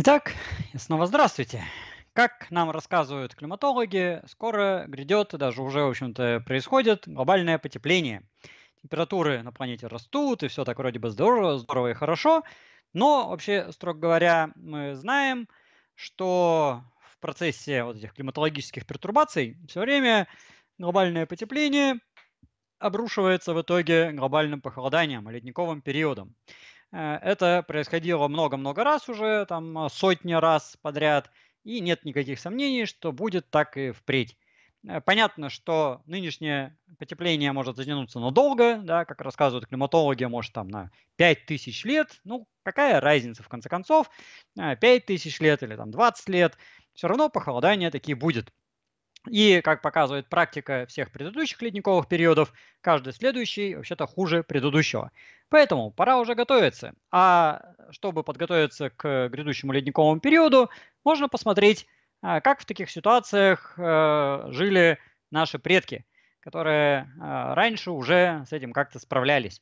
Итак, снова здравствуйте. Как нам рассказывают климатологи, скоро грядет, даже уже, в общем-то, происходит глобальное потепление. Температуры на планете растут, и все так вроде бы здорово, здорово и хорошо. Но вообще, строго говоря, мы знаем, что в процессе вот этих климатологических пертурбаций все время глобальное потепление обрушивается в итоге глобальным похолоданием, ледниковым периодом. Э, это происходило много-много раз уже, там сотни раз подряд, и нет никаких сомнений, что будет так и впредь. Э, понятно, что нынешнее потепление может затянуться надолго, да, как рассказывают климатологи, может там на 5000 лет. Ну, какая разница в конце концов, 5000 э, лет или там 20 лет, все равно похолодание такие будет. И, как показывает практика всех предыдущих ледниковых периодов, каждый следующий вообще-то хуже предыдущего. Поэтому пора уже готовиться. А э, чтобы подготовиться к грядущему ледниковому периоду, можно посмотреть а, как в таких ситуациях э, жили наши предки, которые а, раньше уже с этим как-то справлялись.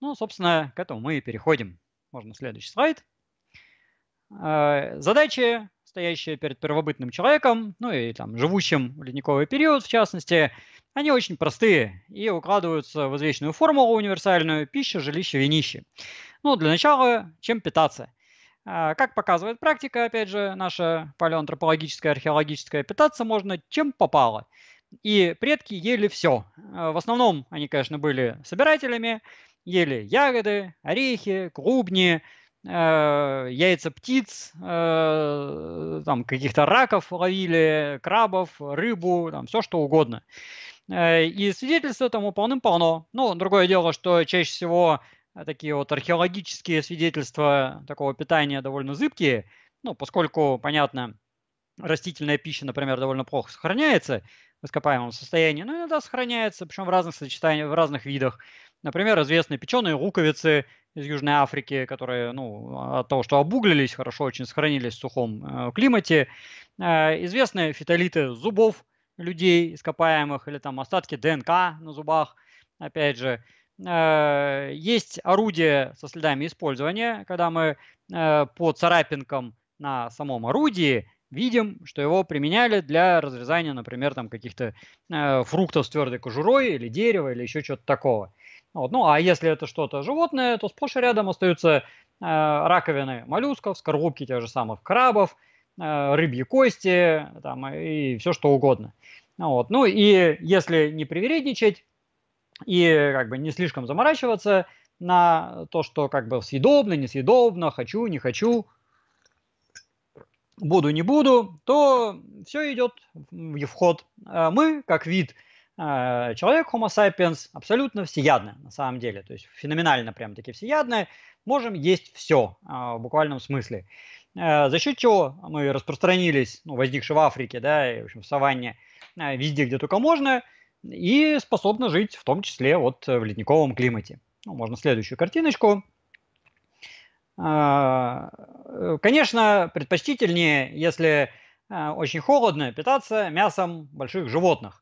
Ну, собственно, к этому мы и переходим. Можно следующий слайд. А, задачи, стоящие перед первобытным человеком, ну и там живущим в ледниковый период в частности, они очень простые и укладываются в извечную формулу универсальную «пища, жилище, винище». Ну, для начала, чем питаться – а, как показывает практика, опять же, наша палеоантропологическая, археологическая, питаться можно чем попало. И предки ели все. А, в основном они, конечно, были собирателями, ели ягоды, орехи, клубни, а, яйца птиц, там каких-то раков ловили, крабов, рыбу, там все что угодно. И свидетельств этому полным-полно. Ну, другое дело, что чаще всего а, такие вот археологические свидетельства такого питания довольно зыбкие, ну, поскольку, понятно, растительная пища, например, довольно плохо сохраняется в ископаемом состоянии, но иногда сохраняется, причем в разных сочетаниях, в разных видах. Например, известные печеные луковицы из Южной Африки, которые ну, а, от того, что обуглились, хорошо очень сохранились в сухом э, климате. А, известные фитолиты зубов людей ископаемых или там остатки ДНК на зубах, опять же. Э, есть орудие со следами использования, когда мы э, по царапинкам на самом орудии видим, что его применяли для разрезания, например, там каких-то э, фруктов с твердой кожурой или дерева или еще чего-то такого. Вот. Ну а если это что-то животное, то сплошь и рядом остаются раковины моллюсков, скорлупки тех же самых крабов, рыбьи кости там, и все что угодно. Вот. Ну и если не привередничать, и как бы не слишком заморачиваться на то, что как бы съедобно, несъедобно, хочу, не хочу, буду, не буду, то все идет в вход. А мы, как вид, а, человек Homo sapiens абсолютно всеядны на самом деле, то есть феноменально прям таки всеядны, можем есть все а, в буквальном смысле. За счет чего мы распространились, ну, возникшие в Африке, да, и, в общем, в саванне, везде, где только можно, и способна жить в том числе вот э, в ледниковом климате. Ну, можно следующую картиночку. А, э, конечно, предпочтительнее, если э, очень холодно, питаться мясом больших животных.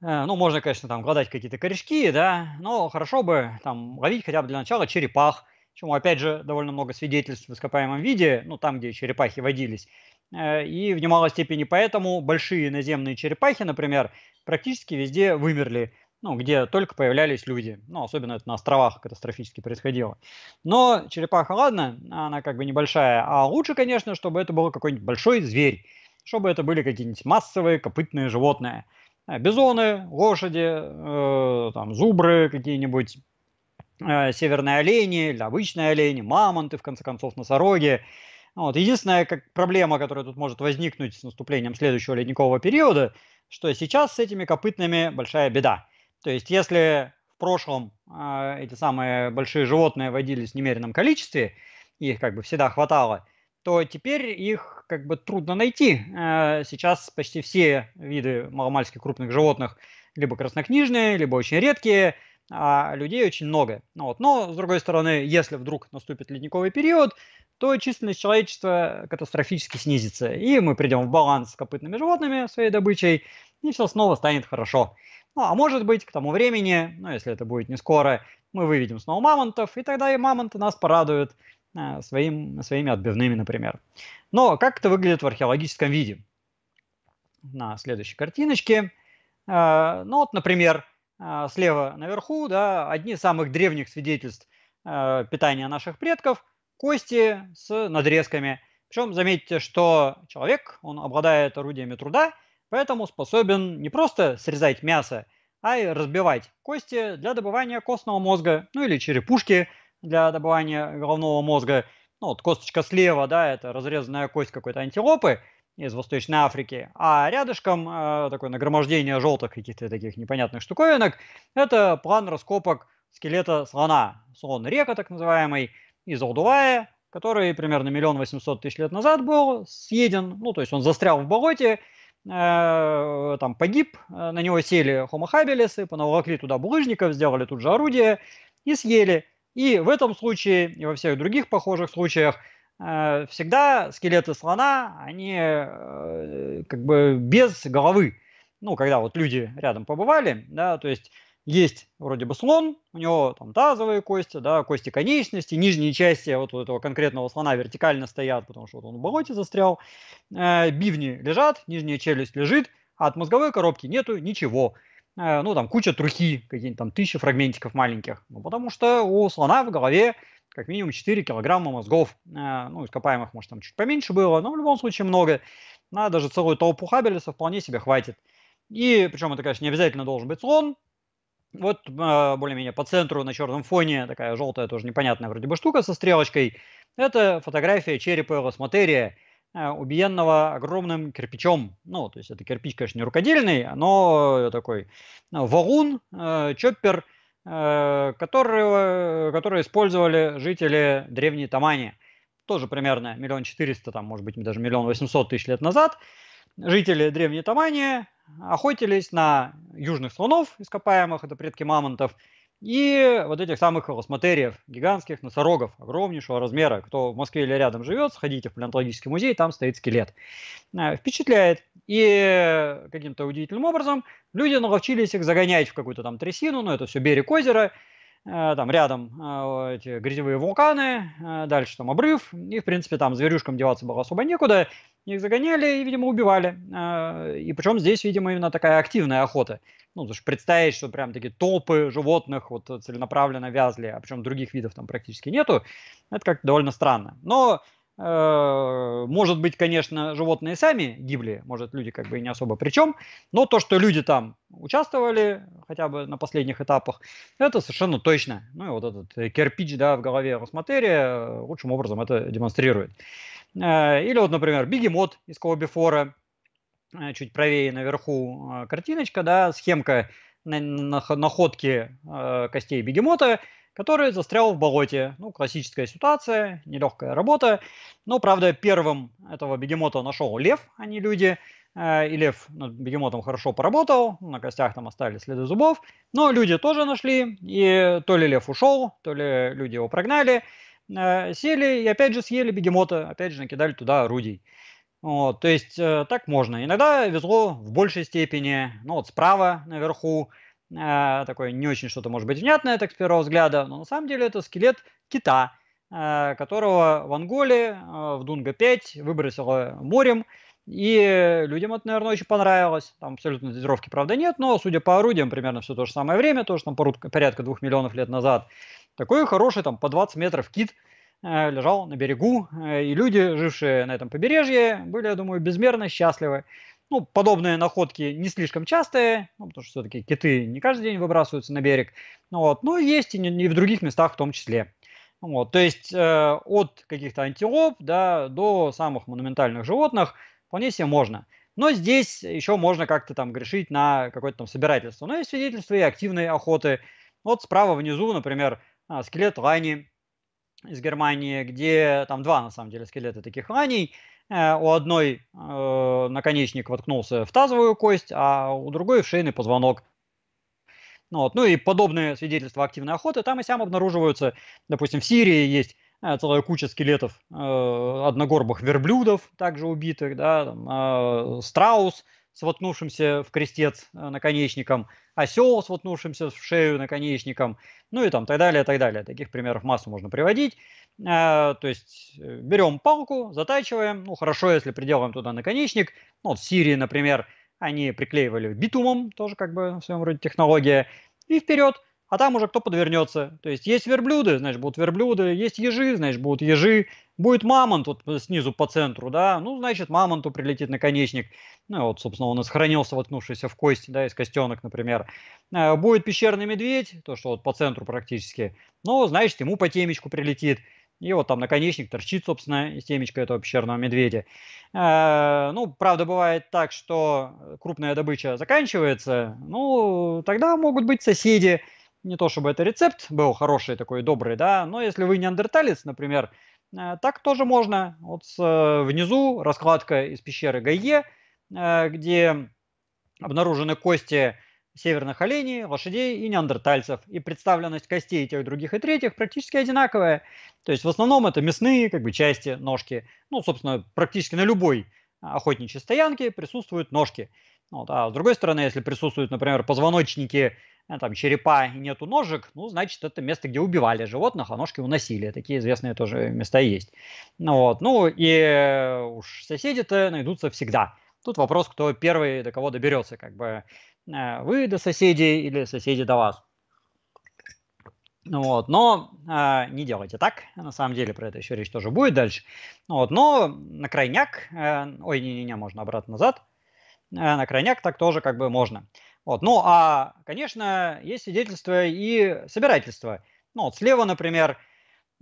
Ну, можно, конечно, там глодать какие-то корешки, да, но хорошо бы там ловить хотя бы для начала черепах, чему, опять же, довольно много свидетельств в ископаемом виде, ну, там, где черепахи водились. И в немалой степени поэтому большие наземные черепахи, например, практически везде вымерли, ну, где только появлялись люди. Ну, особенно это на островах катастрофически происходило. Но черепаха, ладно, она как бы небольшая. А лучше, конечно, чтобы это был какой-нибудь большой зверь. Чтобы это были какие-нибудь массовые копытные животные. Э, бизоны, лошади, э, там, зубры какие-нибудь, э, северные олени или обычные олени, мамонты, в конце концов, носороги. Вот. Единственная как, проблема, которая тут может возникнуть с наступлением следующего ледникового периода – что сейчас с этими копытными большая беда. То есть если в прошлом э, эти самые большие животные водились в немеренном количестве, их как бы всегда хватало, то теперь их как бы трудно найти. Э, сейчас почти все виды маломальских крупных животных либо краснокнижные, либо очень редкие – а людей очень много. Ну вот. Но, с другой стороны, если вдруг наступит ледниковый период, то численность человечества катастрофически снизится, и мы придем в баланс с копытными животными, своей добычей, и все снова станет хорошо. Ну, а может быть, к тому времени, ну, если это будет не скоро, мы выведем снова мамонтов, и тогда и мамонты нас порадуют э, своим, своими отбивными, например. Но как это выглядит в археологическом виде? На следующей картиночке. Э, ну вот, например, а, слева наверху, да, одни из самых древних свидетельств а, питания наших предков – кости с надрезками. Причем заметьте, что человек, он обладает орудиями труда, поэтому способен не просто срезать мясо, а и разбивать кости для добывания костного мозга, ну или черепушки для добывания головного мозга. Ну, вот косточка слева, да, это разрезанная кость какой-то антилопы – из Восточной Африки, а рядышком э, такое нагромождение желтых каких-то таких непонятных штуковинок. Это план раскопок скелета слона, слон река так называемый, из Алдувая, который примерно миллион восемьсот тысяч лет назад был съеден, ну то есть он застрял в болоте, э, там погиб, э, на него сели Homo habilis, понаволокли туда булыжников, сделали тут же орудие и съели. И в этом случае, и во всех других похожих случаях, Э, всегда скелеты слона, они э, как бы без головы. Ну, когда вот люди рядом побывали, да, то есть есть вроде бы слон, у него там тазовые кости, да, кости конечности, нижние части вот у этого конкретного слона вертикально стоят, потому что вот он в болоте застрял, э, бивни лежат, нижняя челюсть лежит, а от мозговой коробки нету ничего. Ну, там куча трухи, какие-нибудь там тысячи фрагментиков маленьких. Ну, потому что у слона в голове как минимум 4 килограмма мозгов, э, ну, ископаемых, может, там чуть поменьше было, но в любом случае много. На даже целую толпу Хаббелеса вполне себе хватит. И причем это, конечно, не обязательно должен быть слон. Вот э, более-менее по центру на черном фоне такая желтая, тоже непонятная вроде бы штука со стрелочкой. Это фотография черепа Лосматерия, э, убиенного огромным кирпичом. Ну, то есть это кирпич, конечно, не рукодельный, но такой валун, чоппер – Э, которого, которые использовали жители древней Тамани. Тоже примерно миллион четыреста, там, может быть, даже миллион восемьсот тысяч лет назад. Жители древней Тамани охотились на южных слонов ископаемых, это предки мамонтов, и вот этих самых холосматериев, гигантских носорогов огромнейшего размера. Кто в Москве или рядом живет, сходите в палеонтологический музей, там стоит скелет. Э, впечатляет. И каким-то удивительным образом люди научились их загонять в какую-то там трясину, ну это все берег озера, э, там рядом э, эти грязевые вулканы, э, дальше там обрыв, и, в принципе, там зверюшкам деваться было особо некуда. Их загоняли и, видимо, убивали. И причем здесь, видимо, именно такая активная охота. Ну, потому что представить, что прям такие толпы животных вот целенаправленно вязли, а причем других видов там практически нету, это как-то довольно странно. Но Э, может быть, конечно, животные сами гибли, может, люди как бы и не особо причем, но то, что люди там участвовали, хотя бы на последних этапах, это совершенно точно. Ну и вот этот э, кирпич да, в голове Росматерия э, лучшим образом это демонстрирует. Или вот, например, бегемот из Колбифора, чуть правее наверху картиночка, да, схемка находки костей бегемота – который застрял в болоте. Ну, классическая ситуация, нелегкая работа. Но, правда, первым этого бегемота нашел лев, а не люди. Э, и лев над бегемотом хорошо поработал, на костях там остались следы зубов. Но люди тоже нашли, и то ли лев ушел, то ли люди его прогнали. Э, сели и опять же съели бегемота, опять же накидали туда орудий. Вот, то есть э, так можно. Иногда везло в большей степени. Ну вот справа наверху а, такое не очень что-то может быть внятное так с первого взгляда, но на самом деле это скелет кита, а, которого в Анголе а, в Дунга-5 выбросило морем, и людям это, наверное, очень понравилось. Там абсолютно дозировки, правда, нет, но, судя по орудиям, примерно все то же самое время, то тоже там порядка двух миллионов лет назад. Такой хороший, там, по 20 метров кит лежал на берегу, и люди, жившие на этом побережье, были, я думаю, безмерно счастливы. Ну, подобные находки не слишком частые, ну, потому что все-таки киты не каждый день выбрасываются на берег. Ну вот. Но есть и, и в других местах в том числе. Ну вот. То есть э, от каких-то антилоп да, до самых монументальных животных вполне себе можно. Но здесь еще можно как-то там грешить на какое-то там собирательство. Но ну есть свидетельства и активной охоты. Вот справа внизу, например, а, скелет лани из Германии, где там два на самом деле скелета таких ланей – Э, у одной э, наконечник воткнулся в тазовую кость, а у другой в шейный позвонок. Ну, вот. ну и подобные свидетельства активной охоты там и сам обнаруживаются. Допустим, в Сирии есть э, целая куча скелетов э, одногорбых верблюдов, также убитых, да, э, страус, с вотнувшимся в крестец э, наконечником, осел с вотнувшимся в шею наконечником, ну и там так далее, так далее. Таких примеров массу можно приводить. Э, то есть э, берем палку, затачиваем, ну хорошо, если приделаем туда наконечник. Ну, вот в Сирии, например, они приклеивали битумом, тоже как бы в своем роде технология, и вперед – а там уже кто подвернется. То есть есть верблюды, значит, будут верблюды, есть ежи, значит, будут ежи, будет мамонт вот снизу по центру, да, ну, значит, мамонту прилетит наконечник. Ну, вот, собственно, он и сохранился, воткнувшийся в кость, да, из костенок, например. Э, будет пещерный медведь, то, что вот по центру практически, ну, значит, ему по темечку прилетит. И вот там наконечник торчит, собственно, из темечка этого пещерного медведя. Э, ну, правда, бывает так, что крупная добыча заканчивается. Ну, тогда могут быть соседи, не то чтобы это рецепт был хороший такой, добрый, да, но если вы не андерталец, например, э, так тоже можно. Вот э, внизу раскладка из пещеры Гайе, э, где обнаружены кости северных оленей, лошадей и неандертальцев. И представленность костей тех, других и третьих практически одинаковая. То есть в основном это мясные как бы, части, ножки. Ну, собственно, практически на любой охотничьей стоянке присутствуют ножки. Вот. А с другой стороны, если присутствуют, например, позвоночники Э, там черепа и нету ножек, ну, значит, это место, где убивали животных, а ножки уносили. Такие известные тоже места есть. Ну, вот. ну и уж соседи-то найдутся всегда. Тут вопрос, кто первый до кого доберется, как бы э, вы до соседей или соседи до вас. Вот, но э, не делайте так, на самом деле про это еще речь тоже будет дальше. Вот, но на крайняк, э, ой, не-не-не, можно обратно назад, э, на крайняк так тоже как бы можно. Вот. Ну, а, конечно, есть свидетельство и собирательство. Ну, вот слева, например,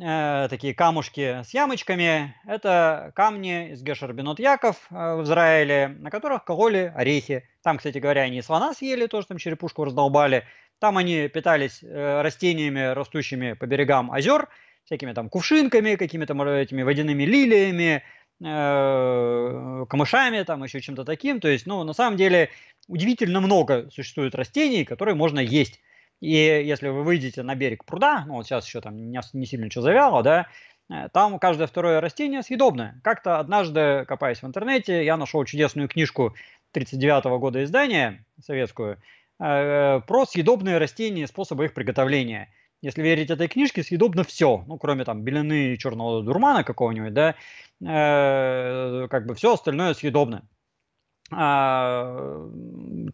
э, такие камушки с ямочками. Это камни из Гешербинот Яков э, в Израиле, на которых кололи орехи. Там, кстати говоря, они слона съели, тоже там черепушку раздолбали. Там они питались э, растениями, растущими по берегам озер, всякими там кувшинками, какими-то этими водяными лилиями, Э, камышами, там еще чем-то таким. То есть, ну, на самом деле, удивительно много существует растений, которые можно есть. И если вы выйдете на берег пруда, ну, вот сейчас еще там не, не сильно что завяло, да, э, там каждое второе растение съедобное. Как-то однажды, копаясь в интернете, я нашел чудесную книжку 39 года издания, советскую, э, про съедобные растения и способы их приготовления – если верить этой книжке, съедобно все, ну, кроме там белины и черного дурмана какого-нибудь, да, э, как бы все остальное съедобно. А,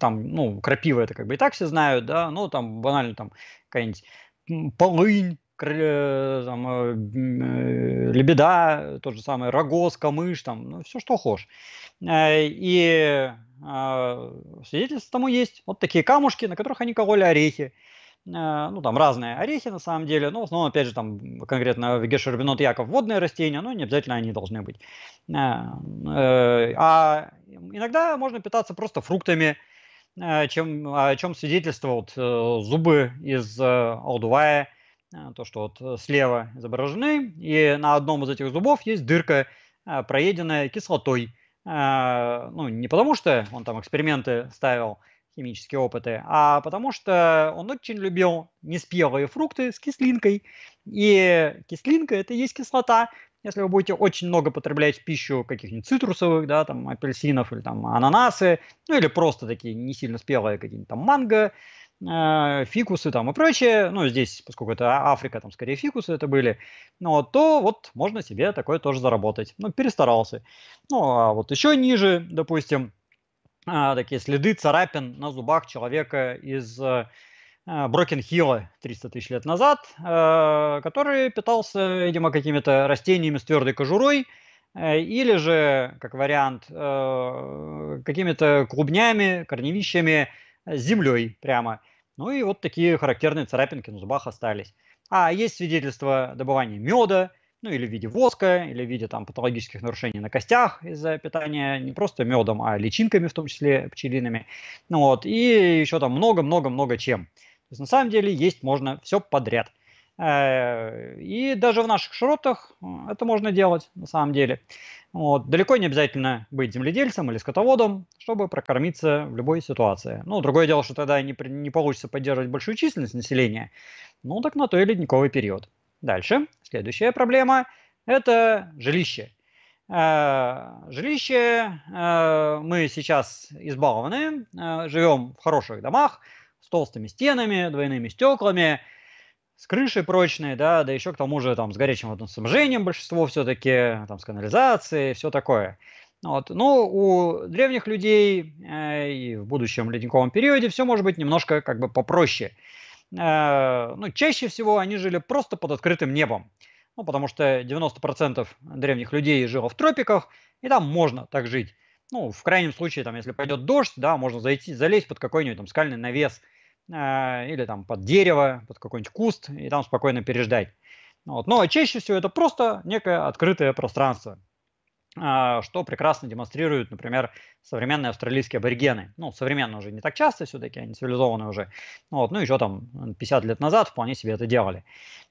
там, ну, крапива это как бы и так все знают, да, ну, там банально там какая-нибудь полынь, э, там, э, э, лебеда, то же самое, рогоз, камыш, там, ну, все, что хочешь. Э, и а, свидетельство тому есть вот такие камушки, на которых они кололи орехи. Э, ну, там разные орехи на самом деле, но в основном, опять же, там конкретно гешербинот яков водные растения, но не обязательно они должны быть. Э, э, а иногда можно питаться просто фруктами, чем, о чем свидетельствуют зубы из алдувая, то, что вот слева изображены, и на одном из этих зубов есть дырка, проеденная кислотой. Ну, не потому что он там эксперименты ставил, химические опыты, а потому что он очень любил неспелые фрукты с кислинкой. И кислинка – это и есть кислота. Если вы будете очень много потреблять в пищу каких-нибудь цитрусовых, да, там апельсинов или там ананасы, ну или просто такие не сильно спелые какие-нибудь там манго, э, фикусы там и прочее, ну здесь, поскольку это Африка, там скорее фикусы это были, ну, то вот можно себе такое тоже заработать. Ну, перестарался. Ну, а вот еще ниже, допустим, а, такие следы царапин на зубах человека из Брокен э, э, 300 тысяч лет назад, э, который питался, видимо, какими-то растениями с твердой кожурой, или же, как вариант, какими-то клубнями, корневищами, землей прямо. Ну и вот такие характерные царапинки на зубах остались. А есть свидетельства добывания меда, ну или в виде воска, или в виде там патологических нарушений на костях из-за питания не просто медом, а личинками в том числе пчелиными, ну вот, и еще там много-много-много чем. То есть на самом деле есть можно все подряд. Э, и даже в наших широтах это можно делать на самом деле. Вот. Далеко не обязательно быть земледельцем или скотоводом, чтобы прокормиться в любой ситуации. Ну, другое дело, что тогда не, не получится поддерживать большую численность населения. Ну, так на то и ледниковый период. Дальше, следующая проблема – это жилище. Э, жилище э, мы сейчас избалованы, э, живем в хороших домах с толстыми стенами, двойными стеклами, с крышей прочной, да, да еще к тому же там с горячим водоснабжением большинство все-таки, там с канализацией, все такое. Вот. Ну, у древних людей э, и в будущем ледниковом периоде все может быть немножко как бы попроще. Э, ну, чаще всего они жили просто под открытым небом. Ну, потому что 90% древних людей жило в тропиках, и там можно так жить. Ну, в крайнем случае, там, если пойдет дождь, да, можно зайти, залезть под какой-нибудь там скальный навес э, или там под дерево, под какой-нибудь куст и там спокойно переждать. Вот. Но чаще всего это просто некое открытое пространство. А, что прекрасно демонстрируют, например, современные австралийские аборигены. Ну, современные уже не так часто все-таки, они цивилизованные уже. Ну, вот, ну, еще там 50 лет назад вполне себе это делали.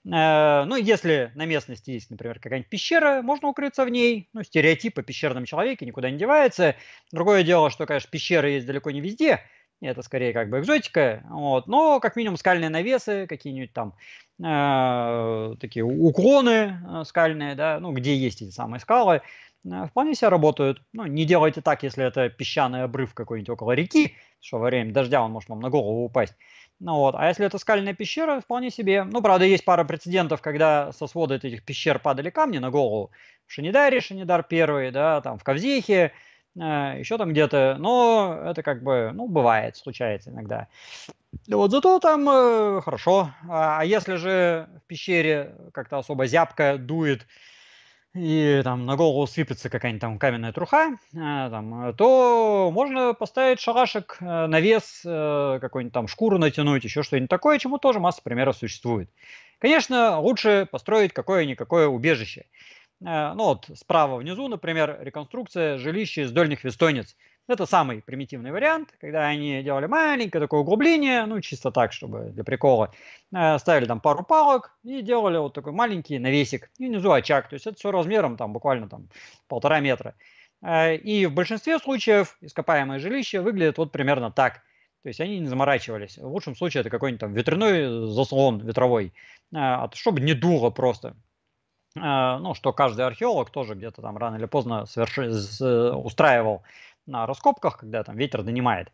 Э, ну, если на местности есть, например, какая-нибудь пещера, можно укрыться в ней. Ну, стереотип о пещерном человеке никуда не девается. Другое дело, что, конечно, пещеры есть далеко не везде, это скорее как бы экзотика, вот, но как минимум скальные навесы, какие-нибудь там э, такие уклоны э, скальные, да, ну, где есть эти самые скалы, Э, вполне себе работают. Ну, не делайте так, если это песчаный обрыв какой-нибудь около реки, что во время дождя он может вам на голову упасть. Ну вот. А если это скальная пещера, вполне себе. Ну, правда, есть пара прецедентов, когда со свода этих пещер падали камни на голову. В Шинидаре, Шинидар первый, да, там в Кавзихе, э, еще там где-то. Но это как бы, ну, бывает, случается иногда. Вот зато там э, хорошо. А, а если же в пещере как-то особо зябко дует, и там на голову сыпется какая-нибудь там каменная труха, а, там, а, то можно поставить шалашик, а, на вес, э, какую-нибудь там шкуру натянуть, еще что-нибудь такое, чему тоже масса примеров существует. Конечно, лучше построить какое-никакое убежище. Э, ну вот справа внизу, например, реконструкция жилища из дольних вестонец. Это самый примитивный вариант, когда они делали маленькое такое углубление, ну чисто так, чтобы для прикола. Э, ставили там пару палок и делали вот такой маленький навесик. И внизу очаг. То есть это все размером там буквально там полтора метра. Э, и в большинстве случаев ископаемое жилище выглядит вот примерно так. То есть они не заморачивались. В лучшем случае это какой-нибудь там ветряной заслон ветровой, э, чтобы не дуло просто ну, что каждый археолог тоже где-то там рано или поздно соверш... устраивал на раскопках, когда там ветер донимает.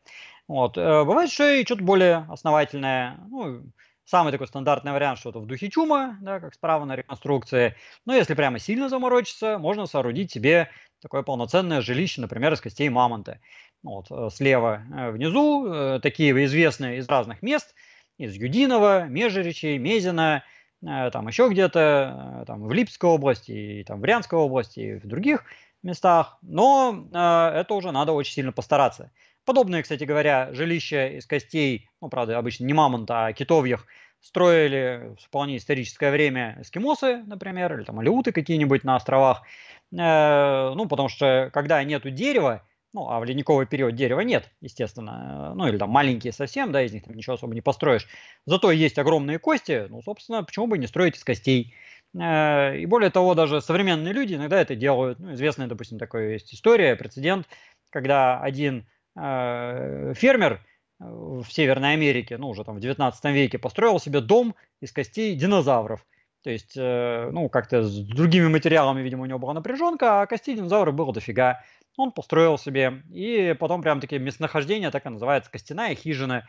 Вот. Э, бывает еще и что-то более основательное. Ну, самый такой стандартный вариант, что-то в духе чума, да, как справа на реконструкции. Но если прямо сильно заморочиться, можно соорудить себе такое полноценное жилище, например, из костей мамонта. Вот, э, слева э, внизу такие известные из разных мест, из Юдинова, Межеречи, Мезина, там еще где-то, там в Липской области, и там в Рянской области, и в других местах, но э, это уже надо очень сильно постараться. Подобные, кстати говоря, жилища из костей, ну, правда, обычно не мамонта, а китовьих, строили в вполне историческое время эскимосы, например, или там алюты какие-нибудь на островах. Э, ну, потому что когда нету дерева, ну, а в ледниковый период дерева нет, естественно. Э, ну, или там маленькие совсем, да, из них там ничего особо не построишь. Зато есть огромные кости, ну, собственно, почему бы не строить из костей? Э, и более того, даже современные люди иногда это делают. Ну, известная, допустим, такая есть история, прецедент, когда один э, фермер э, в Северной Америке, ну, уже там в 19 веке, построил себе дом из костей динозавров. То есть, ну, как-то с другими материалами, видимо, у него была напряженка, а костей динозавров было дофига. Он построил себе, и потом прям такие местонахождения, так и называется, костяная хижина.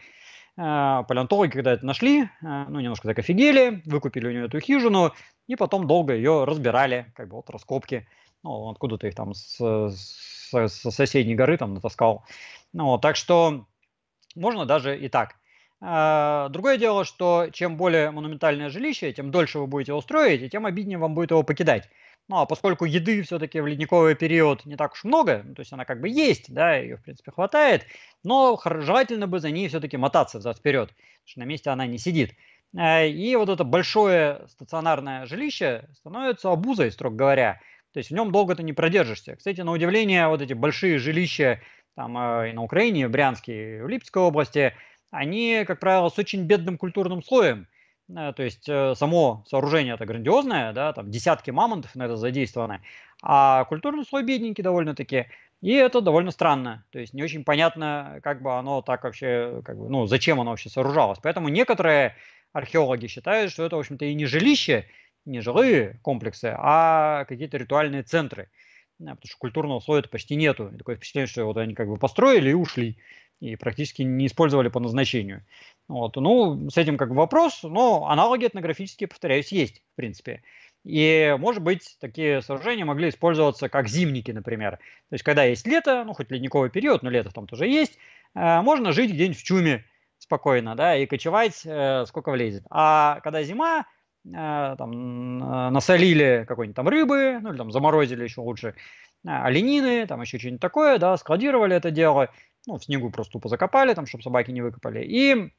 А, палеонтологи, когда это нашли, а, ну, немножко так офигели, выкупили у нее эту хижину, и потом долго ее разбирали, как бы вот раскопки. Ну, откуда-то их там с, с, с соседней горы там натаскал. Ну, так что можно даже и так. А, другое дело, что чем более монументальное жилище, тем дольше вы будете его строить, и тем обиднее вам будет его покидать. Ну, а поскольку еды все-таки в ледниковый период не так уж много, ну, то есть она как бы есть, да, ее, в принципе, хватает, но желательно бы за ней все-таки мотаться взад-вперед, потому что на месте она не сидит. Э, и вот это большое стационарное жилище становится обузой, строго говоря. То есть в нем долго ты не продержишься. Кстати, на удивление, вот эти большие жилища там э, и на Украине, и в Брянске, и в Липецкой области, они, как правило, с очень бедным культурным слоем. Э, то есть э, само сооружение это грандиозное, да, там десятки мамонтов на это задействованы, а культурный слой бедненький довольно-таки, и это довольно странно, то есть не очень понятно, как бы оно так вообще, как бы, ну, зачем оно вообще сооружалось. Поэтому некоторые археологи считают, что это, в общем-то, и не жилище, не жилые комплексы, а какие-то ритуальные центры, э, потому что культурного слоя это почти нету. такое впечатление, что вот они как бы построили и ушли и практически не использовали по назначению. Вот. Ну, с этим как бы вопрос, но аналоги этнографические, повторяюсь, есть, в принципе. И, может быть, такие сооружения могли использоваться как зимники, например. То есть, когда есть лето, ну, хоть ледниковый период, но лето там тоже есть, э, можно жить где-нибудь в чуме спокойно, да, и кочевать э, сколько влезет. А когда зима, э, там, насолили какой-нибудь там рыбы, ну, или там заморозили еще лучше, э, оленины, там еще что-нибудь такое, да, складировали это дело, ну, в снегу просто тупо закопали, там, чтобы собаки не выкопали. И э,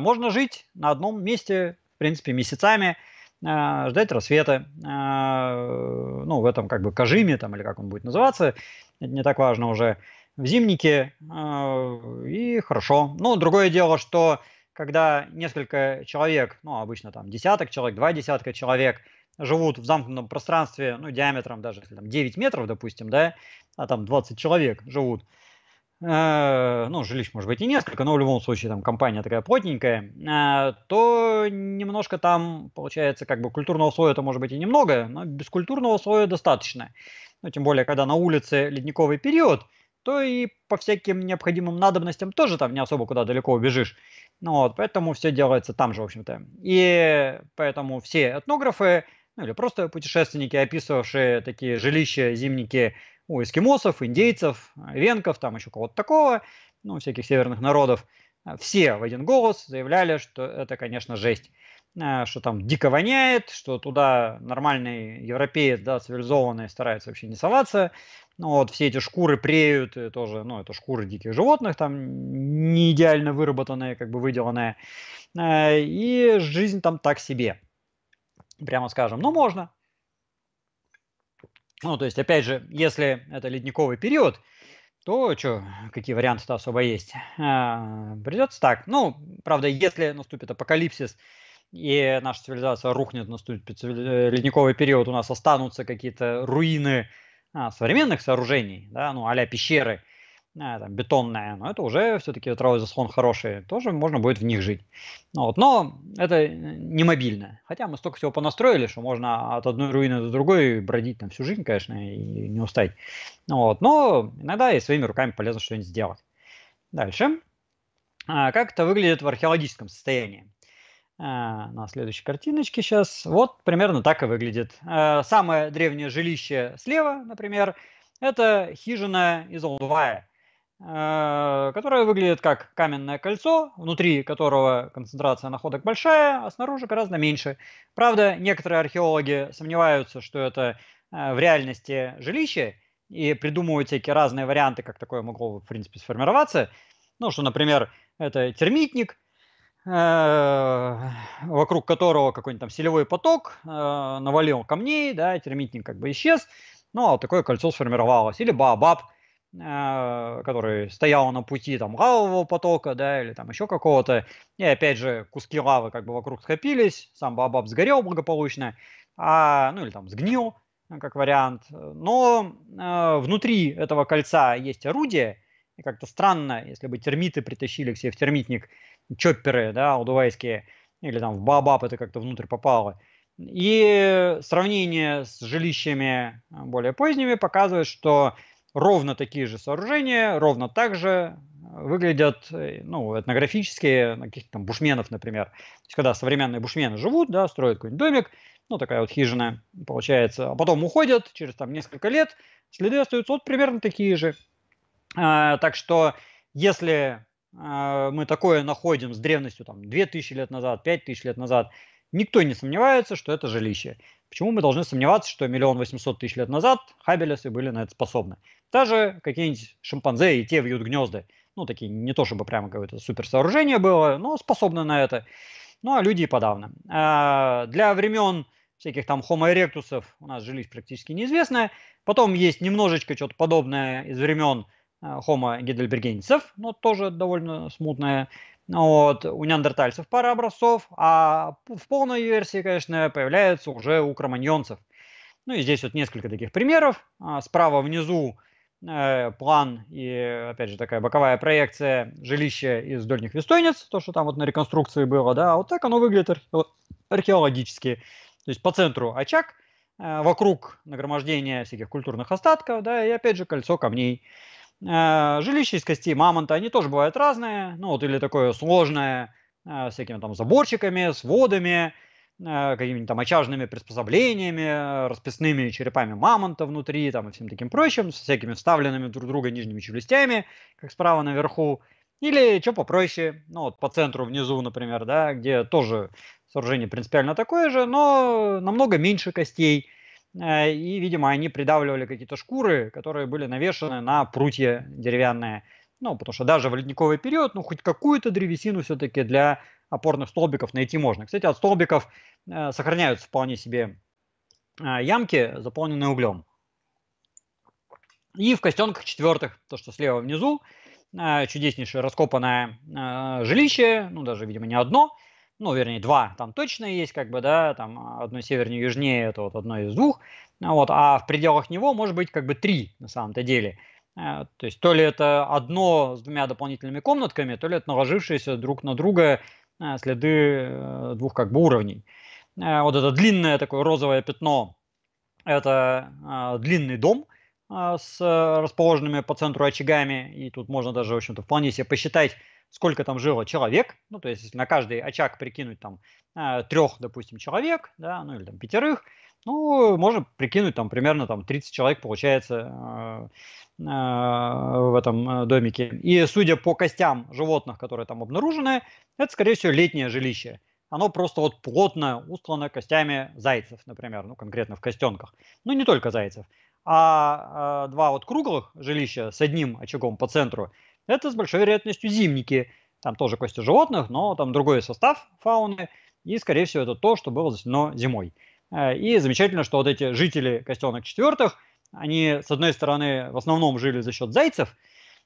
можно жить на одном месте, в принципе, месяцами, э, ждать рассвета. Э, ну, в этом как бы Кожиме, там, или как он будет называться, это не так важно уже, в зимнике, э, и хорошо. Ну, другое дело, что когда несколько человек, ну, обычно там десяток человек, два десятка человек живут в замкнутом пространстве, ну, диаметром даже, если там 9 метров, допустим, да, а там 20 человек живут, э, Э, ну, жилищ может быть и несколько, но в любом случае там компания такая плотненькая, э, то немножко там, получается, как бы культурного слоя это может быть и немного, но без культурного слоя достаточно. Ну, тем более, когда на улице ледниковый период, то и по всяким необходимым надобностям тоже там не особо куда далеко убежишь. Ну, вот, поэтому все делается там же, в общем-то. И поэтому все этнографы, ну или просто путешественники, описывавшие такие жилища, зимники, у эскимосов, индейцев, венков, там еще кого-то такого, ну, всяких северных народов, все в один голос заявляли, что это, конечно, жесть э, что там дико воняет, что туда нормальный европеец, да, цивилизованный, старается вообще не соваться. Ну, вот все эти шкуры преют, э, тоже, ну, это шкуры диких животных, там не идеально выработанные, как бы выделанные. Э, и жизнь там так себе, прямо скажем. ну можно. Ну, то есть, опять же, если это ледниковый период, то что, какие варианты-то особо есть? А, придется так. Ну, правда, если наступит апокалипсис, и наша цивилизация рухнет, наступит э, ледниковый период, у нас останутся какие-то руины а, современных сооружений, да, ну, а пещеры – а, там, бетонная, но это уже все-таки ветровой заслон хорошие, тоже можно будет в них жить. Вот. Но это э, не мобильное, Хотя мы столько всего понастроили, что можно от одной руины до другой бродить там всю жизнь, конечно, и не устать. Вот. Но иногда и своими руками полезно что-нибудь сделать. Дальше. А, как это выглядит в археологическом состоянии? А, на следующей картиночке сейчас. Вот примерно так и выглядит. А, самое древнее жилище слева, например, это хижина из Олдвая – Э, которое выглядит как каменное кольцо, внутри которого концентрация находок большая, а снаружи гораздо меньше. Правда, некоторые археологи сомневаются, что это э, в реальности жилище, и придумывают всякие разные варианты, как такое могло, в принципе, сформироваться. Ну, что, например, это термитник, э, вокруг которого какой-нибудь там селевой поток навалил камней, да, термитник как бы исчез, ну, а такое кольцо сформировалось. Или баобаб, а, который стоял на пути там лавового потока, да, или там еще какого-то. И опять же, куски лавы как бы вокруг скопились, сам бабаб сгорел благополучно, а, ну или там сгнил, э, как вариант. Но э, внутри этого кольца есть орудие, и как-то странно, если бы термиты притащили к себе в термитник чопперы, да, алдувайские, или там в бабаб это как-то внутрь попало. И сравнение с жилищами э, более поздними показывает, что ровно такие же сооружения, ровно так же э, выглядят, э, ну, этнографические, каких-то там бушменов, например. То есть, когда современные бушмены живут, да, строят какой-нибудь домик, ну, такая вот хижина получается, а потом уходят, через там несколько лет следы остаются вот примерно такие же. А, так что, если а, мы такое находим с древностью там 2000 лет назад, 5000 лет назад, никто не сомневается, что это жилище. Почему мы должны сомневаться, что миллион восемьсот тысяч лет назад хабелесы были на это способны? Даже какие-нибудь шимпанзе и те вьют гнезда. Ну, такие не то чтобы прямо какое-то суперсооружение было, но способны на это. Ну, а люди и подавно. А для времен всяких там Homo erectus у нас жились практически неизвестное. Потом есть немножечко что-то подобное из времен а, Homo гидельбергенцев, но тоже довольно смутное. Вот, у неандертальцев пара образцов, а в полной версии, конечно, появляется уже у кроманьонцев. Ну и здесь вот несколько таких примеров. А, справа внизу э, план и, опять же, такая боковая проекция жилища из дольних вестойниц, то, что там вот на реконструкции было, да, вот так оно выглядит археологически. То есть по центру очаг, э, вокруг нагромождение всяких культурных остатков, да, и опять же кольцо камней. Э, жилище из костей мамонта, они тоже бывают разные, ну вот или такое сложное, э, с всякими там заборчиками, сводами, э, какими-нибудь там очажными приспособлениями, расписными черепами мамонта внутри там, и всем таким прочим, с всякими вставленными друг друга нижними челюстями, как справа наверху, или что попроще, ну вот по центру внизу, например, да, где тоже сооружение принципиально такое же, но намного меньше костей, Э, и, видимо, они придавливали какие-то шкуры, которые были навешаны на прутья деревянные. Ну, потому что даже в ледниковый период, ну, хоть какую-то древесину все-таки для опорных столбиков найти можно. Кстати, от столбиков э, сохраняются вполне себе э, ямки, заполненные углем. И в костенках четвертых, то, что слева внизу, э, чудеснейшее раскопанное э, жилище, ну, даже, видимо, не одно – ну, вернее, два там точно есть, как бы, да, там а, одно севернее южнее, это вот одно из двух, а, вот, а в пределах него может быть как бы три на самом-то деле. Э, то есть то ли это одно с двумя дополнительными комнатками, то ли это наложившиеся друг на друга э, следы э, двух как бы уровней. Вот это длинное такое розовое пятно – это длинный дом – а, с э, расположенными по центру очагами. И тут можно даже, в общем-то, вполне себе посчитать, сколько там жило человек. Ну, то есть, если на каждый очаг прикинуть там э, трех, допустим, человек, да, ну или там пятерых, ну, можно прикинуть там примерно там 30 человек получается э, в этом домике. И судя по костям животных, которые там обнаружены, это, скорее всего, летнее жилище оно просто вот плотно устлано костями зайцев, например, ну конкретно в костенках. Ну не только зайцев а э, два вот круглых жилища с одним очагом по центру – это с большой вероятностью зимники. Там тоже кости животных, но там другой состав фауны, и, скорее всего, это то, что было заселено зимой. Э, и замечательно, что вот эти жители костенок четвертых, они, с одной стороны, в основном жили за счет зайцев,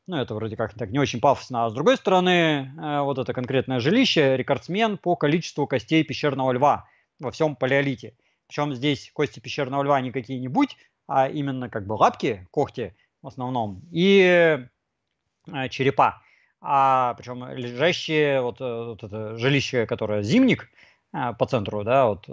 ну, это вроде как так не очень пафосно, а с другой стороны, э, вот это конкретное жилище, рекордсмен по количеству костей пещерного льва во всем палеолите. Причем здесь кости пещерного льва не какие-нибудь, а именно как бы лапки, когти в основном, и э, черепа. А причем лежащие, вот, э, вот это жилище, которое зимник э, по центру, да, вот э,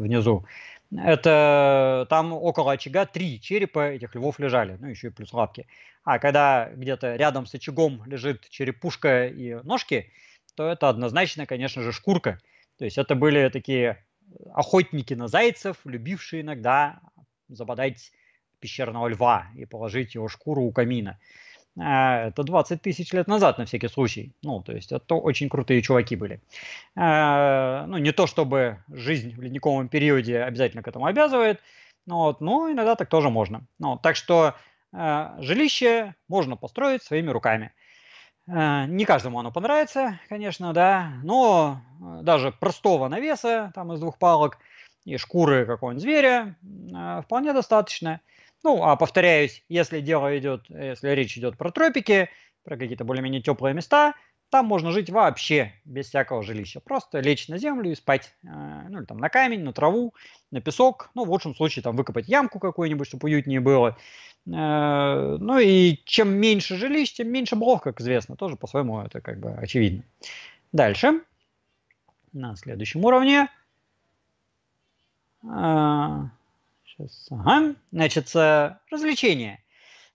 внизу, это там около очага три черепа этих львов лежали, ну еще и плюс лапки. А когда где-то рядом с очагом лежит черепушка и ножки, то это однозначно, конечно же, шкурка. То есть это были такие охотники на зайцев, любившие иногда забодать пещерного льва и положить его шкуру у камина. А, это 20 тысяч лет назад, на всякий случай. Ну, то есть это очень крутые чуваки были. А, ну, не то чтобы жизнь в ледниковом периоде обязательно к этому обязывает, но, вот, но ну, иногда так тоже можно. Ну, так что а, жилище можно построить своими руками. Не каждому оно понравится, конечно, да, но даже простого навеса, там из двух палок – и шкуры какого-нибудь зверя а, вполне достаточно. Ну, а повторяюсь, если дело идет, если речь идет про тропики, про какие-то более-менее теплые места, там можно жить вообще без всякого жилища. Просто лечь на землю и спать. А, ну, или там на камень, на траву, на песок. Ну, в лучшем случае там выкопать ямку какую-нибудь, чтобы уютнее было. Э, ну и чем меньше жилищ, тем меньше блох, как известно. Тоже по-своему это как бы очевидно. Дальше. На следующем уровне Сейчас, а, ага. Значит, э, развлечение.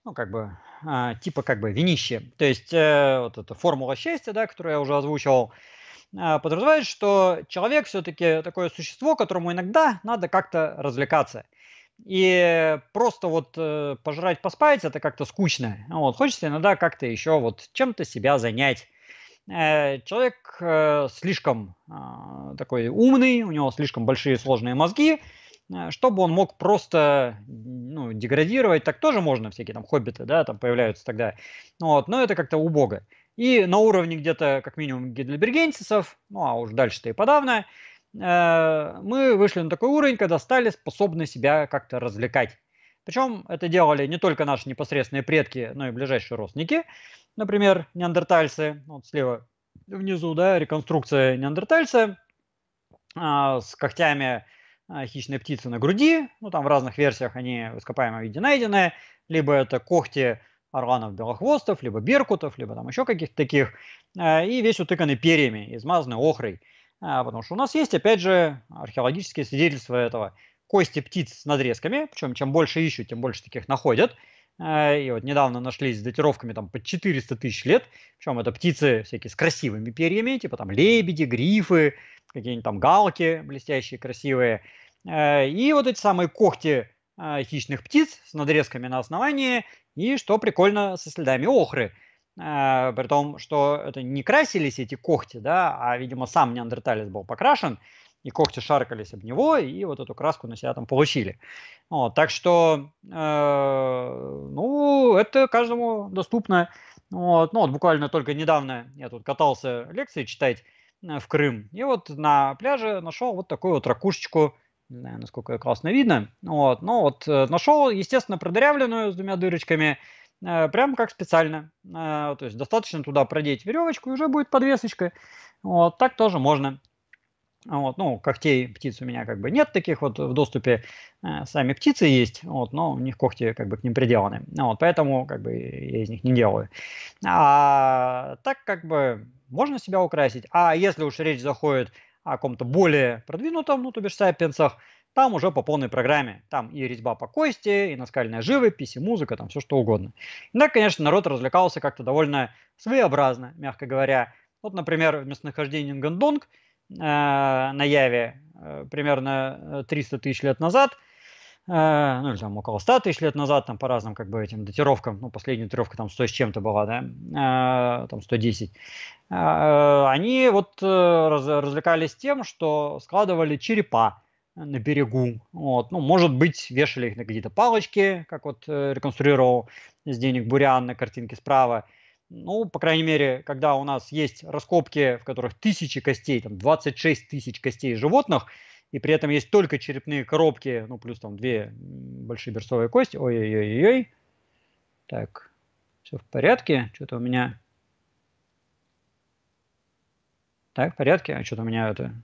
Ну, как бы, а, типа как бы винище. То есть э, вот эта формула счастья, да, которую я уже озвучивал, а, подразумевает, что человек все-таки такое существо, которому иногда надо как-то развлекаться. И просто вот э, пожрать, поспать, это как-то скучно. Вот, хочется иногда как-то еще вот чем-то себя занять. Э, человек э, слишком а, такой умный, у него слишком большие сложные мозги, э, чтобы он мог просто ну, деградировать, так тоже можно, всякие там хоббиты, да, там появляются тогда. Вот, но это как-то убого. И на уровне где-то как минимум гидельбергенсисов, ну а уж дальше-то и подавно, э, мы вышли на такой уровень, когда стали способны себя как-то развлекать. Причем это делали не только наши непосредственные предки, но и ближайшие родственники. Например, неандертальцы, ну, вот слева внизу, да, реконструкция неандертальца а, с когтями а, хищной птицы на груди, ну там в разных версиях они в ископаемом виде найдены, либо это когти орланов белохвостов, либо беркутов, либо там еще каких-то таких, а, и весь утыканный перьями, измазанный охрой. А, потому что у нас есть, опять же, археологические свидетельства этого. Кости птиц с надрезками, причем чем больше ищут, тем больше таких находят – Э, и вот недавно нашлись с датировками там под 400 тысяч лет, причем это птицы всякие с красивыми перьями, типа там лебеди, грифы, какие-нибудь там галки блестящие, красивые. Э, и вот эти самые когти э, хищных птиц с надрезками на основании, и, что прикольно, со следами охры. При том, что это не красились эти когти, да, а, видимо, сам неандерталец был покрашен, и когти шаркались об него, и вот эту краску на себя там получили. Вот, так что, э, ну, это каждому доступно. Вот, ну, вот буквально только недавно я тут катался лекции читать э, в Крым, и вот на пляже нашел вот такую вот ракушечку, не знаю, насколько ее классно видно, вот, но вот э, нашел, естественно, продырявленную с двумя дырочками, э, прям как специально. То есть достаточно туда продеть веревочку, и уже будет подвесочка. Вот так тоже можно. Вот, ну, когтей птиц у меня как бы нет таких, вот в доступе э, сами птицы есть, вот, но у них когти как бы к ним приделаны. Ну вот, поэтому как бы я из них не делаю. А так как бы можно себя украсить. А если уж речь заходит о каком-то более продвинутом, ну, то бишь сапиенсах, там уже по полной программе. Там и резьба по кости, и наскальная живопись, и музыка, там все что угодно. Так, конечно, народ развлекался как-то довольно своеобразно, мягко говоря. Вот, например, местонахождение местонахождении Нгандонг – а, на Яве э, примерно 300 э, тысяч лет назад, а, ну или там около 100 тысяч лет назад, там по разным как бы этим датировкам, ну последняя датировка там 100 с чем-то была, да, а, там 110, они вот э, развлекались тем, что складывали черепа, на берегу. Вот. Ну, может быть, вешали их на какие-то палочки, как вот реконструировал из денег Бурян на картинке справа. Ну, по крайней мере, когда у нас есть раскопки, в которых тысячи костей, там 26 тысяч костей животных, и при этом есть только черепные коробки, ну, плюс там две большие берцовые кости. Ой-ой-ой-ой. Так, все в порядке. Что-то у меня... Так, в порядке? А что-то у меня это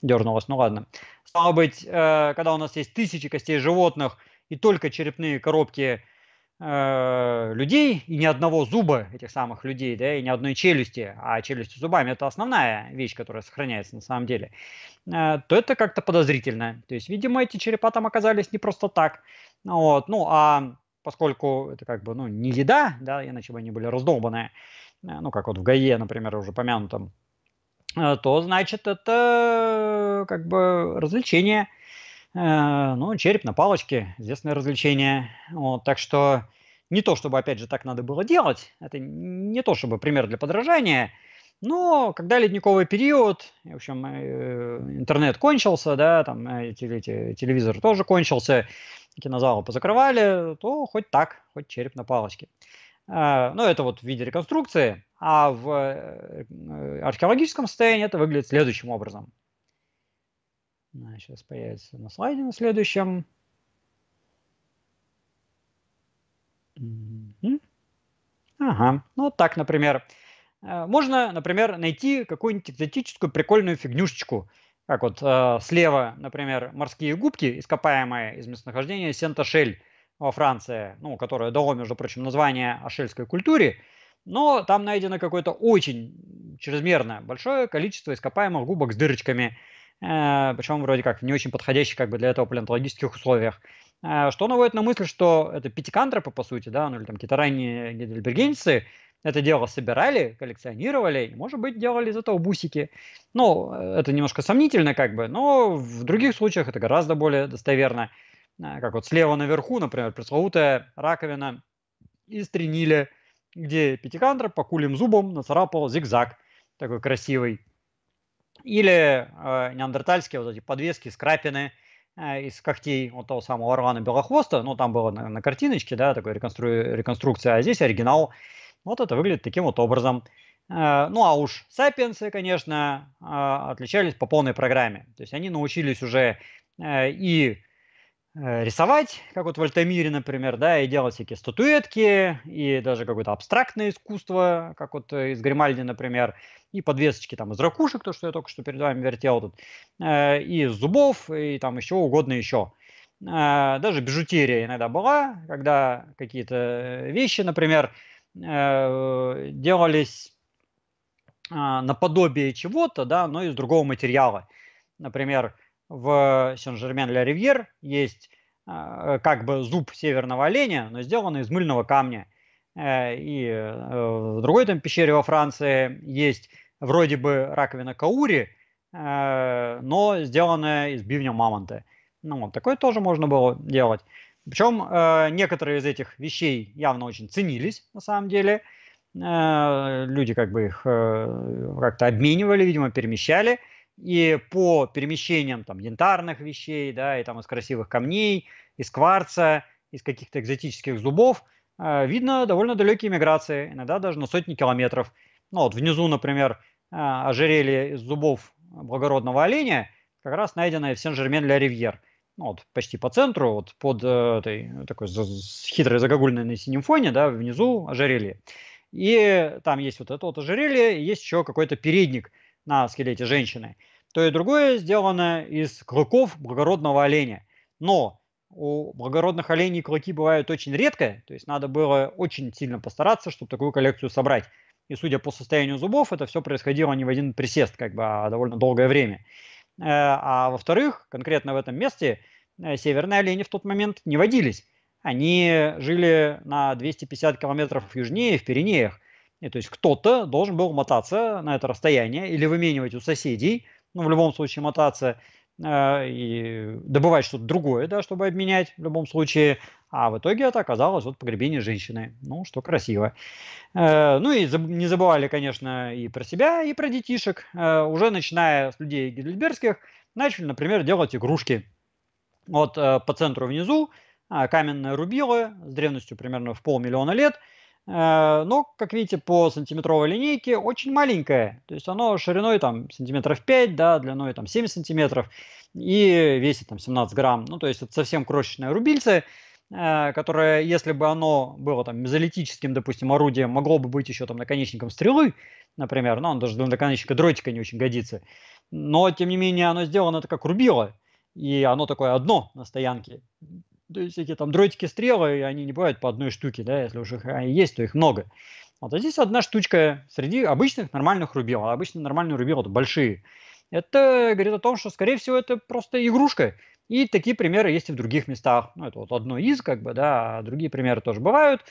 дернулось. Ну, ладно. Стало быть, э, когда у нас есть тысячи костей животных и только черепные коробки Э, людей и ни одного зуба этих самых людей, да, и ни одной челюсти, а челюсти с зубами это основная вещь, которая сохраняется на самом деле, э, то это как-то подозрительно. То есть, видимо, эти черепа там оказались не просто так. Вот, ну, а поскольку это как бы ну, не еда, да, иначе бы они были раздолбанные, э, ну, как вот в ГАЕ, например, уже помянутом, то, значит, это как бы развлечение – Э, ну, череп на палочке, известное развлечение. Вот, так что не то, чтобы, опять же, так надо было делать, это не то, чтобы пример для подражания, но когда ледниковый период, в общем, э, интернет кончился, да, там э, телевизор тоже кончился, кинозалы позакрывали, то хоть так, хоть череп на палочке. Но ну, это вот в виде реконструкции, а в археологическом состоянии это выглядит следующим образом. Сейчас появится на слайде на следующем. Ага, ну вот так, например. Э, можно, например, найти какую-нибудь экзотическую прикольную фигнюшечку. Как вот э, слева, например, морские губки, ископаемые из местонахождения Сент-Ашель во Франции, ну, которая дало, между прочим, название ашельской культуре, но там найдено какое-то очень чрезмерно большое количество ископаемых губок с дырочками – Э, причем вроде как не очень подходящих как бы для этого палеонтологических условиях. Э, что наводит на мысль, что это пятикантропы, по сути, да, ну или там какие-то ранние гидельбергенцы, это дело собирали, коллекционировали, и, может быть, делали из этого бусики. Ну, э, это немножко сомнительно, как бы, но в других случаях это гораздо более достоверно. Как вот слева наверху, например, пресловутая раковина из тренили, где пятикантроп по кулем зубом нацарапал зигзаг, такой красивый. Или э, неандертальские вот эти подвески, скрапины э, из когтей вот того самого Орлана Белохвоста. Ну, там было на, на картиночке, да, такой реконстру... реконструкция, а здесь оригинал. Вот это выглядит таким вот образом. Э, ну, а уж сапиенсы, конечно, э, отличались по полной программе. То есть они научились уже э, и Э, рисовать, как вот в Альтамире, например, да, и делать всякие статуэтки, и даже какое-то абстрактное искусство, как вот э, из Гримальди, например, и подвесочки там из ракушек, то, что я только что перед вами вертел тут, э, и из зубов, и там еще угодно еще. Даже бижутерия иногда была, когда какие-то вещи, например, делались наподобие чего-то, да, но из другого материала. Например, в Сен-Жермен-Ля-Ривьер есть а, как бы зуб северного оленя, но сделанный из мыльного камня. Э, и э, в другой там пещере во Франции есть вроде бы раковина каури, э, но сделанная из бивня мамонта. Ну, вот такое тоже можно было делать. Причем некоторые из этих вещей явно очень ценились на самом деле. Люди как бы их как-то обменивали, видимо, перемещали – и по перемещениям там янтарных вещей, да, и там из красивых камней, из кварца, из каких-то экзотических зубов, э, видно довольно далекие миграции, иногда даже на сотни километров. Ну вот внизу, например, э, ожерелье из зубов благородного оленя, как раз найденное в Сен-Жермен-ля-Ривьер. Ну, вот почти по центру, вот под э, этой э, такой за, хитрой загогульной на синем фоне, да, внизу ожерелье. И там есть вот это вот ожерелье, и есть еще какой-то передник – на скелете женщины, то и другое сделано из клыков благородного оленя. Но у благородных оленей клыки бывают очень редко, то есть надо было очень сильно постараться, чтобы такую коллекцию собрать. И судя по состоянию зубов, это все происходило не в один присест, как бы, а довольно долгое время. Э, а во-вторых, конкретно в этом месте э, северные олени в тот момент не водились. Они жили на 250 километров южнее, в Пиренеях. И то есть кто-то должен был мотаться на это расстояние или выменивать у соседей, ну, в любом случае мотаться э, и добывать что-то другое, да, чтобы обменять в любом случае. А в итоге это оказалось вот погребение женщины. Ну, что красиво. Э, ну и заб- не забывали, конечно, и про себя, и про детишек. Э, уже начиная с людей гидельбергских, начали, например, делать игрушки. Вот э, по центру внизу э, а, каменные рубилы с древностью примерно в полмиллиона лет – Э, но, как видите, по сантиметровой линейке очень маленькое. То есть оно шириной там сантиметров 5, да, длиной там 7 сантиметров и весит там 17 грамм. Ну, то есть это совсем крошечное рубильце, э, которое, если бы оно было там мезолитическим, допустим, орудием, могло бы быть еще там наконечником стрелы, например, но он даже для наконечника дротика не очень годится. Но, тем не менее, оно сделано это как рубило, и оно такое одно на стоянке то есть эти там дротики стрелы, они не бывают по одной штуке, да, если уже они а, есть, то их много. Вот, а здесь одна штучка среди обычных нормальных рубил. А обычно нормальные рубилы это большие. Это говорит о том, что, скорее всего, это просто игрушка. И такие примеры есть и в других местах. Ну, это вот одно из, как бы, да, а другие примеры тоже бывают.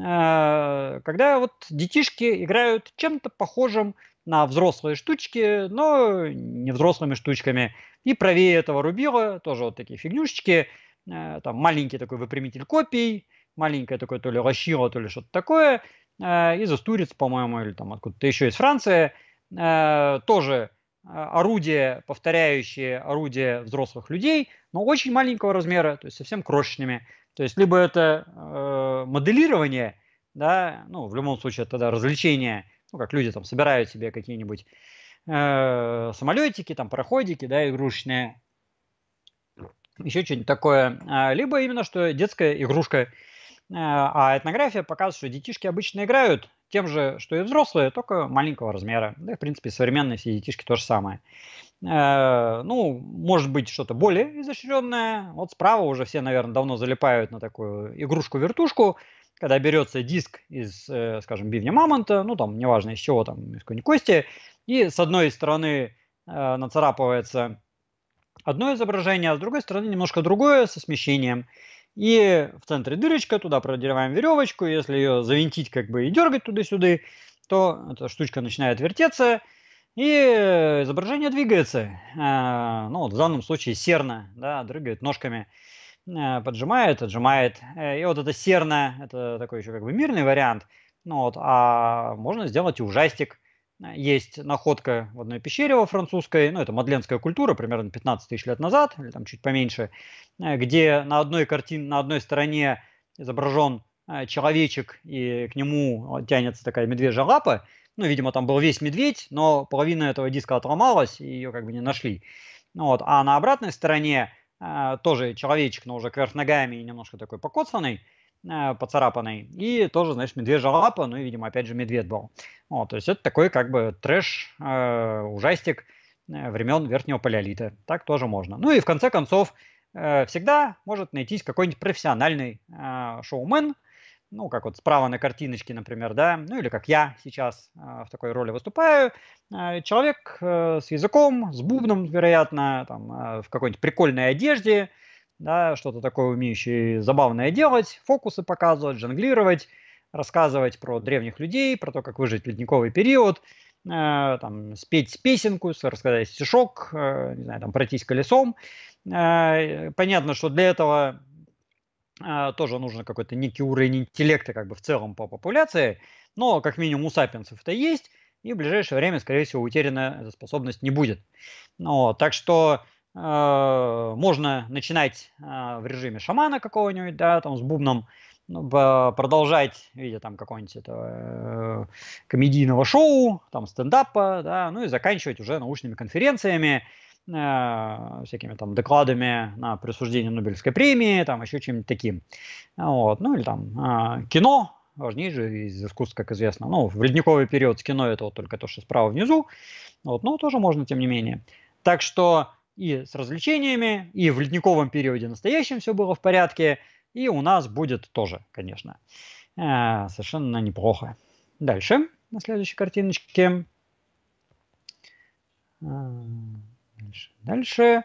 А, когда вот детишки играют чем-то похожим на взрослые штучки, но не взрослыми штучками. И правее этого рубила тоже вот такие фигнюшечки – Э, там маленький такой выпрямитель копий, маленькое такое то ли лощило, то ли что-то такое, э, из Астуриц, по-моему, или там откуда-то еще из Франции, э, тоже орудия, повторяющие орудия взрослых людей, но очень маленького размера, то есть совсем крошечными. То есть либо это моделирование, да, ну, в любом случае тогда развлечение, ну, как люди там собирают себе какие-нибудь э, самолетики, там, пароходики, да, игрушечные, еще что-нибудь такое. А, либо именно, что детская игрушка. Э, а этнография показывает, что детишки обычно играют тем же, что и взрослые, только маленького размера. Да, в принципе, современные все детишки то же самое. Э, ну, может быть, что-то более изощренное. Вот справа уже все, наверное, давно залипают на такую игрушку-вертушку, когда берется диск из, э, скажем, бивня мамонта, ну, там, неважно из чего, там, из какой-нибудь кости, и с одной стороны нацарапывается одно изображение, а с другой стороны немножко другое со смещением. И в центре дырочка, туда продеваем веревочку, если ее завинтить как бы и дергать туда-сюда, то эта штучка начинает вертеться, и изображение двигается. А, ну, вот в данном случае серно, да, дрыгает ножками, э, поджимает, отжимает. Э, и вот это серно, это такой еще как бы мирный вариант. Ну вот, а можно сделать и ужастик – Э, есть находка в одной пещере во французской, ну это мадленская культура, примерно 15 тысяч лет назад, или там чуть поменьше, э, где на одной картине, на одной стороне изображен э, человечек, и к нему тянется такая медвежья лапа. Ну, видимо, там был весь медведь, но половина этого диска отломалась, и ее как бы не нашли. Ну вот. А на обратной стороне тоже человечек, но уже кверх ногами и немножко такой покоцанный. Э, поцарапанный. И тоже, знаешь медвежья лапа, ну и, видимо, опять же, медведь был. Вот, то есть это такой как бы трэш, э, ужастик э, времен верхнего палеолита. Так тоже можно. Ну и в конце концов, э, всегда может найтись какой-нибудь профессиональный э, шоумен, ну, как вот справа на картиночке, например, да, ну или как я сейчас э, в такой роли выступаю, э, человек э, с языком, с бубном, вероятно, там, э, в какой-нибудь прикольной одежде, да, что-то такое умеющий забавное делать, фокусы показывать, жонглировать, рассказывать про древних людей, про то, как выжить в ледниковый период, э, там, спеть песенку, рассказать стишок, э, не знаю, там, пройтись колесом. Э, понятно, что для этого э, тоже нужно какой-то некий уровень интеллекта как бы в целом по популяции, но как минимум у сапиенсов это есть, и в ближайшее время, скорее всего, утеряна эта способность не будет. но ну так что Э, можно начинать э, в режиме шамана какого-нибудь, да, там с бубном, ну, продолжать в виде там какого-нибудь этого э, комедийного шоу, там стендапа, да, ну и заканчивать уже научными конференциями, всякими там докладами на присуждение Нобелевской премии, там еще чем-нибудь таким. Вот, ну или там кино, важнее же из искусств, как известно. Ну, в ледниковый период с кино это вот только то, что справа внизу. Вот, но тоже можно, тем не менее. Так что и с развлечениями, и в ледниковом периоде настоящем все было в порядке, и у нас будет тоже, конечно. Э, совершенно неплохо. Дальше, на следующей картиночке. Э, дальше. Дальше.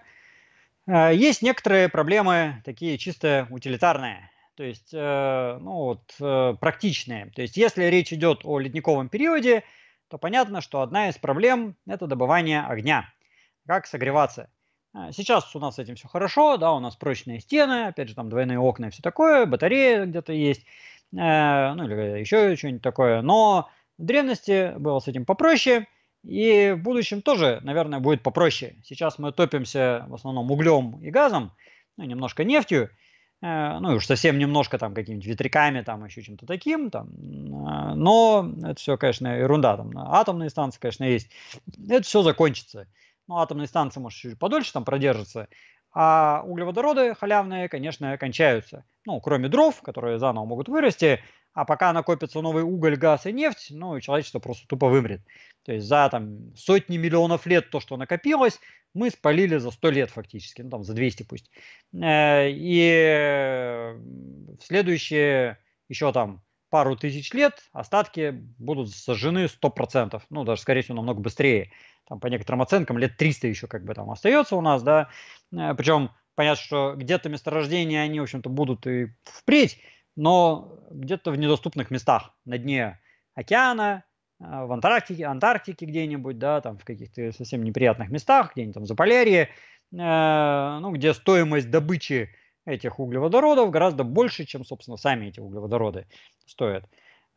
Э, есть некоторые проблемы, такие чисто утилитарные, то есть э, ну, вот, практичные. То есть если речь идет о ледниковом периоде, то понятно, что одна из проблем – это добывание огня. Как согреваться? А, сейчас у нас с этим все хорошо, да, у нас прочные стены, опять же, там двойные окна и все такое, батарея где-то есть, э, ну или еще что-нибудь такое. Но в древности было с этим попроще, и в будущем тоже, наверное, будет попроще. Сейчас мы топимся в основном углем и газом, ну, немножко нефтью, э, ну и уж совсем немножко там какими-нибудь ветряками, там еще чем-то таким, там, э, но это все, конечно, ерунда, там атомные станции, конечно, есть. Это все закончится ну, атомные станции, может, чуть подольше там продержатся, а углеводороды халявные, конечно, кончаются. Ну, кроме дров, которые заново могут вырасти, а пока накопится новый уголь, газ и нефть, ну, человечество просто тупо вымрет. То есть за там сотни миллионов лет то, что накопилось, мы спалили за 100 лет фактически, ну, там за 200 пусть. Э, и э, в следующие еще там пару тысяч лет остатки будут сожжены 100%, ну, даже, скорее всего, намного быстрее там, по некоторым оценкам, лет 300 еще как бы там остается у нас, да, э, причем понятно, что где-то месторождения они, в общем-то, будут и впредь, но где-то в недоступных местах, на дне океана, э, в Антарктике, Антарктике где-нибудь, да, там в каких-то совсем неприятных местах, где-нибудь там за Полярье, э, ну, где стоимость добычи этих углеводородов гораздо больше, чем, собственно, сами эти углеводороды стоят.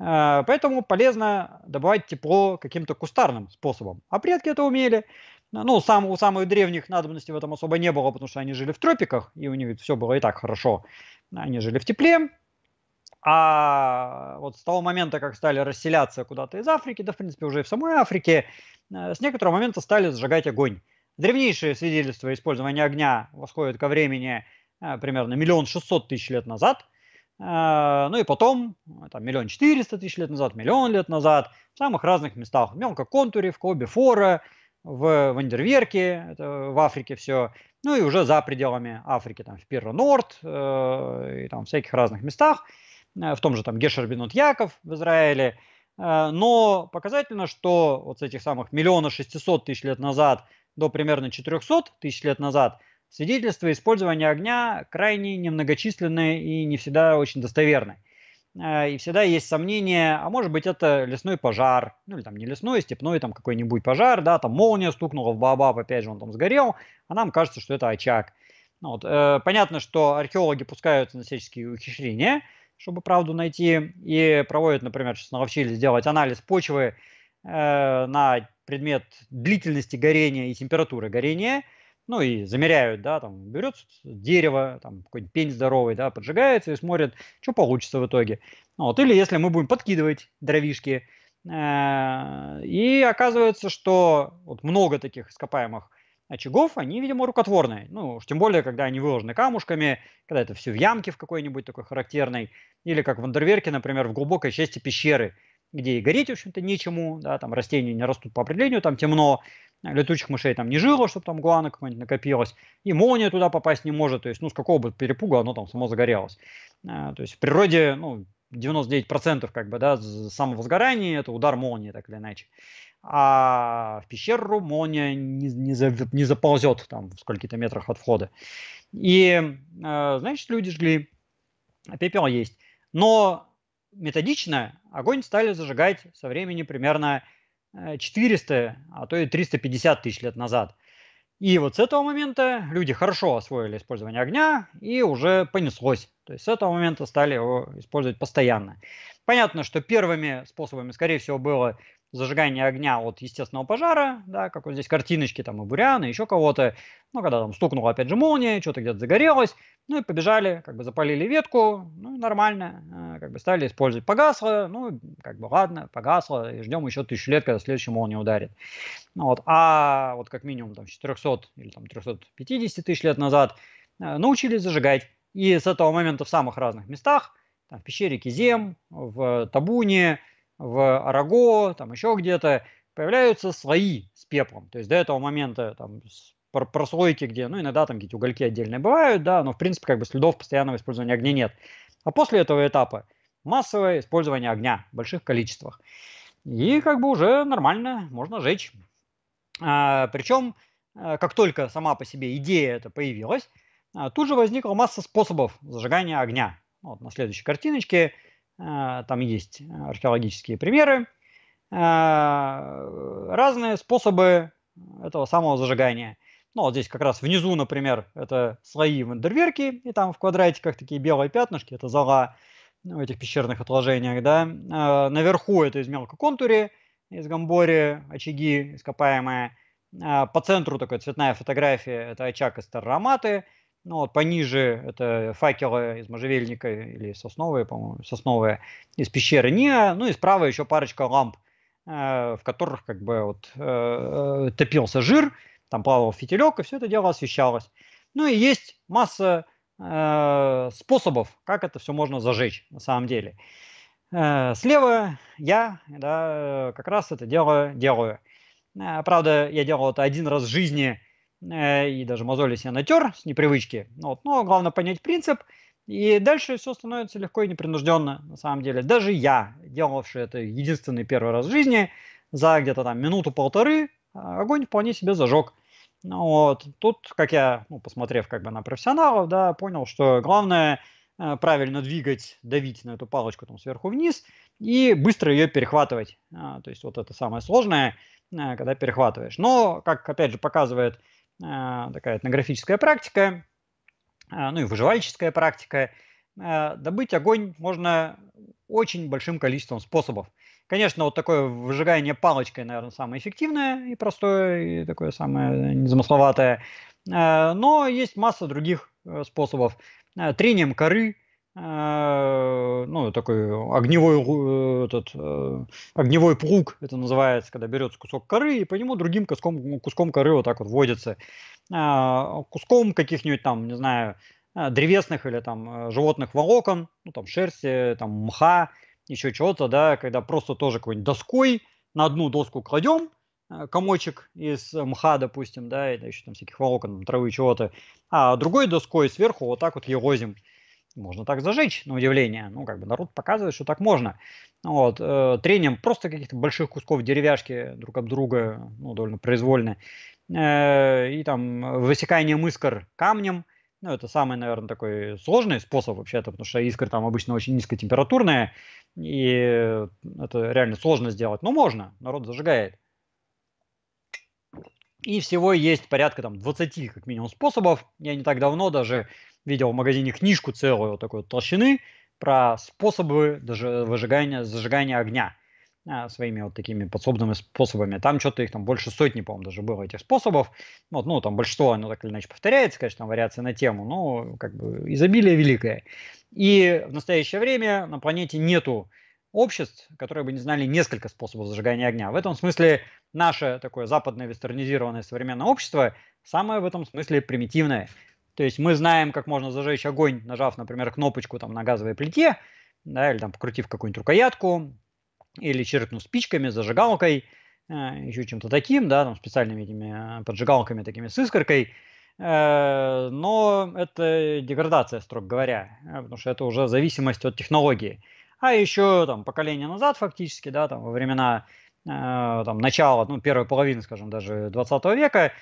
А, поэтому полезно добывать тепло каким-то кустарным способом. А предки это умели. Ну, сам, у самых древних надобности в этом особо не было, потому что они жили в тропиках, и у них все было и так хорошо. Они жили в тепле. А вот с того момента, как стали расселяться куда-то из Африки, да, в принципе, уже и в самой Африке, э, с некоторого момента стали сжигать огонь. Древнейшие свидетельства использования огня восходят ко времени э, примерно миллион шестьсот тысяч лет назад – Э, ну и потом, э, там, миллион четыреста тысяч лет назад, миллион лет назад, в самых разных местах. В мелкоконтуре, в Кобе Фора, в Вандерверке, это в Африке все. Ну и уже за пределами Африки, там, в Пирро-Норд э, и там всяких разных местах. Э, в том же там Гешер Яков в Израиле. Но показательно, что вот с этих самых миллиона шестисот тысяч лет назад до примерно четырехсот тысяч лет назад – свидетельства использования огня крайне немногочисленные и не всегда очень достоверны. А, и всегда есть сомнения, а может быть это лесной пожар, ну или там не лесной, степной там какой-нибудь пожар, да, там молния стукнула в бабаб, опять же он там сгорел, а нам кажется, что это очаг. Ну, вот, э, понятно, что археологи пускаются на всяческие ухищрения, чтобы правду найти, и проводят, например, сейчас научились сделать анализ почвы э, на предмет длительности горения и температуры горения – ну и замеряют, да, там берет дерево, там какой-нибудь пень здоровый, да, поджигается и смотрят, что получится в итоге. Ну вот. Или если мы будем подкидывать дровишки, а, и оказывается, что вот много таких ископаемых очагов, они, видимо, рукотворные. Ну, уж тем более, когда они выложены камушками, когда это все в ямке в какой-нибудь такой характерной, или как в Андерверке, например, в глубокой части пещеры, где и гореть, в общем-то, нечему, да, там растения не растут по определению, там темно, летучих мышей там не жило, чтобы там гуана какая-нибудь накопилась, и молния туда попасть не может, то есть, ну, с какого бы перепуга оно там само загорелось. А, то есть в природе, ну, 99% как бы, да, самого сгорания – это удар молнии, так или иначе. А в пещеру молния не, не, за, не заползет там в скольких-то метрах от входа. И, э, значит, люди жгли, пепел есть. Но методично огонь стали зажигать со времени примерно 400, э, а то и 350 тысяч лет назад. И вот с этого момента люди хорошо освоили использование огня и уже понеслось. То есть с этого момента стали его использовать постоянно. Понятно, что первыми способами, скорее всего, было зажигание огня от естественного пожара, да, как вот здесь картиночки, там, и буряны, еще кого-то, ну, когда там стукнула опять же молния, что-то где-то загорелось, ну, и побежали, как бы запалили ветку, ну, нормально, э, как бы стали использовать. Погасло, ну, как бы ладно, погасло, и ждем еще тысячу лет, когда следующая молния ударит. Ну, вот, а вот как минимум там 400 или там 350 тысяч лет назад э, научились зажигать, и с этого момента в самых разных местах, там, в пещере Кизем, в Табуне, в Араго, там еще где-то, появляются слои с пеплом. То есть до этого момента там прослойки, где, ну, иногда там какие-то угольки отдельные бывают, да, но, в принципе, как бы следов постоянного использования огня нет. А после этого этапа массовое использование огня в больших количествах. И как бы уже нормально, можно жечь. А, причем, а, как только сама по себе идея эта появилась, а, тут же возникла масса способов зажигания огня. Вот на следующей картиночке – а, там есть а, археологические примеры, а, разные способы этого самого зажигания. Ну, вот здесь как раз внизу, например, это слои вандерверки, и там в квадратиках такие белые пятнышки, это зола в этих пещерных отложениях, да. Наверху это из мелкоконтури, из гамбори, очаги ископаемые. По центру такая цветная фотография, это очаг из терраматы – ну, вот пониже это факелы из можжевельника или сосновые, по-моему, сосновые из пещеры Ниа. Ну и справа еще парочка ламп, э, в которых как бы вот э, э топился жир, там плавал фитилек, и все это дело освещалось. Ну и есть масса э, способов, как это все можно зажечь на самом деле. Э, слева я да, э, как раз это дело делаю. Э, правда, я делал это один раз в жизни – Э, и даже мозоли себе натер с непривычки. Ну вот. Но главное понять принцип, и дальше все становится легко и непринужденно, на самом деле. Даже я, делавший это единственный первый раз в жизни, за где-то там минуту-полторы а, огонь вполне себе зажег. Ну, вот. Тут, как я, ну, посмотрев как бы на профессионалов, да, понял, что главное э, правильно двигать, давить на эту палочку там сверху вниз и быстро ее перехватывать. А, то есть вот это самое сложное, э, когда перехватываешь. Но, как опять же показывает а, такая этнографическая практика, а, ну и выживальческая практика. А, добыть огонь можно очень большим количеством способов. Конечно, вот такое выжигание палочкой, наверное, самое эффективное и простое, и такое самое незамысловатое. Но есть масса других э, способов. Трением коры, а, ну, такой огневой, э, этот, э, огневой плуг, это называется, когда берется кусок коры, и по нему другим куском, куском коры вот так вот вводится а, Куском каких-нибудь там, не знаю, э, древесных или там животных волокон, ну, там шерсти, там мха, еще чего-то, да, когда просто тоже какой-нибудь доской на одну доску кладем, комочек из мха, допустим, да, и еще там всяких волокон, травы, чего-то, а другой доской сверху вот так вот елозим. возим можно так зажечь, на удивление. Ну, как бы народ показывает, что так можно. Вот, э, трением просто каких-то больших кусков деревяшки друг об друга, ну, довольно произвольно. Э, и там высеканием искр камнем. Ну, это самый, наверное, такой сложный способ вообще-то, потому что искры там обычно очень низкотемпературные, и это реально сложно сделать. Но можно, народ зажигает. И всего есть порядка там 20 как минимум способов. Я не так давно даже видел в магазине книжку целую вот такой вот толщины про способы даже выжигания, зажигания огня а, своими вот такими подсобными способами. Там что-то их там больше сотни, по-моему, даже было этих способов. Вот, ну, там большинство, оно так или иначе повторяется, конечно, там вариация на тему, но как бы изобилие великое. И в настоящее время на планете нету обществ, которые бы не знали несколько способов зажигания огня. В этом смысле наше такое западное вестернизированное современное общество самое в этом смысле примитивное. То есть мы знаем, как можно зажечь огонь, нажав, например, кнопочку там на газовой плите, да, или там покрутив какую-нибудь рукоятку, или черкнув спичками, зажигалкой, э, еще чем-то таким, да, там специальными этими э, поджигалками такими с искоркой. Э, но это деградация, строго говоря, потому что это уже зависимость от технологии а еще там поколение назад фактически, да, там во времена э, там, начала, ну, первой половины, скажем, даже 20 века,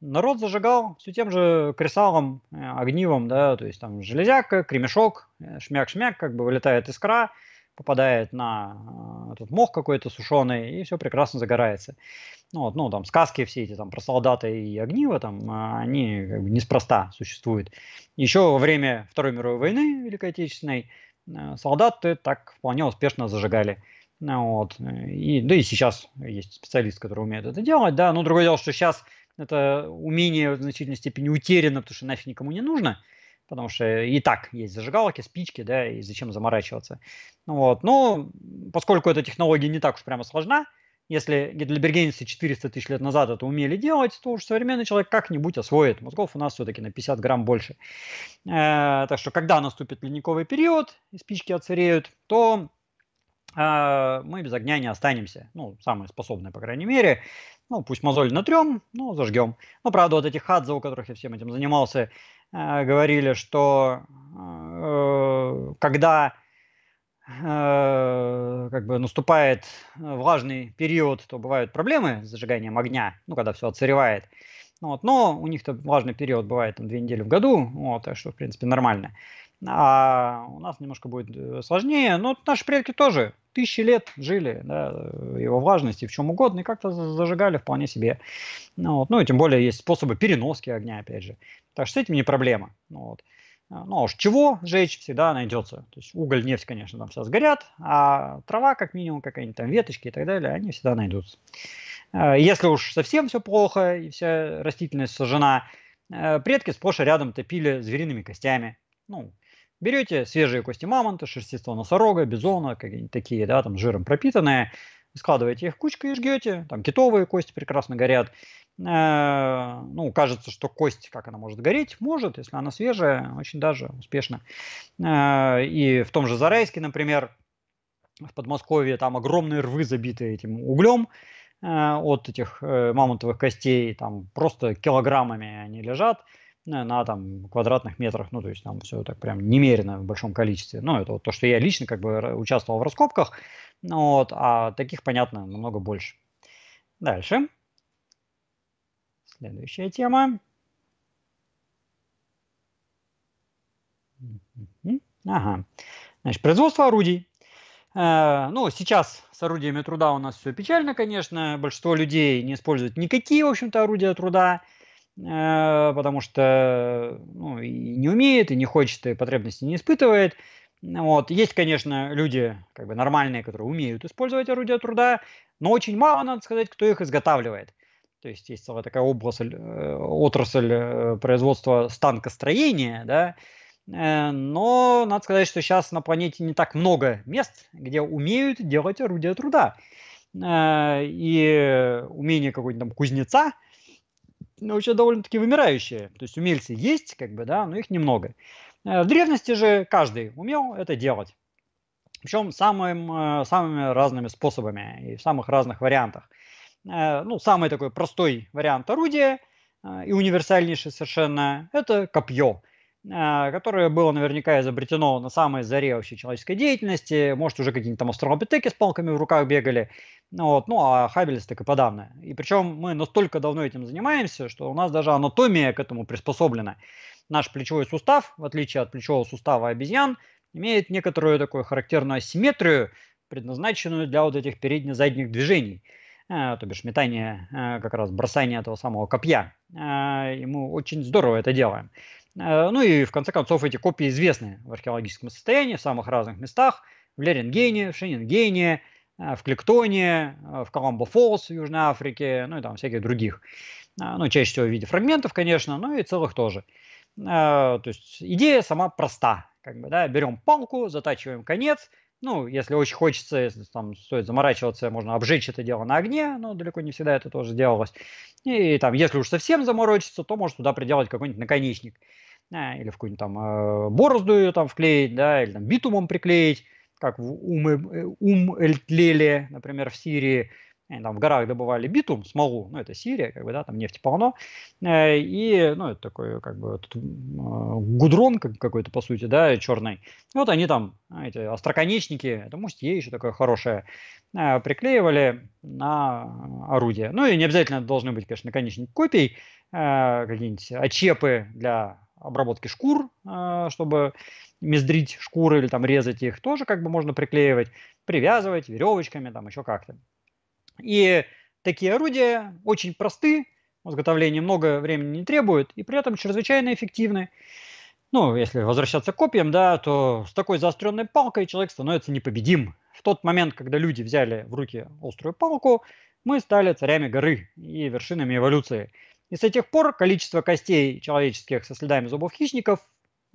народ зажигал все тем же кресалом, э, огнивом, да, то есть там железяка, кремешок, э, шмяк-шмяк, как бы вылетает искра, попадает на э, этот мох какой-то сушеный, и все прекрасно загорается. Ну, вот, ну, там сказки все эти там про солдаты и огниво, там, э, они как бы неспроста существуют. Еще во время Второй мировой войны Великой Отечественной Э, солдаты так вполне успешно зажигали. Ну вот. Э, и, да и сейчас есть специалисты, которые умеют это делать, да. Но другое дело, что сейчас это умение в значительной степени утеряно, потому что нафиг никому не нужно, потому что и так есть зажигалки, спички, да, и зачем заморачиваться. Ну вот. Но поскольку эта технология не так уж прямо сложна, если гитлебергенцы 400 тысяч лет назад это умели делать, то уж современный человек как-нибудь освоит. Мозгов у нас все-таки на 50 грамм больше. Э, так что, когда наступит ледниковый период, и спички отсыреют, то э, мы без огня не останемся. Ну, самые способные, по крайней мере. Ну, пусть мозоль натрем, но зажгем. Но, ну, правда, вот эти хадзы, у которых я всем этим занимался, э, говорили, что э, когда Э, как бы наступает э, влажный период, то бывают проблемы с зажиганием огня, ну, когда все отсыревает. Ну вот, но у них-то влажный период бывает там две недели в году, вот, так что, в принципе, нормально. А у нас немножко будет э, сложнее, но наши предки тоже тысячи лет жили, да, его влажности в чем угодно, и как-то зажигали вполне себе. Ну, вот, ну и тем более есть способы переноски огня, опять же. Так что с этим не проблема. Ну, вот. Э, ну а уж чего сжечь всегда найдется. То есть уголь, нефть, конечно, там все сгорят, а трава, как минимум, какая-нибудь там веточки и так далее, они всегда найдутся. Э, если уж совсем все плохо и вся растительность сожжена, э, предки сплошь и рядом топили звериными костями. Ну, берете свежие кости мамонта, шерстистого носорога, бизона, какие-нибудь такие, да, там жиром пропитанные, складываете их кучкой и жгете. Там китовые кости прекрасно горят. Э, ну, кажется, что кость, как она может гореть, может, если она свежая, очень даже успешно. Э, и в том же Зарайске, например, в Подмосковье там огромные рвы забиты этим углем э, от этих мамонтовых костей, там просто килограммами они лежат на там квадратных метрах, ну то есть там все так прям немерено в большом количестве. Ну это вот то, что я лично как бы участвовал в раскопках, ну вот, а таких понятно намного больше. Дальше. Следующая тема. Ага. Значит, производство орудий. Э, ну, сейчас с орудиями труда у нас все печально, конечно. Большинство людей не используют никакие, в общем-то, орудия труда, э, потому что ну, и не умеет, и не хочет, и потребности не испытывает. Вот. Есть, конечно, люди как бы нормальные, которые умеют использовать орудия труда, но очень мало, надо сказать, кто их изготавливает то есть есть целая такая образоль, э, отрасль э, производства станкостроения, да, э, но надо сказать, что сейчас на планете не так много мест, где умеют делать орудия труда. И умение какой-нибудь там кузнеца ну, вообще довольно-таки вымирающее. То есть умельцы есть, как бы, да, но их немного. В древности же каждый умел это делать. Причем самым, самыми разными способами и в самых разных вариантах. Э, ну, самый такой простой вариант орудия э, и универсальнейший совершенно, это копье, э, которое было наверняка изобретено на самой заре вообще человеческой деятельности. Может, уже какие-нибудь там астрономопитеки с палками в руках бегали. Ну вот. Ну, а Хаббельс так и подавно. И причем мы настолько давно этим занимаемся, что у нас даже анатомия к этому приспособлена. Наш плечевой сустав, в отличие от плечевого сустава обезьян, имеет некоторую такую характерную асимметрию, предназначенную для вот этих передне-задних движений – а, то бишь метание, а, как раз бросание этого самого копья. И а, мы очень здорово это делаем. Ну и в конце концов эти копии известны в археологическом состоянии в самых разных местах. В Лерингене, в Шенингене, в Кликтоне, в Коломбо Фолс в Южной Африке, ну и там всяких других. Ну, чаще всего в виде фрагментов, конечно, но и целых тоже. То есть идея сама проста. Как бы, да, берем палку, затачиваем конец – ну, если очень хочется, если там стоит заморачиваться, можно обжечь это дело на огне, но далеко не всегда это тоже делалось. И там, если уж совсем заморочиться, то можно туда приделать какой-нибудь наконечник. А, или в какую-нибудь там э, борозду ее там вклеить, да, или там битумом приклеить, как в Ум-эль-Тлеле, э, например, в Сирии, они там в горах добывали битум, смолу, ну это Сирия, как бы, да, там нефти полно. Э, и, ну, это такой, как бы, этот э, гудрон какой-то, по сути, да, черный. И вот они там, эти остроконечники, это мустье еще такое хорошее, э, приклеивали на орудие. Ну и не обязательно должны быть, конечно, наконечники копий, какие-нибудь очепы для обработки шкур, чтобы мездрить шкуры или там резать их, тоже как бы можно приклеивать, привязывать веревочками, там еще как-то. И такие орудия очень просты, изготовление много времени не требует и при этом чрезвычайно эффективны. Ну, если возвращаться к копьям, да, то с такой заостренной палкой человек становится непобедим. В тот момент, когда люди взяли в руки острую палку, мы стали царями горы и вершинами эволюции. И с тех пор количество костей человеческих со следами зубов хищников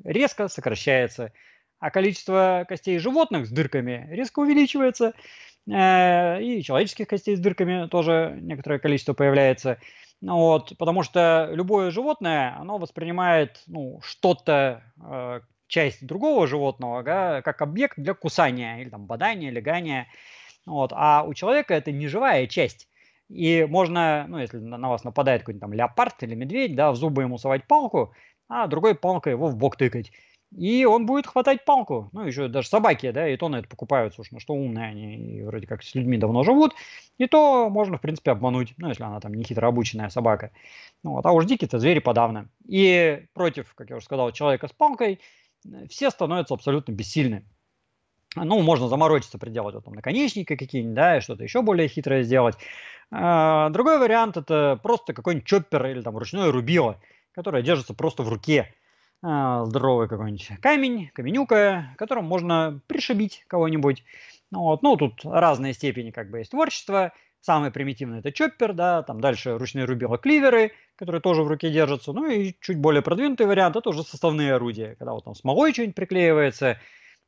резко сокращается, а количество костей животных с дырками резко увеличивается – Э, и человеческих костей с дырками тоже некоторое количество появляется. Вот, потому что любое животное, оно воспринимает ну, что-то, э, часть другого животного, да, как объект для кусания или там бодания, легания. Вот. А у человека это неживая часть. И можно, ну, если на вас нападает какой-нибудь там леопард или медведь, да, в зубы ему совать палку, а другой палкой его в бок тыкать. И он будет хватать палку. Ну, еще даже собаки, да, и то на это покупаются уж, на что умные они, и вроде как с людьми давно живут. И то можно, в принципе, обмануть, ну, если она там не хитро обученная собака. Ну, а уж дикие-то звери подавно. И против, как я уже сказал, человека с палкой э, все становятся абсолютно бессильны. Ну, можно заморочиться, приделать вот там наконечники какие-нибудь, да, и что-то еще более хитрое сделать. А, другой вариант – это просто какой-нибудь чоппер или там ручное рубило, которое держится просто в руке. А, здоровый какой-нибудь камень, каменюка, которым можно пришибить кого-нибудь. Ну Вот. Ну, тут разные степени как бы есть творчества. Самый примитивный это чоппер, да, там дальше ручные рубила кливеры, которые тоже в руке держатся. Ну и чуть более продвинутый вариант, это уже составные орудия, когда вот там смолой что-нибудь приклеивается э,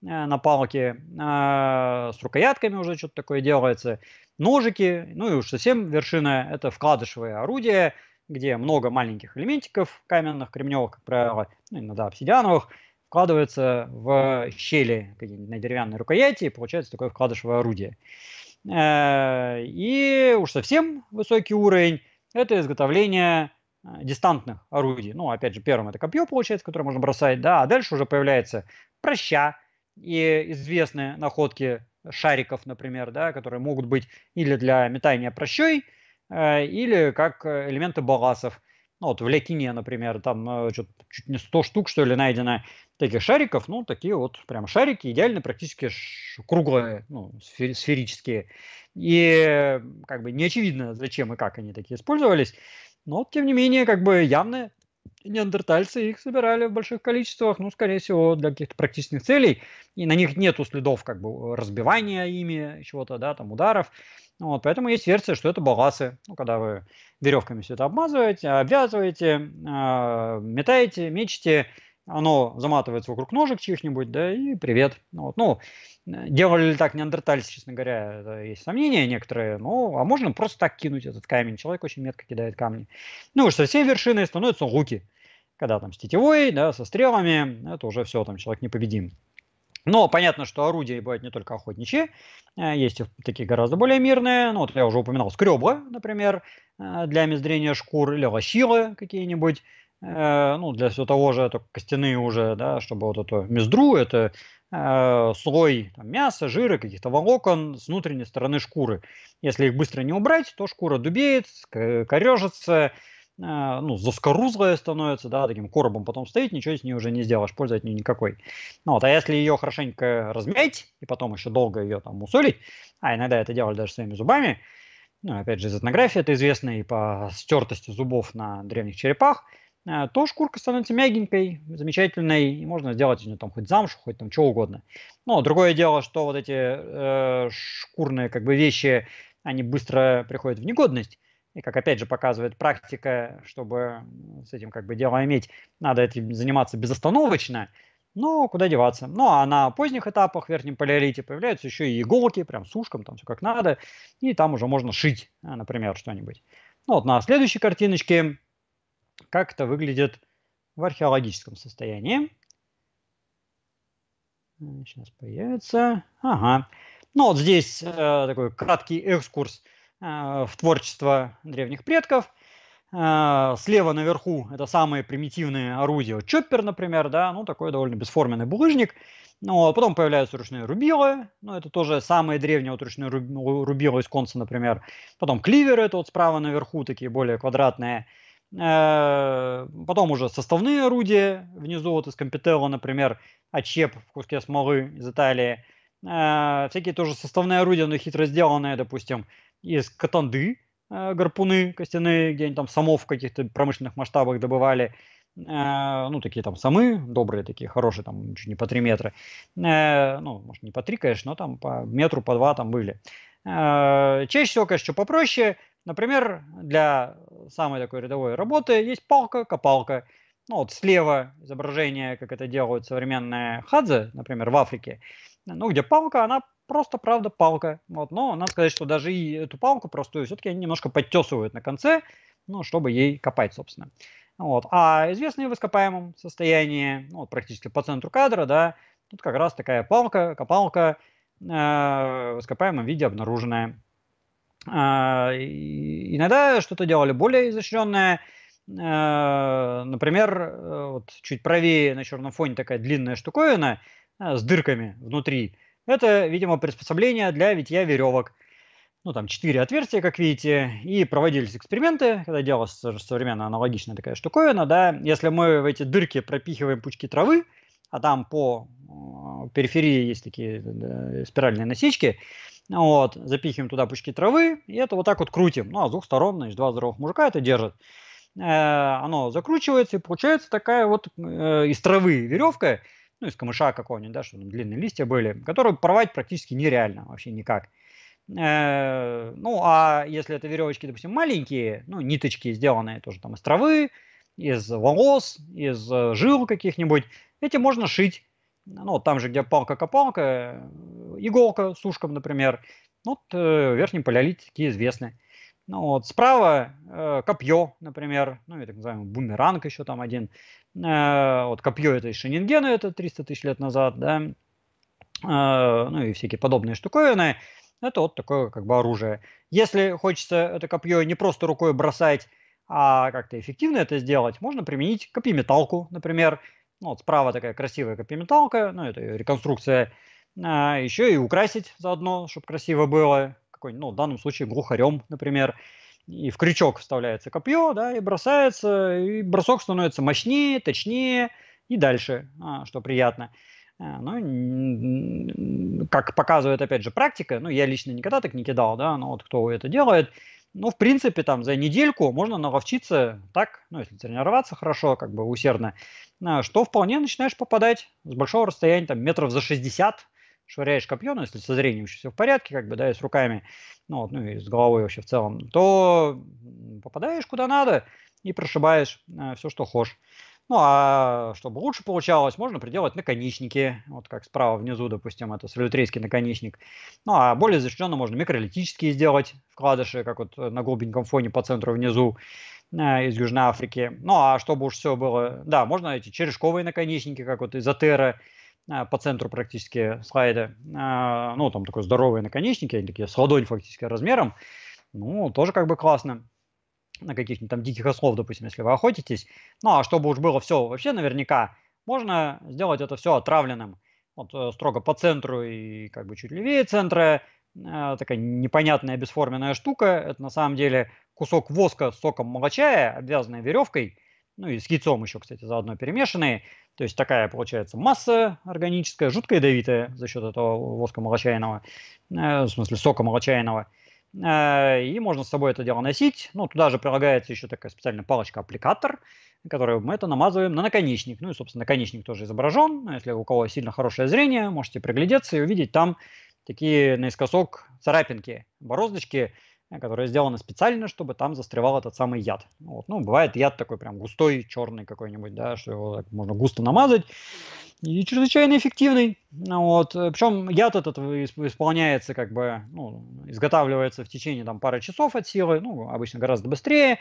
на палке, а, с рукоятками уже что-то такое делается, ножики, ну и уж совсем вершина, это вкладышевые орудия, где много маленьких элементиков каменных, кремневых, как правило, ну, иногда обсидиановых, вкладывается в щели на деревянной рукояти, и получается такое вкладышевое орудие. Э, и уж совсем высокий уровень – это изготовление э, дистантных орудий. Ну, опять же, первым это копье получается, которое можно бросать, да, а дальше уже появляется проща и известные находки шариков, например, да, которые могут быть или для метания прощой – Э, или как э, элементы балласов. Ну, вот в Лякине, например, там э, чуть не 100 штук, что ли, найдено таких шариков. Ну, такие вот прям шарики, идеально практически круглые, ну, сферические. И как бы не очевидно, зачем и как они такие использовались. Но, тем не менее, как бы явно неандертальцы их собирали в больших количествах, ну, скорее всего, для каких-то практичных целей, и на них нету следов как бы разбивания ими чего-то, да, там ударов. Вот, поэтому есть версия, что это баласы, ну, когда вы веревками все это обмазываете, обвязываете, э, метаете, мечете, оно заматывается вокруг ножек чьих-нибудь, да, и привет. Вот. Ну, э, делали ли так неандертальцы, честно говоря, это есть сомнения некоторые, ну, а можно просто так кинуть этот камень, человек очень метко кидает камни. Ну, уж совсем вершины становятся луки, когда там с тетевой, да, со стрелами, это уже все, там человек непобедим. Но понятно, что орудия бывают не только охотничьи, э, есть и такие гораздо более мирные. Ну, вот я уже упоминал скребла, например, э, для мездрения шкур или лощилы какие-нибудь. Э, ну, для всего того же, это костяные уже, да, чтобы вот эту мездру, это э, слой там, мяса, жира, каких-то волокон с внутренней стороны шкуры. Если их быстро не убрать, то шкура дубеет, корежится, э, ну, заскорузлая становится, да, таким коробом потом стоит, ничего с ней уже не сделаешь, пользы от нее никакой. Ну, вот, а если ее хорошенько размять и потом еще долго ее там усолить, а иногда это делали даже своими зубами, ну, опять же, из этнографии это известно и по стертости зубов на древних черепах – а, то шкурка становится мягенькой, замечательной, и можно сделать из нее там хоть замшу, хоть там что угодно. Но другое дело, что вот эти э, шкурные как бы вещи, они быстро приходят в негодность. И как опять же показывает практика, чтобы с этим как бы дело иметь, надо этим заниматься безостановочно. Но куда деваться? Ну, а на поздних этапах в верхнем палеолите появляются еще и иголки, прям с ушком, там все как надо. И там уже можно шить, например, что-нибудь. Ну, вот на следующей картиночке как это выглядит в археологическом состоянии. Сейчас появится. Ага. Ну вот здесь э, такой краткий экскурс э, в творчество древних предков. Э, слева наверху это самые примитивные орудия. Чоппер, например, да, ну такой довольно бесформенный булыжник. Ну, а потом появляются ручные рубилы. Ну, это тоже самые древние вот ручные рубилы из конца, например. Потом кливеры, это вот справа наверху, такие более квадратные. Э, потом уже составные орудия внизу, вот из Компителла, например, Ачеп в куске смолы из Италии. Э, всякие тоже составные орудия, но хитро сделанные, допустим, из катанды, э, гарпуны костяные, где они там самов в каких-то промышленных масштабах добывали. Ну, такие там самы добрые, такие хорошие, там чуть не по 3 метра. Ну, может, не по 3, конечно, но там по метру, по 2 там были. Чаще всего, конечно, попроще – Например, для э, самой такой рядовой работы есть палка-копалка. Ну, вот слева изображение, как это делают современные хадзы, например, в Африке. Ну, где палка, она просто, правда, палка. Вот, но надо сказать, что даже и эту палку простую все-таки они немножко подтесывают на конце, ну, чтобы ей копать, собственно. Вот. А известные в ископаемом состоянии, ну, вот практически по центру кадра, да, тут как раз такая палка, копалка э, в ископаемом виде обнаруженная. А, иногда что-то делали более изощренное. А, например, э, вот чуть правее на черном фоне такая длинная штуковина а, с дырками внутри. Это, видимо, приспособление для витья веревок. Ну, там четыре отверстия, как видите, и проводились эксперименты, когда делалась современная аналогичная такая штуковина, да. Если мы в эти дырки пропихиваем пучки травы, а там по э, периферии есть такие да, э, спиральные насечки, вот, запихиваем туда пучки травы, и это вот так вот крутим. Ну, а с двух сторон, значит, два здоровых мужика это держит, Э, оно закручивается, и получается такая вот э, из травы веревка, ну, из камыша какого-нибудь, да, что там длинные листья были, которую порвать практически нереально, вообще никак. Э, ну, а если это веревочки, допустим, маленькие, ну, ниточки сделанные тоже там из травы, из волос, из э, жил каких-нибудь, эти можно шить ну, там же, где палка-копалка, э, иголка с ушком, например, ну, вот э, верхние палеолитики известны. Ну, вот, справа э, копье, например, ну, и так называемый бумеранг еще там один. Э, вот копье это из Шенингена, это 300 тысяч лет назад, да. Э, ну и всякие подобные штуковины. Это вот такое как бы оружие. Если хочется это копье не просто рукой бросать, а как-то эффективно это сделать, можно применить копьеметалку, например, ну, вот справа такая красивая копиметалка, ну, это реконструкция. А, еще и украсить заодно, чтобы красиво было. Какой, ну, в данном случае глухарем, например. И в крючок вставляется копье, да, и бросается, и бросок становится мощнее, точнее и дальше, а, что приятно. А, ну, как показывает, опять же, практика, ну, я лично никогда так не кидал, да, но вот кто это делает, ну, в принципе, там за недельку можно наловчиться так, ну, если тренироваться хорошо, как бы усердно, а, что вполне начинаешь попадать с большого расстояния, там метров за 60, швыряешь копье, ну, если со зрением еще все в порядке, как бы, да, и с руками, ну, вот, ну, и с головой вообще в целом, то попадаешь куда надо и прошибаешь э, все, что хочешь. Ну, а чтобы лучше получалось, можно приделать наконечники, вот как справа внизу, допустим, это салютрейский наконечник. Ну, а более защищенно можно микролитические сделать вкладыши, как вот на голубеньком фоне по центру внизу. А, из Южной Африки. Ну, а чтобы уж все было... Да, можно эти черешковые наконечники, как вот из Атера, а, по центру практически слайда. А, ну, там такой здоровые наконечники, они такие с ладонь фактически размером. Ну, тоже как бы классно на каких-нибудь там диких ослов, допустим, если вы охотитесь. Ну, а чтобы уж было все вообще наверняка, можно сделать это все отравленным. Вот э, строго по центру и как бы чуть левее центра. Э, такая непонятная бесформенная штука. Это на самом деле кусок воска с соком молочая, обвязанный веревкой, ну и с яйцом еще, кстати, заодно перемешанные. То есть такая получается масса органическая, жутко ядовитая за счет этого воска молочайного, э, в смысле сока молочайного. Э, и можно с собой это дело носить. Ну, туда же прилагается еще такая специальная палочка-аппликатор, которую мы это намазываем на наконечник. Ну и, собственно, наконечник тоже изображен. Ну, если у кого сильно хорошее зрение, можете приглядеться и увидеть там такие наискосок царапинки, бороздочки, Э, которые сделаны специально, чтобы там застревал этот самый яд. Ну вот. Ну, бывает яд такой прям густой, черный какой-нибудь, да, что его так можно густо намазать. И чрезвычайно эффективный. Ну вот. Э, Причем яд этот исполняется как бы, ну, изготавливается в течение там пары часов от силы, ну, обычно гораздо быстрее.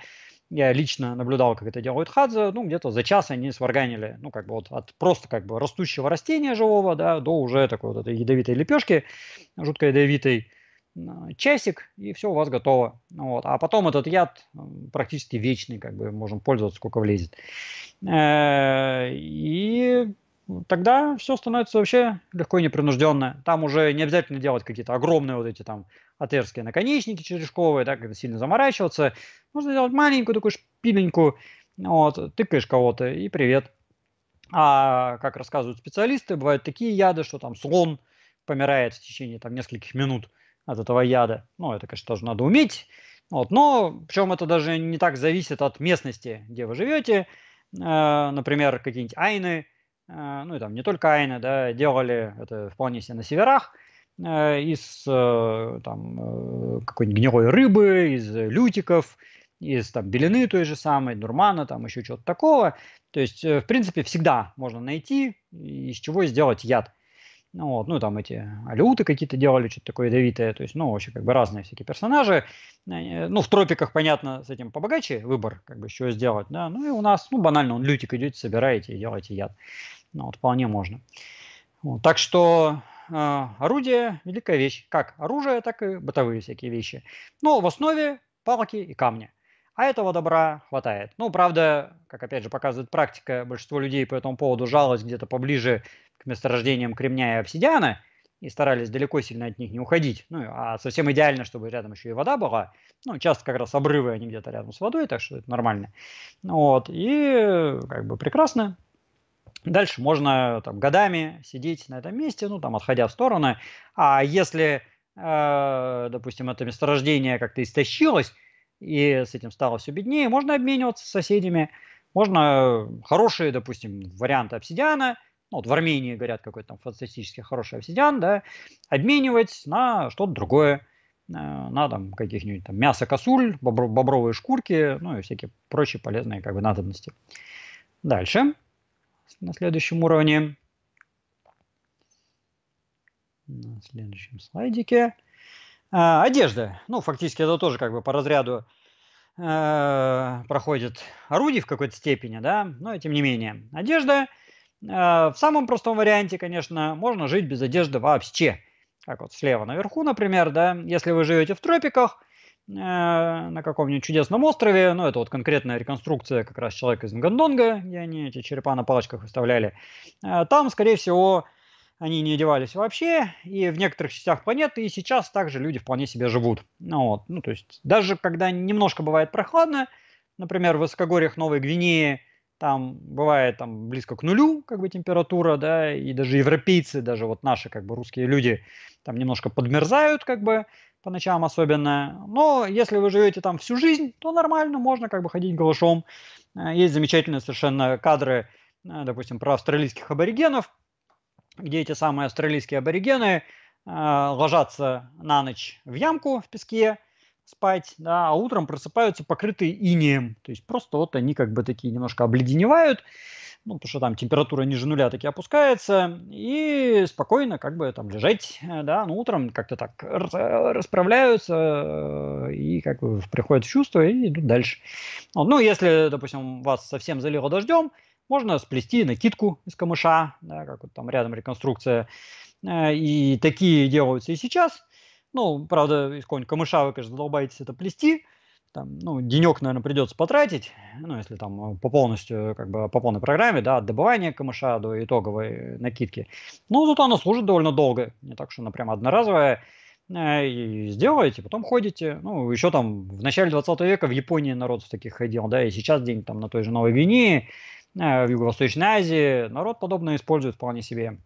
Я лично наблюдал, как это делают хадзе. Ну, где-то за час они сварганили, ну, как бы вот от просто как бы растущего растения живого, да, до уже такой вот этой ядовитой лепешки, жутко ядовитой часик, и все, у вас готово. Вот. А потом этот яд практически вечный, как бы можем пользоваться, сколько влезет. Э, и тогда все становится вообще легко и непринужденно. Там уже не обязательно делать какие-то огромные вот эти там отверстия наконечники черешковые, да, когда сильно заморачиваться. Можно сделать маленькую такую шпиленьку, вот, тыкаешь кого-то и привет. А как рассказывают специалисты, бывают такие яды, что там слон помирает в течение там нескольких минут – от этого яда. Ну, это, конечно, тоже надо уметь. Вот, но причем это даже не так зависит от местности, где вы живете. Э, например, какие-нибудь айны, э, ну и там не только айны, да, делали это вполне себе на северах, э, из э, там э, какой-нибудь гнилой рыбы, из лютиков, из там белины той же самой, дурмана, там еще чего-то такого. То есть, э, в принципе, всегда можно найти, из чего сделать яд. Ну, вот, ну, там эти алюты какие-то делали, что-то такое ядовитое. То есть, ну, вообще, как бы разные всякие персонажи. Э, э, ну, в тропиках, понятно, с этим побогаче выбор, как бы, что сделать, да. Ну, и у нас, ну, банально, он лютик идете, собираете и делаете яд. Ну, вот, вполне можно. Вот, так что э, орудие – великая вещь. Как оружие, так и бытовые всякие вещи. Ну в основе палки и камни – а этого добра хватает. Ну, правда, как опять же показывает практика, большинство людей по этому поводу жаловались где-то поближе к месторождениям кремня и обсидиана и старались далеко сильно от них не уходить. Ну, а совсем идеально, чтобы рядом еще и вода была. Ну, часто как раз обрывы, они где-то рядом с водой, так что это нормально. Вот, и как бы прекрасно. Дальше можно там годами сидеть на этом месте, ну, там, отходя в стороны. А если, э, допустим, это месторождение как-то истощилось, и с этим стало все беднее, можно обмениваться с соседями, можно э, хорошие, допустим, варианты обсидиана, ну, вот в Армении, говорят, какой-то там фантастически хороший обсидиан, да, обменивать на что-то другое, э, на там каких-нибудь там мясо косуль, бобр- бобровые шкурки, ну и всякие прочие полезные как бы надобности. Дальше, на следующем уровне, на следующем слайдике – а, одежда. Ну, фактически это тоже как бы по разряду э, проходит орудие в какой-то степени, да, но тем не менее. Одежда э, в самом простом варианте, конечно, можно жить без одежды вообще. Как вот слева наверху, например, да, если вы живете в тропиках, э, на каком-нибудь чудесном острове, ну, это вот конкретная реконструкция как раз человека из Нгандонга, где они эти черепа на палочках выставляли, э, там, скорее всего, э, они не одевались вообще, и в некоторых частях планеты и сейчас также люди вполне себе живут. Ну, вот. ну, то есть даже когда немножко бывает прохладно, например, в высокогорьях Новой Гвинеи там бывает там близко к нулю как бы температура, да, и даже европейцы, даже вот наши как бы русские люди там немножко подмерзают как бы по ночам особенно. Но если вы живете там всю жизнь, то нормально, можно как бы ходить голышом. Э, есть замечательные совершенно кадры, э, допустим, про австралийских аборигенов, где эти самые австралийские аборигены э, ложатся на ночь в ямку в песке спать, да, а утром просыпаются покрытые инеем. То есть просто вот они как бы такие немножко обледеневают, ну, потому что там температура ниже нуля таки опускается, и спокойно как бы там лежать, э, да, ну, утром как-то так расправляются э, и как бы приходят в чувство и идут дальше. Ну, если, допустим, вас совсем залило дождем, можно сплести накидку из камыша, да, как вот там рядом реконструкция. Э, и такие делаются и сейчас. Ну, правда, из какого-нибудь камыша вы, конечно, долбаетесь это плести. Там, ну, денек, наверное, придется потратить, ну, если там э, по полностью, э, как бы по полной программе, да, от добывания камыша до итоговой накидки. Но зато она служит довольно долго, не так, что она прям одноразовая и сделаете, потом ходите. Ну, еще там в начале 20 века в Японии народ в таких ходил, да, и сейчас день там на той же Новой Гвинее Э, в Юго-Восточной Азии народ подобное использует вполне себе.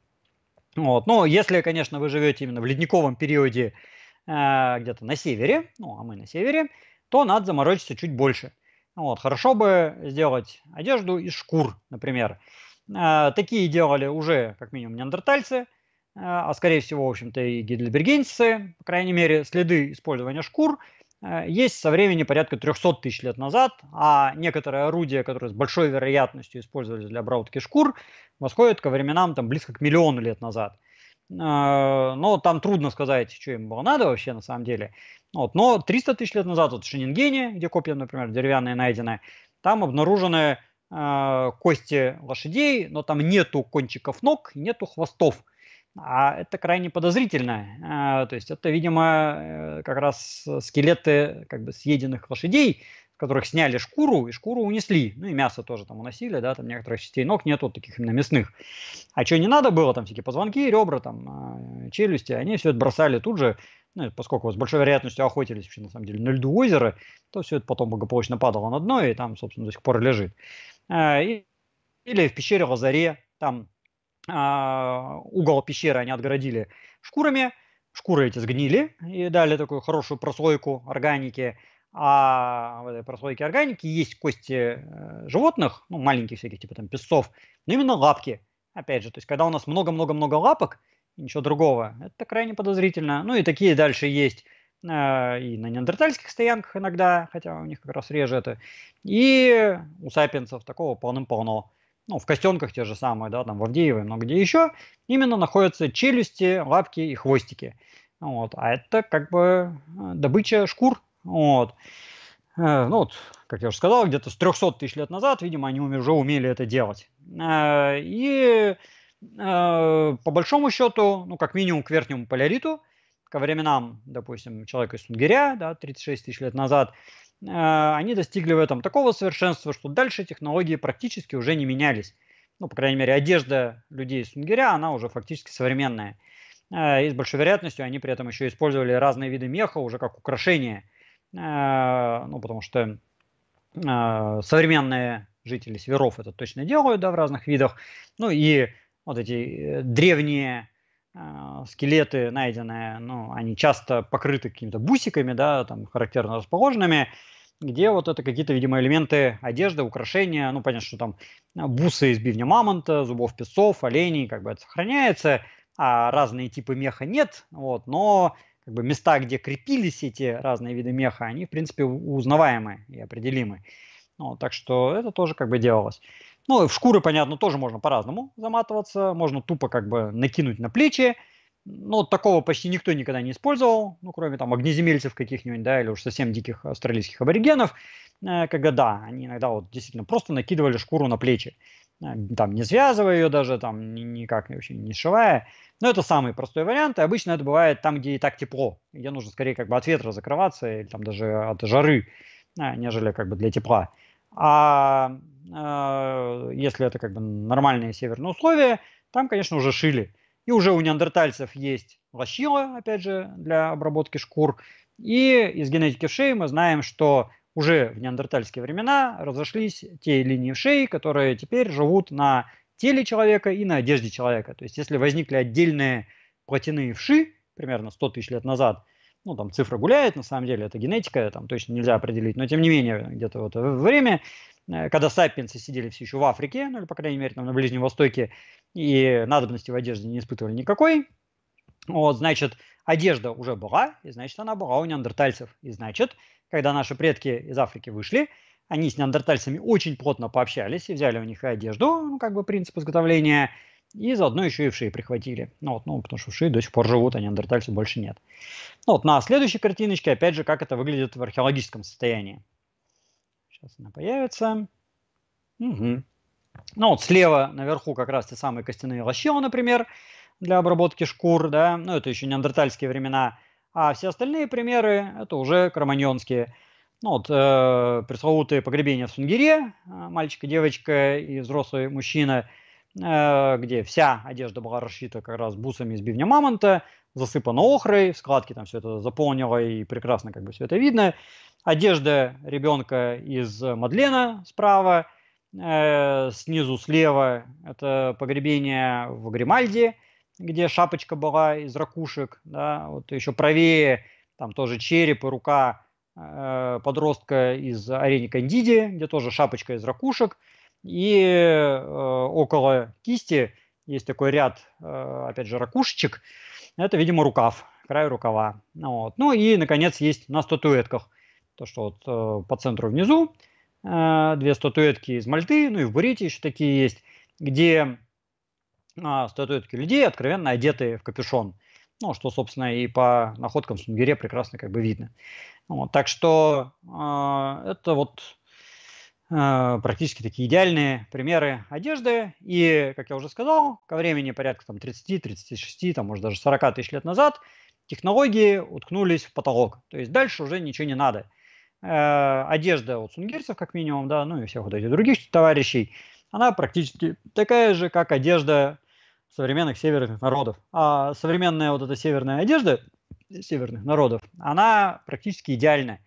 Вот. но ну, если, конечно, вы живете именно в ледниковом периоде э, где-то на севере, ну, а мы на севере, то надо заморочиться чуть больше. Вот. Хорошо бы сделать одежду из шкур, например. Э, такие делали уже, как минимум, неандертальцы, а, скорее всего, в общем-то, и гидельбергенцы, по крайней мере, следы использования шкур – Э, есть со времени порядка 300 тысяч лет назад, а некоторые орудия, которые с большой вероятностью использовались для обработки шкур, восходят ко временам там, близко к миллиону лет назад. Э, но там трудно сказать, что им было надо вообще на самом деле. Вот. Но 300 тысяч лет назад вот в Шенингене, где копья, например, деревянные найдены, там обнаружены э, кости лошадей, но там нету кончиков ног, нету хвостов – а это крайне подозрительно. Э, то есть это, видимо, э, как раз э, скелеты как бы съеденных лошадей, которых сняли шкуру и шкуру унесли. Ну и мясо тоже там уносили, да, там некоторых частей ног нету, таких именно мясных. А что не надо было, там всякие позвонки, ребра, там челюсти, они все это бросали тут же, ну, поскольку с большой вероятностью охотились вообще на самом деле на льду озера, то все это потом благополучно падало на дно и там, собственно, до сих пор лежит. Или в пещере Лазаре, там а, угол пещеры они отгородили шкурами, шкуры эти сгнили и дали такую хорошую прослойку органики. А в этой прослойке органики есть кости э, животных, ну, маленьких всяких, типа там песцов, но именно лапки. Опять же, то есть когда у нас много-много-много лапок, ничего другого, это крайне подозрительно. Ну и такие дальше есть э, и на неандертальских стоянках иногда, хотя у них как раз реже это, и у сапиенсов такого полным-полно ну, в костенках те же самые, да, там в Авдееве, много где еще, именно находятся челюсти, лапки и хвостики. Вот. А это как бы э, добыча шкур. Вот. Э, ну вот, как я уже сказал, где-то с 300 тысяч лет назад, видимо, они уже умели это делать. Э, и по большому счету, ну, как минимум к верхнему палеолиту, ко временам, допустим, человека из Сунгиря, да, 36 тысяч лет назад, а, они достигли в этом такого совершенства, что дальше технологии практически уже не менялись. Ну, по крайней мере, одежда людей из Сунгиря, она уже фактически современная. А, и с большой вероятностью они при этом еще использовали разные виды меха уже как украшение. А, ну, потому что современные жители северов это точно делают, да, в разных видах. Ну и вот эти э, древние а, скелеты найденные, ну, они часто покрыты какими-то бусиками, да, там, характерно расположенными, где вот это какие-то, видимо, элементы одежды, украшения, ну, понятно, что там а, бусы из бивня мамонта, зубов песцов, оленей, как бы это сохраняется, а разные типы меха нет, вот, но как бы места, где крепились эти разные виды меха, они, в принципе, узнаваемы и определимы. Ну, так что это тоже как бы делалось. Ну, в шкуры, понятно, тоже можно по-разному заматываться. Можно тупо как бы накинуть на плечи. Но ну, такого почти никто никогда не использовал, ну, кроме там огнеземельцев каких-нибудь, да, или уж совсем диких австралийских аборигенов, э, когда, да, они иногда вот действительно просто накидывали шкуру на плечи, э, там, не связывая ее даже, там, никак вообще не сшивая. Но это самый простой вариант, и обычно это бывает там, где и так тепло, где нужно скорее как бы от ветра закрываться, или там даже от жары, э, нежели как бы для тепла. А э, если это как бы нормальные северные условия, там, конечно, уже шили. И уже у неандертальцев есть лощила, опять же, для обработки шкур. И из генетики вшей мы знаем, что уже в неандертальские времена разошлись те линии вшей, которые теперь живут на теле человека и на одежде человека. То есть если возникли отдельные плотяные вши, примерно 100 тысяч лет назад – ну, там цифра гуляет, на самом деле это генетика, там точно нельзя определить, но тем не менее, где-то вот в время, э, когда сапиенсы сидели все еще в Африке, ну или, по крайней мере, там на Ближнем Востоке, и надобности в одежде не испытывали никакой, вот, значит, одежда уже была, и значит, она была у неандертальцев. И значит, когда наши предки из Африки вышли, они с неандертальцами очень плотно пообщались и взяли у них и одежду, ну, как бы принцип изготовления – и заодно еще и вши прихватили. Ну, вот, ну, потому что вши до сих пор живут, а неандертальцев больше нет. Ну, вот на следующей картиночке, опять же, как это выглядит в археологическом состоянии. Сейчас она появится. Угу. Ну, вот слева наверху как раз те самые костяные лощила, например, для обработки шкур, да, ну, это еще неандертальские времена. А все остальные примеры – это уже кроманьонские. Ну, вот э, пресловутые погребения в Сунгире, э, мальчик и девочка и взрослый мужчина – Э, где вся одежда была расшита как раз бусами из бивня мамонта, засыпана охрой, складки там все это заполнило и прекрасно как бы все это видно. Одежда ребенка из Мадлена справа, э, снизу слева это погребение в Гримальде, где шапочка была из ракушек, да, вот еще правее там тоже череп и рука э, подростка из Арени Кандиди, где тоже шапочка из ракушек – и э, около кисти есть такой ряд, э, опять же, ракушечек. Это, видимо, рукав, край рукава. Ну вот. Ну и, наконец, есть на статуэтках. То, что вот э, по центру внизу две статуэтки из Мальты, ну и в Бурите еще такие есть, где а, статуэтки людей откровенно одеты в капюшон. Ну, что, собственно, и по находкам в Сунгире прекрасно как бы видно. Вот, так что это вот а, практически такие идеальные примеры одежды. И, как я уже сказал, ко времени порядка там, 30, 36, там, может даже 40 тысяч лет назад технологии уткнулись в потолок. То есть дальше уже ничего не надо. Э, одежда у сунгирцев, как минимум, да, ну и всех вот этих других товарищей, она практически такая же, как одежда современных северных народов. А современная вот эта северная одежда северных народов, она практически идеальная.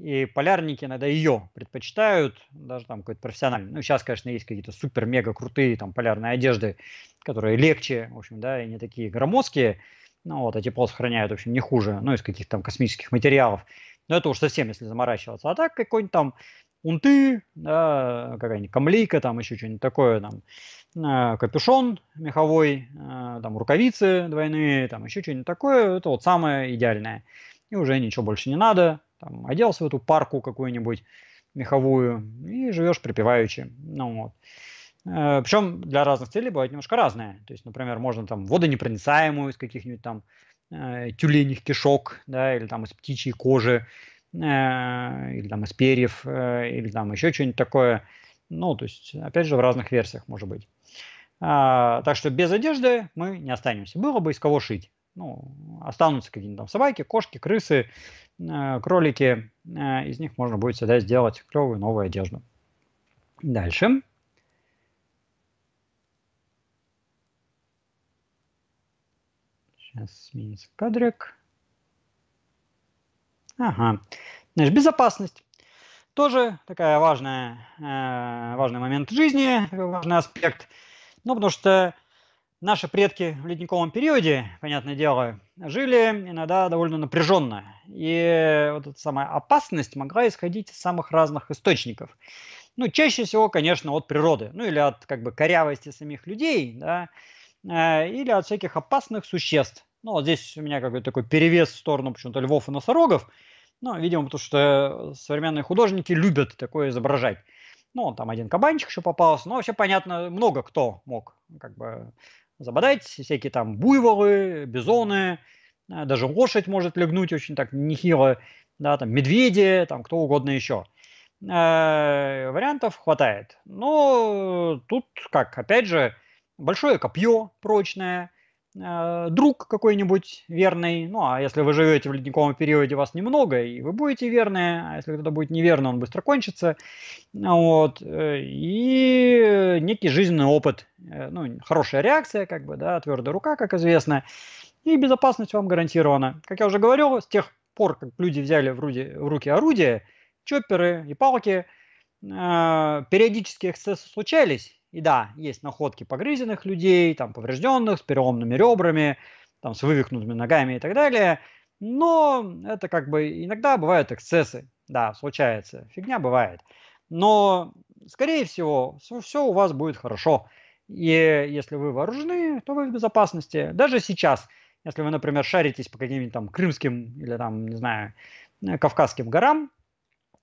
И полярники иногда ее предпочитают, даже там какой-то профессиональный. Ну, сейчас, конечно, есть какие-то супер-мега крутые там полярные одежды, которые легче, в общем, да, и не такие громоздкие. Ну, вот, а тепло сохраняют, в общем, не хуже, ну, из каких-то там космических материалов. Но это уж совсем, если заморачиваться. А так какой-нибудь там унты, да, какая-нибудь камлейка, там еще что-нибудь такое, там, а, капюшон меховой, а, там, рукавицы двойные, там, еще что-нибудь такое, это вот самое идеальное. И уже ничего больше не надо, там, оделся в эту парку какую-нибудь меховую и живешь припеваючи. Ну, вот. Э, Причем для разных целей бывает немножко разное. То есть, например, можно там водонепроницаемую из каких-нибудь там э, тюленьих кишок, да, или там из птичьей кожи, э, или там из перьев, э, или там еще что-нибудь такое. Ну, то есть, опять же, в разных версиях может быть. А, так что без одежды мы не останемся. Было бы из кого шить. Ну, останутся какие-нибудь там собаки, кошки, крысы, Э, кролики, э, из них можно будет всегда сделать клевую новую одежду. Дальше. Сейчас сменится кадрик. Ага. Значит, безопасность. Тоже такая важная, э, важный момент жизни, важный аспект. Ну, потому что Наши предки в ледниковом периоде, понятное дело, жили иногда довольно напряженно. И вот эта самая опасность могла исходить из самых разных источников. Ну, чаще всего, конечно, от природы, ну или от как бы корявости самих людей, да, э, или от всяких опасных существ. Ну, вот здесь у меня какой-то такой перевес в сторону почему-то львов и носорогов. Ну, видимо, потому что современные художники любят такое изображать. Ну, там один кабанчик еще попался, Ну, вообще понятно, много кто мог как бы забодать, всякие там буйволы, бизоны, а, даже лошадь может легнуть очень так нехило, да, там медведи, там кто угодно еще. Э, а, вариантов хватает. Но тут как, опять же, большое копье прочное – Э, друг какой-нибудь верный, ну а если вы живете в ледниковом периоде, вас немного, и вы будете верные, а если кто-то будет неверно, он быстро кончится, вот, э, и некий жизненный опыт, э, ну, хорошая реакция, как бы, да, твердая рука, как известно, и безопасность вам гарантирована. Как я уже говорил, с тех пор, как люди взяли в, руди, в руки орудия, чопперы и палки, э, периодически эксцессы случались, и да, есть находки погрызенных людей, там, поврежденных, с переломными ребрами, там, с вывихнутыми ногами и так далее. Но это как бы иногда бывают эксцессы. Да, случается. Фигня бывает. Но, скорее всего, все у вас будет хорошо. И если вы вооружены, то вы в безопасности. Даже сейчас, если вы, например, шаритесь по каким-нибудь там крымским или там, не знаю, кавказским горам,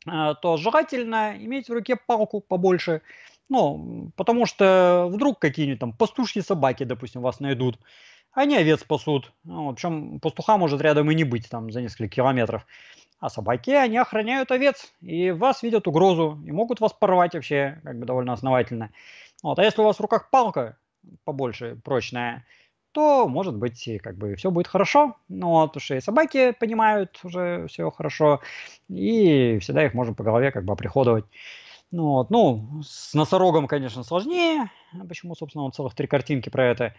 э, то желательно иметь в руке палку побольше, ну, потому что вдруг какие-нибудь там пастушьи собаки, допустим, вас найдут, они овец спасут. Ну, общем, пастуха может рядом и не быть, там, за несколько километров. А собаки, они охраняют овец, и вас видят угрозу, и могут вас порвать вообще, как бы довольно основательно. Вот. А если у вас в руках палка побольше, прочная, то, может быть, как бы все будет хорошо. Ну, вот, потому и собаки понимают уже все хорошо, и всегда их можно по голове как бы оприходовать. Ну, вот. ну, с носорогом, конечно, сложнее. А почему, собственно, вот целых три картинки про это.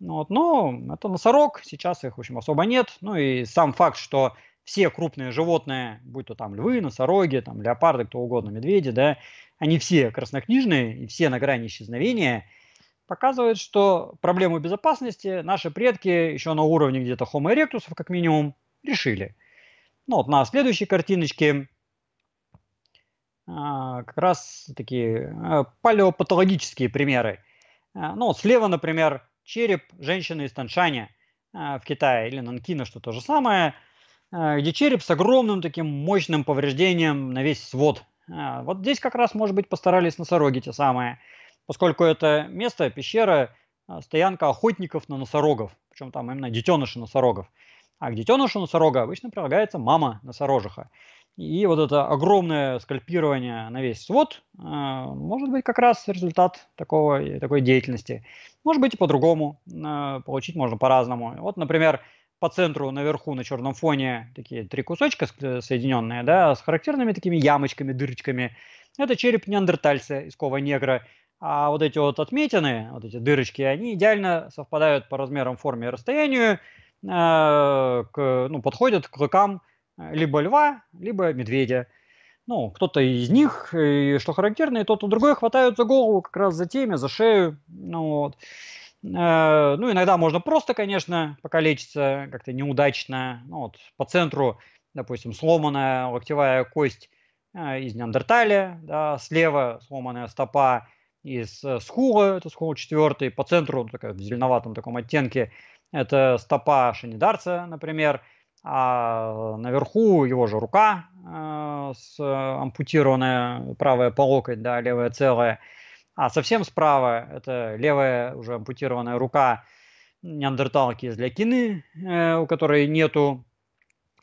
Ну вот. Но ну, это носорог, сейчас их, в общем, особо нет. Ну и сам факт, что все крупные животные, будь то там львы, носороги, там леопарды, кто угодно, медведи, да, они все краснокнижные и все на грани исчезновения, показывает, что проблему безопасности наши предки еще на уровне где-то Homo erectus, как минимум, решили. Ну вот на следующей картиночке а, как раз такие а, палеопатологические примеры. А, ну, слева, например, череп женщины из Таншаня в Китае или Нанкина, что то же самое, где череп с огромным таким мощным повреждением на весь свод. Вот здесь как раз, может быть, постарались носороги те самые, поскольку это место, пещера, стоянка охотников на носорогов, причем там именно детеныши носорогов. А к детенышу носорога обычно прилагается мама носорожиха. И вот это огромное скальпирование на весь свод э, может быть как раз результат такого, э, такой деятельности. Может быть и по-другому, э, получить можно по-разному. Вот, например, по центру наверху на черном фоне такие три кусочка э, соединенные, да, с характерными такими ямочками, дырочками. Это череп неандертальца из кова негра. А вот эти вот отметины, вот эти дырочки, они идеально совпадают по размерам, форме и расстоянию, э, к, ну, подходят к клыкам Э, либо льва, либо медведя. Ну, кто-то из них, и, э, что характерно, и тот, и другой хватают за голову как раз за темя, за шею. Ну, вот. Э, ну, иногда можно просто, конечно, покалечиться как-то неудачно. Ну, вот по центру, допустим, сломанная локтевая кость из неандерталя, да, слева сломанная стопа из скула, это скула четвертый, по центру, такая, в зеленоватом таком оттенке, это стопа шанидарца, например, а наверху его же рука э, с э, ампутированная правая по локоть, да, левая целая. А совсем справа это левая уже ампутированная рука неандерталки из лякины, э, у которой нету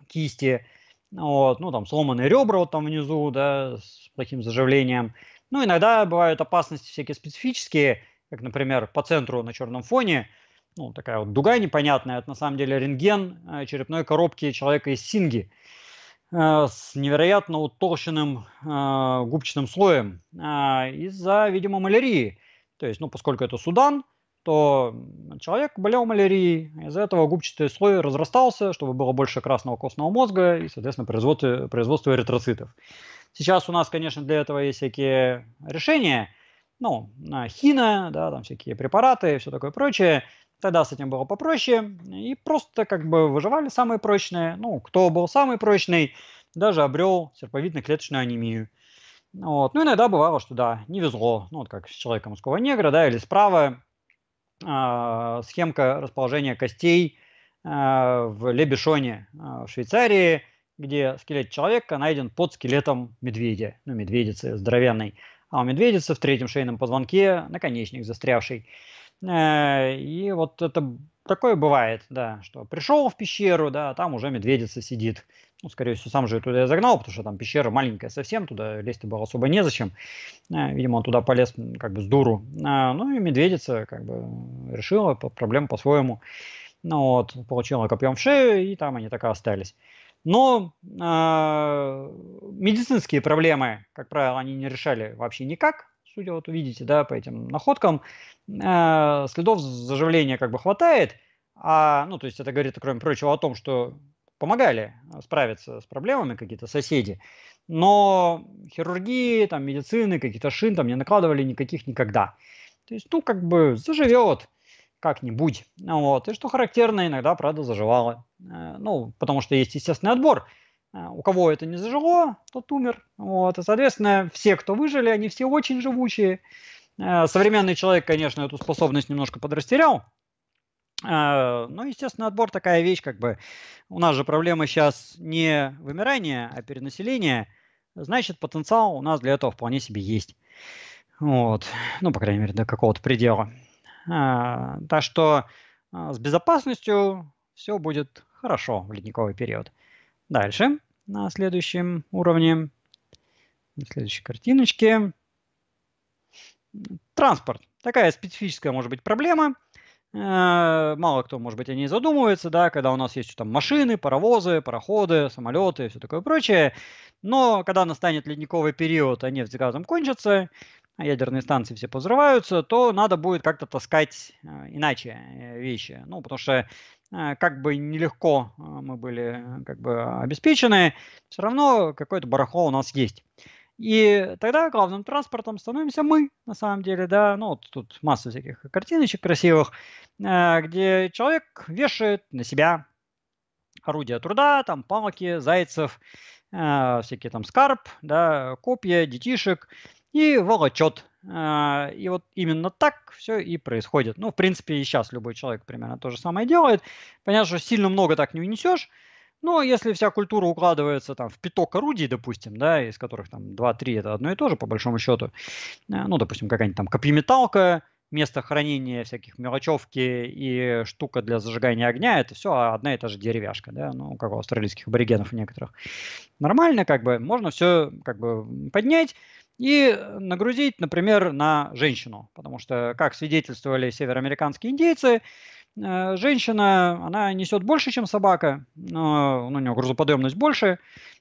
кисти. Вот, ну, там сломанные ребра вот там внизу, да, с плохим заживлением. Ну, иногда бывают опасности всякие специфические, как, например, по центру на черном фоне – ну, такая вот дуга непонятная, это на самом деле рентген э, черепной коробки человека из Синги э, с невероятно утолщенным э, губчатым слоем из-за, видимо, малярии. То есть, ну, поскольку это Судан, то человек болел малярией, из-за этого губчатый слой разрастался, чтобы было больше красного костного мозга и, соответственно, производство, производство эритроцитов. Сейчас у нас, конечно, для этого есть всякие решения, ну, хина, да, там всякие препараты и все такое прочее, Тогда с этим было попроще. И просто как бы выживали самые прочные. Ну, кто был самый прочный, даже обрел серповидно-клеточную анемию. Вот. Ну, иногда бывало, что да, не везло. Ну, вот как с человеком мужского негра, да, или справа э, схемка расположения костей э, в Лебешоне э, в Швейцарии, где скелет человека найден под скелетом медведя, ну, медведицы здоровянной. А у медведицы в третьем шейном позвонке наконечник застрявший. Э, и вот это такое бывает, да, что пришел в пещеру, да, там уже медведица сидит. Ну, скорее всего, сам же ее туда и загнал, потому что там пещера маленькая совсем, туда лезть было особо незачем. Э, видимо, он туда полез как бы с дуру. Э, ну и медведица как бы решила проблему по-своему. Ну вот, получила копьем в шею, и там они так и остались. Но э, медицинские проблемы, как правило, они не решали вообще никак судя вот увидите, да, по этим находкам, э, следов заживления как бы хватает, а, ну, то есть это говорит, кроме прочего, о том, что помогали справиться с проблемами какие-то соседи, но хирургии, там, медицины, какие-то шин там не накладывали никаких никогда. То есть, ну, как бы заживет как-нибудь. Вот. И что характерно, иногда, правда, заживало. Э, ну, потому что есть естественный отбор. Э, у кого это не зажило, тот умер. Вот. И, соответственно, все, кто выжили, они все очень живучие. Э, современный человек, конечно, эту способность немножко подрастерял. Э, но, ну, естественно, отбор такая вещь, как бы у нас же проблема сейчас не вымирание, а перенаселение. Значит, потенциал у нас для этого вполне себе есть. Вот. Ну, по крайней мере, до какого-то предела. Так что с безопасностью все будет хорошо в ледниковый период. Дальше, на следующем уровне, на следующей картиночке. Транспорт. Такая специфическая, может быть, проблема. Э, мало кто, может быть, о ней задумывается, да, когда у нас есть там машины, паровозы, пароходы, самолеты и все такое прочее. Но когда настанет ледниковый период, а нефть с газом кончится, а ядерные станции все позрываются, то надо будет как-то таскать э, иначе э, вещи. Ну, потому что Э, как бы нелегко а, мы были как бы обеспечены, все равно какое-то барахло у нас есть. И тогда главным транспортом становимся мы, на самом деле, да, ну вот тут масса всяких картиночек красивых, э, где человек вешает на себя орудия труда, там палки, зайцев, э, всякие там скарб, да, копья, детишек и волочет а, и вот именно так все и происходит. Ну, в принципе, и сейчас любой человек примерно то же самое делает. Понятно, что сильно много так не унесешь. Но если вся культура укладывается там, в пяток орудий, допустим, да, из которых там 2-3 это одно и то же, по большому счету, э, ну, допустим, какая-нибудь там копьеметалка, место хранения всяких мелочевки и штука для зажигания огня, это все одна и та же деревяшка, да, ну, как у австралийских аборигенов некоторых. Нормально, как бы, можно все, как бы, поднять, и нагрузить, например, на женщину. Потому что, как свидетельствовали североамериканские индейцы, э, женщина, она несет больше, чем собака, но, ну, у нее грузоподъемность больше,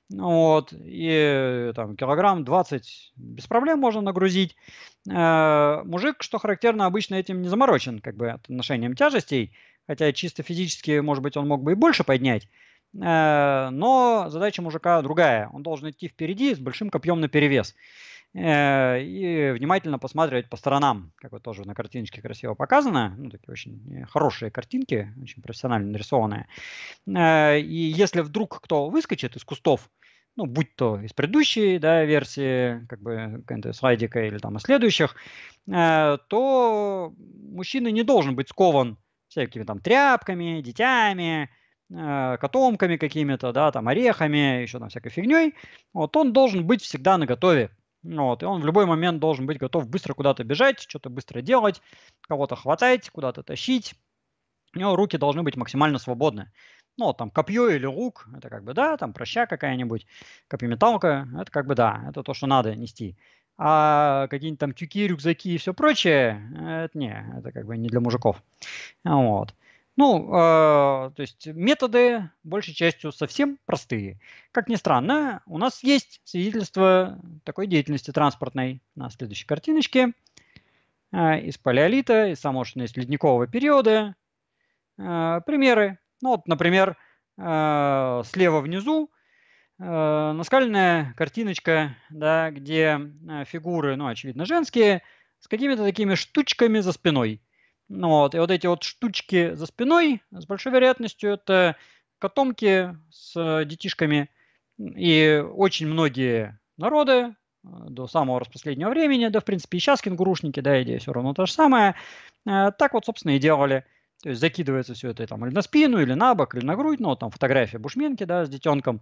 вот, и там килограмм 20 без проблем можно нагрузить. Э, мужик, что характерно, обычно этим не заморочен, как бы, отношением тяжестей, хотя чисто физически, может быть, он мог бы и больше поднять, э, но задача мужика другая. Он должен идти впереди с большим копьем на перевес. Э, и внимательно посматривать по сторонам, как вот тоже на картиночке красиво показано. Ну, такие очень э, хорошие картинки, очень профессионально нарисованные. Э, и если вдруг кто выскочит из кустов, ну, будь то из предыдущей да, версии, как бы слайдика или там из следующих, то мужчина не должен быть скован всякими там тряпками, детями, котомками какими-то, да, там орехами, еще там всякой фигней, вот он должен быть всегда на готове. Вот, и он в любой момент должен быть готов быстро куда-то бежать, что-то быстро делать, кого-то хватать, куда-то тащить. У него руки должны быть максимально свободны. Ну, там копье или лук, это как бы да, там проща какая-нибудь, копьеметалка, это как бы да, это то, что надо нести. А какие-нибудь там тюки, рюкзаки и все прочее, э, это не, это как бы не для мужиков. Вот. Ну, э, то есть методы большей частью совсем простые. Как ни странно, у нас есть свидетельство такой деятельности транспортной на следующей картиночке э, из палеолита, из самошина, из ледникового периода. Э, примеры. Ну вот, например, э, слева внизу э, наскальная картиночка, да, где фигуры, ну, очевидно, женские, с какими-то такими штучками за спиной – ну вот. И вот эти вот штучки за спиной с большой вероятностью это котомки с детишками. И очень многие народы э, до самого распоследнего времени, да, в принципе, и сейчас кенгурушники, да, идея все равно та же самая, э, так вот, собственно, и делали. То есть закидывается все это там или на спину, или на бок, или на грудь, но ну, там фотография бушменки, да, с детенком.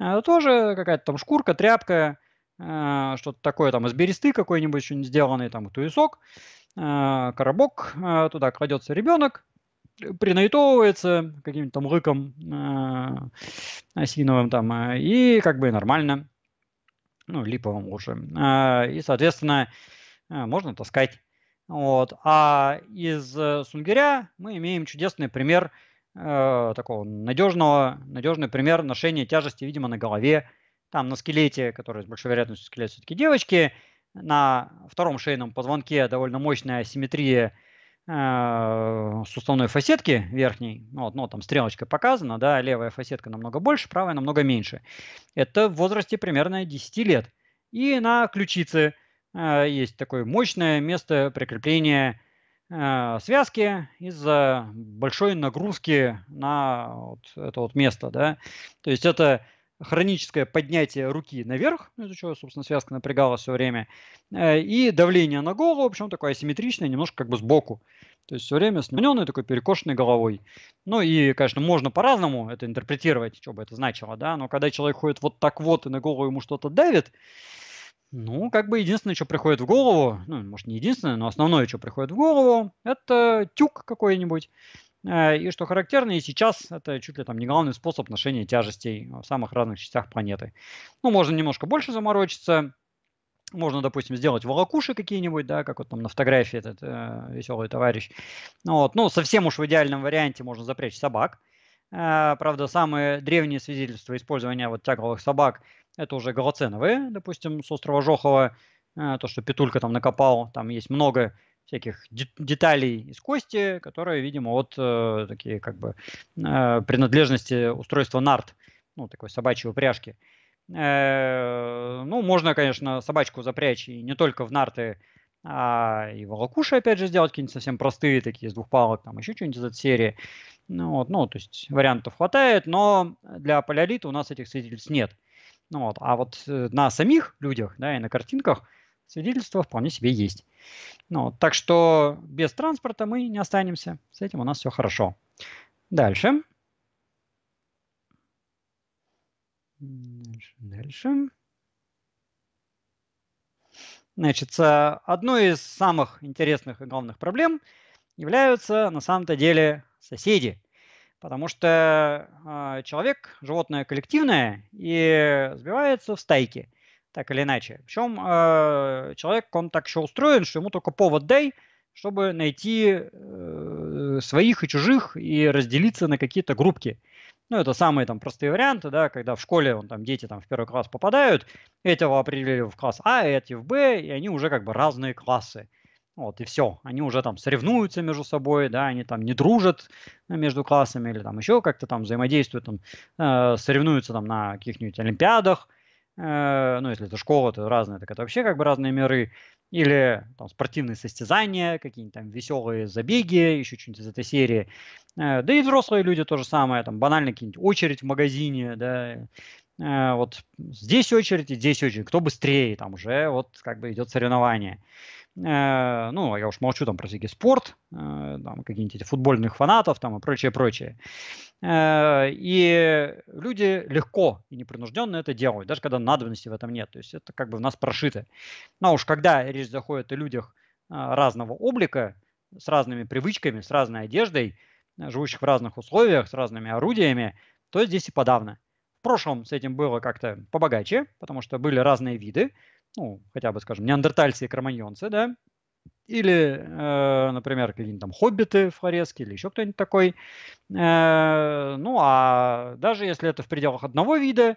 Э, тоже какая-то там шкурка, тряпка, что-то такое там из бересты какой-нибудь еще не сделанный, там туесок. А, коробок, а, туда кладется ребенок, принаитовывается каким-нибудь там лыком а, осиновым там, и как бы нормально, ну, липовым лучше. И, соответственно, можно таскать. Вот. А из э, сунгиря мы имеем чудесный пример э, такого надежного, надежный пример ношения тяжести, видимо, на голове, там на скелете, который с большой вероятностью скелет все-таки девочки, на втором шейном позвонке довольно мощная симметрия э, суставной фасетки верхней, ну вот, ну там стрелочка показана, да, левая фасетка намного больше, правая намного меньше. Это в возрасте примерно 10 лет. И на ключице э, есть такое мощное место прикрепления э, связки из-за большой нагрузки на вот это вот место, да. То есть это хроническое поднятие руки наверх, из-за чего, собственно, связка напрягалась все время, э, и давление на голову, в общем, такое асимметричное, немножко как бы сбоку. То есть все время с наклоненной такой перекошенной головой. Ну и, конечно, можно по-разному это интерпретировать, что бы это значило, да, но когда человек ходит вот так вот и на голову ему что-то давит, ну, как бы единственное, что приходит в голову, ну, может, не единственное, но основное, что приходит в голову, это тюк какой-нибудь. Э, и что характерно, и сейчас это чуть ли там не главный способ ношения тяжестей в самых разных частях планеты. Ну, можно немножко больше заморочиться, можно, допустим, сделать волокуши какие-нибудь, да, как вот там на фотографии этот э, веселый товарищ. Ну, вот, ну, совсем уж в идеальном варианте можно запрячь собак. Э, правда, самые древние свидетельства использования вот тягловых собак это уже голоценовые, допустим, с острова Жохова, э, то, что Петулька там накопал, там есть много всяких деталей из кости, которые, видимо, от э, такие как бы э, принадлежности устройства нарт, ну такой собачьей упряжки. Э, ну, можно, конечно, собачку запрячь и не только в нарты, а и волокуши, опять же, сделать какие-нибудь совсем простые такие, из двух палок, там еще что-нибудь из этой серии. Ну, вот, ну, то есть вариантов хватает, но для палеолита у нас этих свидетельств нет. Ну, вот, а вот э, на самих людях, да, и на картинках свидетельства вполне себе есть. Ну, так что без транспорта мы не останемся. С этим у нас все хорошо. Дальше. Дальше, дальше. Значит, э, одной из самых интересных и главных проблем являются на самом-то деле соседи. Потому что э, человек, животное коллективное, и сбивается в стайки – так или иначе. Причем э, человек, он так еще устроен, что ему только повод дай, чтобы найти э, своих и чужих и разделиться на какие-то группки. Ну, это самые там простые варианты, да, когда в школе он, там, дети там, в первый класс попадают, этого определили в класс А, эти в Б, и они уже как бы разные классы. Вот, и все. Они уже там соревнуются между собой, да, они там не дружат э, между классами или там еще как-то там взаимодействуют, там, э, соревнуются там на каких-нибудь олимпиадах, Э, ну, если это школа, то разные, так это вообще как бы разные миры, или там, спортивные состязания, какие-нибудь там веселые забеги, еще что-нибудь из этой серии. Э, да и взрослые люди то же самое, там банально какие-нибудь очередь в магазине, да, э, вот здесь очередь и здесь очередь, кто быстрее, там уже вот как бы идет соревнование. Э, ну, а я уж молчу там про всякий спорт, э, там какие-нибудь эти футбольных фанатов там и прочее, прочее. Э, и люди легко и непринужденно это делают, даже когда надобности в этом нет. То есть это как бы в нас прошито. Но ну, а уж когда речь заходит о людях разного облика, с разными привычками, с разной одеждой, живущих в разных условиях, с разными орудиями, то здесь и подавно. В прошлом с этим было как-то побогаче, потому что были разные виды ну, хотя бы, скажем, неандертальцы и кроманьонцы, да, или, э, например, какие-нибудь там хоббиты флорецкие или еще кто-нибудь такой. Э, ну, а даже если это в пределах одного вида,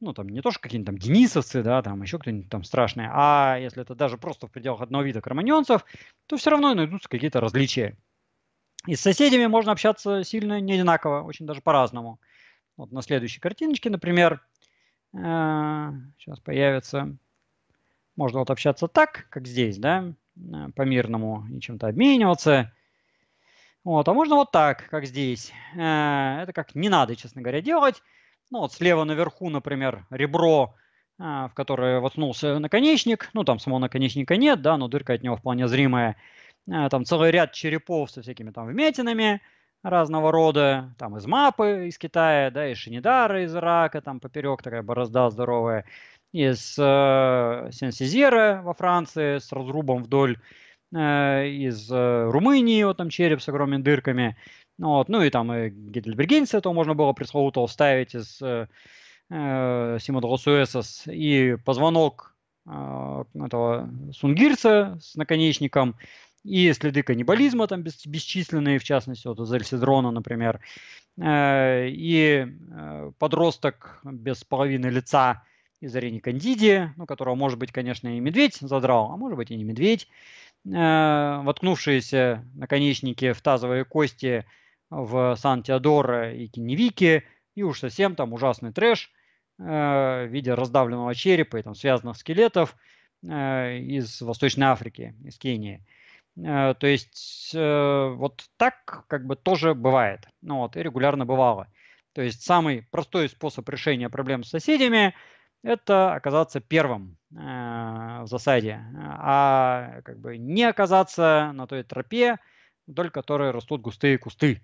ну, там не то, что какие-нибудь там денисовцы, да, там еще кто-нибудь там страшный, а если это даже просто в пределах одного вида кроманьонцев, то все равно найдутся какие-то различия. И с соседями можно общаться сильно не одинаково, очень даже по-разному. Вот на следующей картиночке, например, э, сейчас появится можно вот общаться так, как здесь, да, э, по-мирному и чем-то обмениваться. Вот, а можно вот так, как здесь. Э, это как не надо, честно говоря, делать. Ну вот слева наверху, например, ребро, э, в которое воткнулся наконечник. Ну там самого наконечника нет, да, но дырка от него вполне зримая. Там целый ряд черепов со всякими там вмятинами разного рода, там из Мапы из Китая, да, из Шинидара из Ирака, там поперек такая борозда здоровая из э, Сен-Сизера во Франции с разрубом вдоль э, из э, Румынии, вот там череп с огромными дырками. Вот. Ну и там и Гетельбергенца этого можно было пресловутого ставить из э, э, Суэсос и позвонок э, этого сунгирца с наконечником и следы каннибализма там бес, бесчисленные, в частности, вот из Эльсидрона, например, э, и э, подросток без половины лица, из арене Кандиди, ну, которого, может быть, конечно, и медведь задрал, а может быть, и не медведь, э, воткнувшиеся наконечники в тазовые кости в Сан-Теодора и Киневики, и уж совсем там ужасный трэш э, в виде раздавленного черепа и там связанных скелетов э, из Восточной Африки, из Кении. Э, то есть э, вот так как бы тоже бывает, ну вот, и регулярно бывало. То есть самый простой способ решения проблем с соседями – это оказаться первым э, в засаде, а как бы не оказаться на той тропе, вдоль которой растут густые кусты.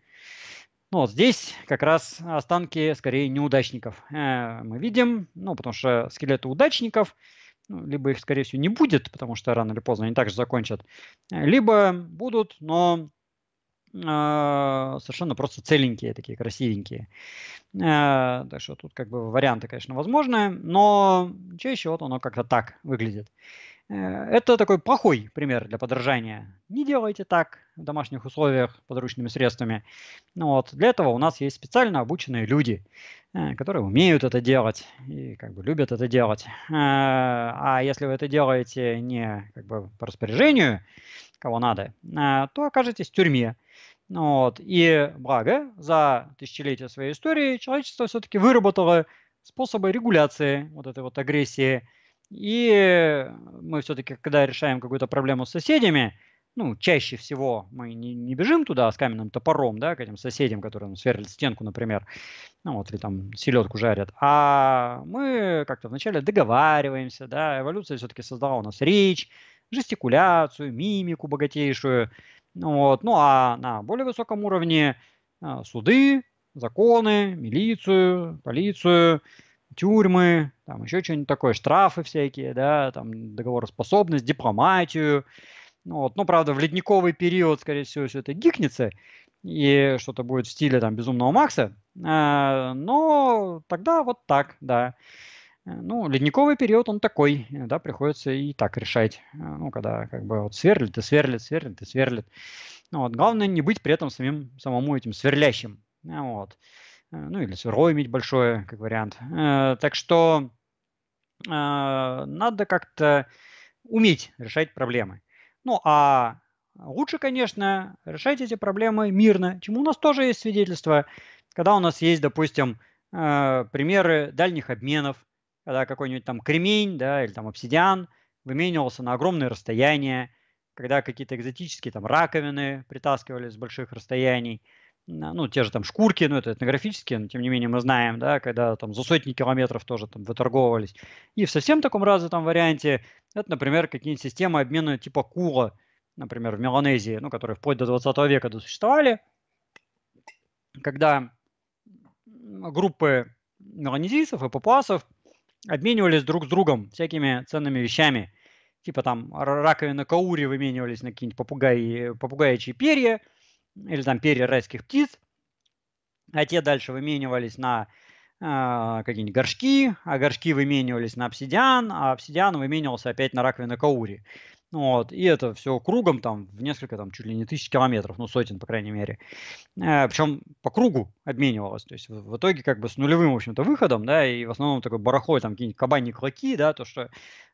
Ну вот здесь как раз останки скорее неудачников э, мы видим, ну потому что скелеты удачников, ну, либо их скорее всего не будет, потому что рано или поздно они также закончат, э, либо будут, но а, совершенно просто целенькие, такие красивенькие. А, так что тут как бы варианты, конечно, возможны, но чаще вот оно как-то так выглядит. Э, это такой плохой пример для подражания. Не делайте так в домашних условиях подручными средствами. Ну Вот. Для этого у нас есть специально обученные люди, э, которые умеют это делать и как бы любят это делать. Э, а если вы это делаете не как бы по распоряжению, кого надо, э, то окажетесь в тюрьме. Вот. И благо, за тысячелетия своей истории человечество все-таки выработало способы регуляции вот этой вот агрессии. И мы все-таки, когда решаем какую-то проблему с соседями, ну, чаще всего мы не, не бежим туда с каменным топором, да, к этим соседям, которые нам сверлят стенку, например, ну, вот, или там селедку жарят, а мы как-то вначале договариваемся, да, эволюция все-таки создала у нас речь, жестикуляцию, мимику богатейшую. Ну вот. Ну а на более высоком уровне э, суды, законы, милицию, полицию, тюрьмы, там еще что-нибудь такое, штрафы всякие, да, там договороспособность, дипломатию. Ну вот. ну, правда, в ледниковый период, скорее всего, все это гикнется, и что-то будет в стиле там безумного Макса. Э, но тогда вот так, да. Э, ну, ледниковый период, он такой, э, да, приходится и так решать. Э, ну, когда как бы вот сверлит и сверлит, сверлит и сверлит. Ну, вот, главное не быть при этом самим, самому этим сверлящим. А вот. Ну, или сверло иметь большое, как вариант. Так что надо как-то уметь решать проблемы. Ну, а лучше, конечно, решать эти проблемы мирно, чему у нас тоже есть свидетельство. Когда у нас есть, допустим, примеры дальних обменов, когда какой-нибудь там кремень, да, или там обсидиан выменивался на огромные расстояния, когда какие-то экзотические там раковины притаскивали с больших расстояний, ну, те же там шкурки, ну, это этнографические, но тем не менее мы знаем, да, когда там за сотни километров тоже там выторговывались. И в совсем таком развитом варианте это, например, какие-нибудь системы обмена типа Кула, например, в Меланезии, ну, которые вплоть до 20 века существовали, когда группы меланезийцев и папуасов – обменивались друг с другом всякими ценными вещами. Типа там раковина каури выменивались на какие-нибудь попугаи, попугаячьи перья или там перья райских птиц. А те дальше выменивались на э, какие-нибудь горшки, а горшки выменивались на обсидиан, а обсидиан выменивался опять на раковины каури. Ну вот, и это все кругом там в несколько, там чуть ли не тысяч километров, ну сотен, по крайней мере. Э, причем по кругу обменивалось. То есть в, в итоге как бы с нулевым, в общем-то, выходом, да, и в основном такой барахлой, там какие-нибудь кабани клыки, да, то, что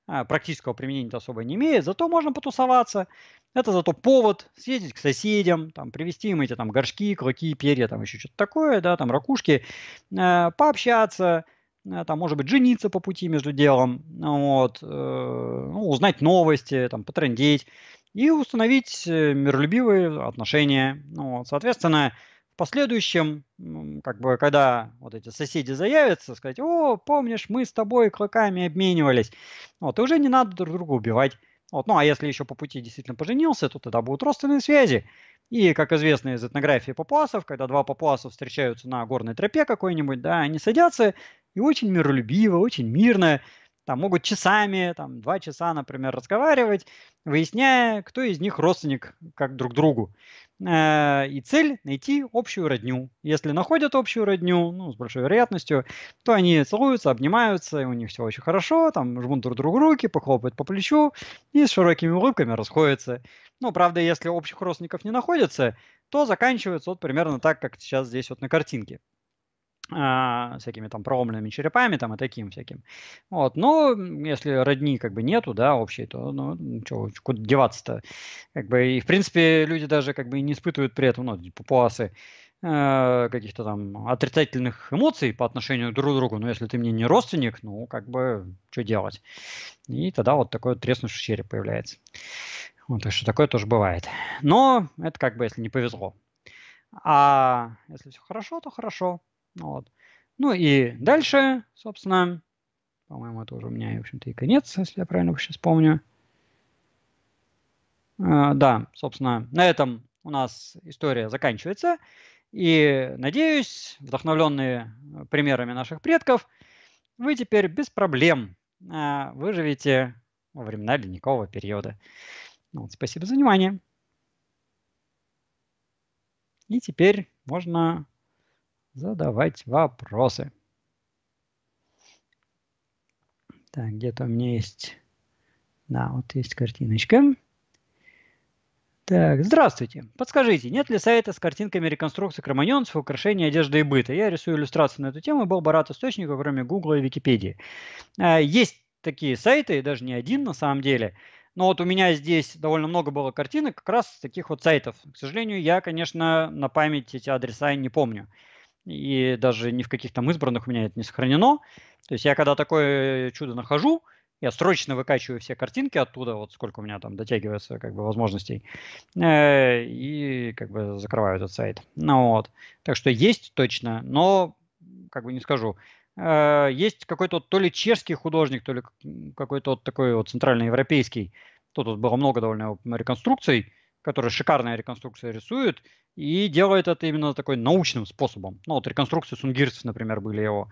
э, практического применения-то особо не имеет, зато можно потусоваться. Это зато повод съездить к соседям, там, привезти им эти там горшки, клыки, перья, там еще что-то такое, да, там ракушки, э, пообщаться, Э, там, может быть, жениться по пути между делом, вот, э, ну, узнать новости, там, потрендеть и установить э, миролюбивые отношения. Ну, вот, соответственно, в последующем, как бы, когда вот эти соседи заявятся, сказать, о, помнишь, мы с тобой клыками обменивались, вот, и уже не надо друг друга убивать. Вот. Ну а если еще по пути действительно поженился, то тогда будут родственные связи. И, как известно из этнографии папуасов, когда два папуаса встречаются на горной тропе какой-нибудь, да, они садятся и очень миролюбиво, очень мирно, там могут часами, там два часа, например, разговаривать, выясняя, кто из них родственник как друг другу. Э, и цель найти общую родню. Если находят общую родню, ну, с большой вероятностью, то они целуются, обнимаются, и у них все очень хорошо, там жмут друг другу руки, похлопают по плечу и с широкими улыбками расходятся. Ну, правда, если общих родственников не находится, то заканчивается вот примерно так, как сейчас здесь вот на картинке. А, всякими там проломленными черепами там и таким всяким. Вот, но если родни как бы нету, да, общей, то ну, чё, куда деваться-то? Как бы, и в принципе люди даже как бы не испытывают при этом, ну, папуасы, э, каких-то там отрицательных эмоций по отношению друг к другу, но если ты мне не родственник, ну, как бы, что делать? И тогда вот такой вот треснувший череп появляется. Вот, так что такое тоже бывает. Но это как бы если не повезло. А если все хорошо, то хорошо. Вот. Ну и дальше, собственно, по-моему, это уже у меня, в общем-то, и конец, если я правильно сейчас помню. А, да, собственно, на этом у нас история заканчивается. И, надеюсь, вдохновленные примерами наших предков, вы теперь без проблем а, выживете во времена ледникового периода. Вот, спасибо за внимание. И теперь можно задавать вопросы. Так, где-то у меня есть... Да, вот есть картиночка. Так, здравствуйте. Подскажите, нет ли сайта с картинками реконструкции кроманьонцев, украшений, одежды и быта? Я рисую иллюстрации на эту тему, и был бы рад источнику, кроме Гугла и Википедии. А, есть такие сайты, даже не один на самом деле. Но вот у меня здесь довольно много было картинок как раз с таких вот сайтов. К сожалению, я, конечно, на память эти адреса не помню и даже ни в каких там избранных у меня это не сохранено. То есть я когда такое чудо нахожу, я срочно выкачиваю все картинки оттуда, вот сколько у меня там дотягивается как бы возможностей, э, и как бы закрываю этот сайт. Ну вот, так что есть точно, но как бы не скажу. Э, есть какой-то вот то ли чешский художник, то ли какой-то вот такой вот центральноевропейский. Тут вот было много довольно реконструкций, который шикарная реконструкция рисует, и делает это именно такой научным способом. Ну, вот реконструкции сунгирцев, например, были его.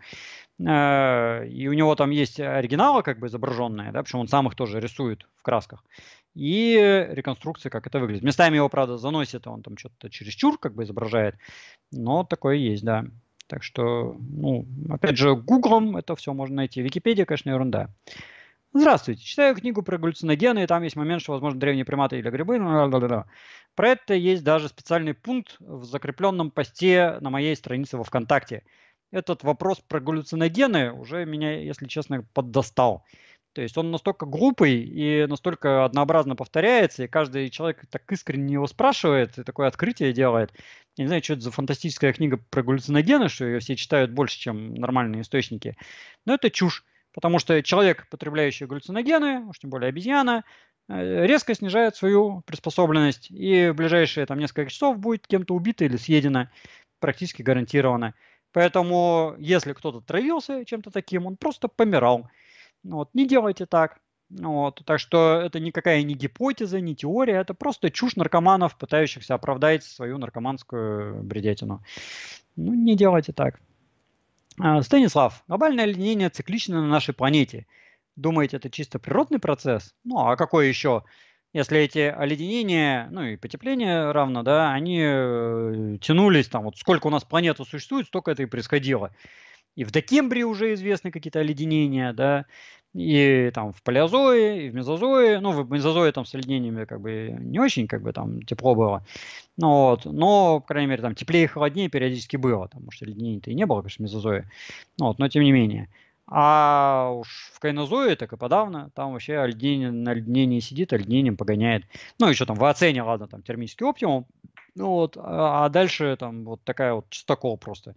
Э, и у него там есть оригиналы как бы изображенные, да, причем он сам их тоже рисует в красках. И реконструкции, как это выглядит. Местами его, правда, заносит, он там что-то чересчур как бы изображает, но такое есть, да. Так что, ну, опять же, гуглом это все можно найти. Википедия, конечно, ерунда. Здравствуйте, читаю книгу про галлюциногены, и там есть момент, что, возможно, древние приматы или грибы. Ну, про это есть даже специальный пункт в закрепленном посте на моей странице во ВКонтакте. Этот вопрос про галлюциногены уже меня, если честно, поддостал. То есть он настолько глупый и настолько однообразно повторяется, и каждый человек так искренне его спрашивает, и такое открытие делает. Я не знаю, что это за фантастическая книга про галлюциногены, что ее все читают больше, чем нормальные источники. Но это чушь. Потому что человек, потребляющий галлюциногены, уж тем более обезьяна, э, резко снижает свою приспособленность. И в ближайшие там, несколько часов будет кем-то убито или съедено практически гарантированно. Поэтому, если кто-то травился чем-то таким, он просто помирал. Вот, не делайте так. Вот, так что это никакая не гипотеза, не теория, это просто чушь наркоманов, пытающихся оправдать свою наркоманскую бредятину. Ну, не делайте так. А, Станислав, глобальное линение циклично на нашей планете. Думаете, это чисто природный процесс? Ну, а какой еще? Если эти оледенения, ну и потепление равно, да, они э, тянулись там, вот сколько у нас планеты существует, столько это и происходило и в Декембре уже известны какие-то оледенения, да, и там в палеозое, и в мезозое, ну, в мезозое там с оледенениями как бы не очень как бы там тепло было, ну, вот, но, по крайней мере, там теплее и холоднее периодически было, потому что оледенений-то и не было, конечно, в мезозое, ну, вот, но тем не менее. А уж в кайнозое так и подавно, там вообще оледенение на оледенении сидит, оледенением погоняет. Ну, еще там в оцене, ладно, там термический оптимум, ну вот, а, а дальше там вот такая вот чистокол просто.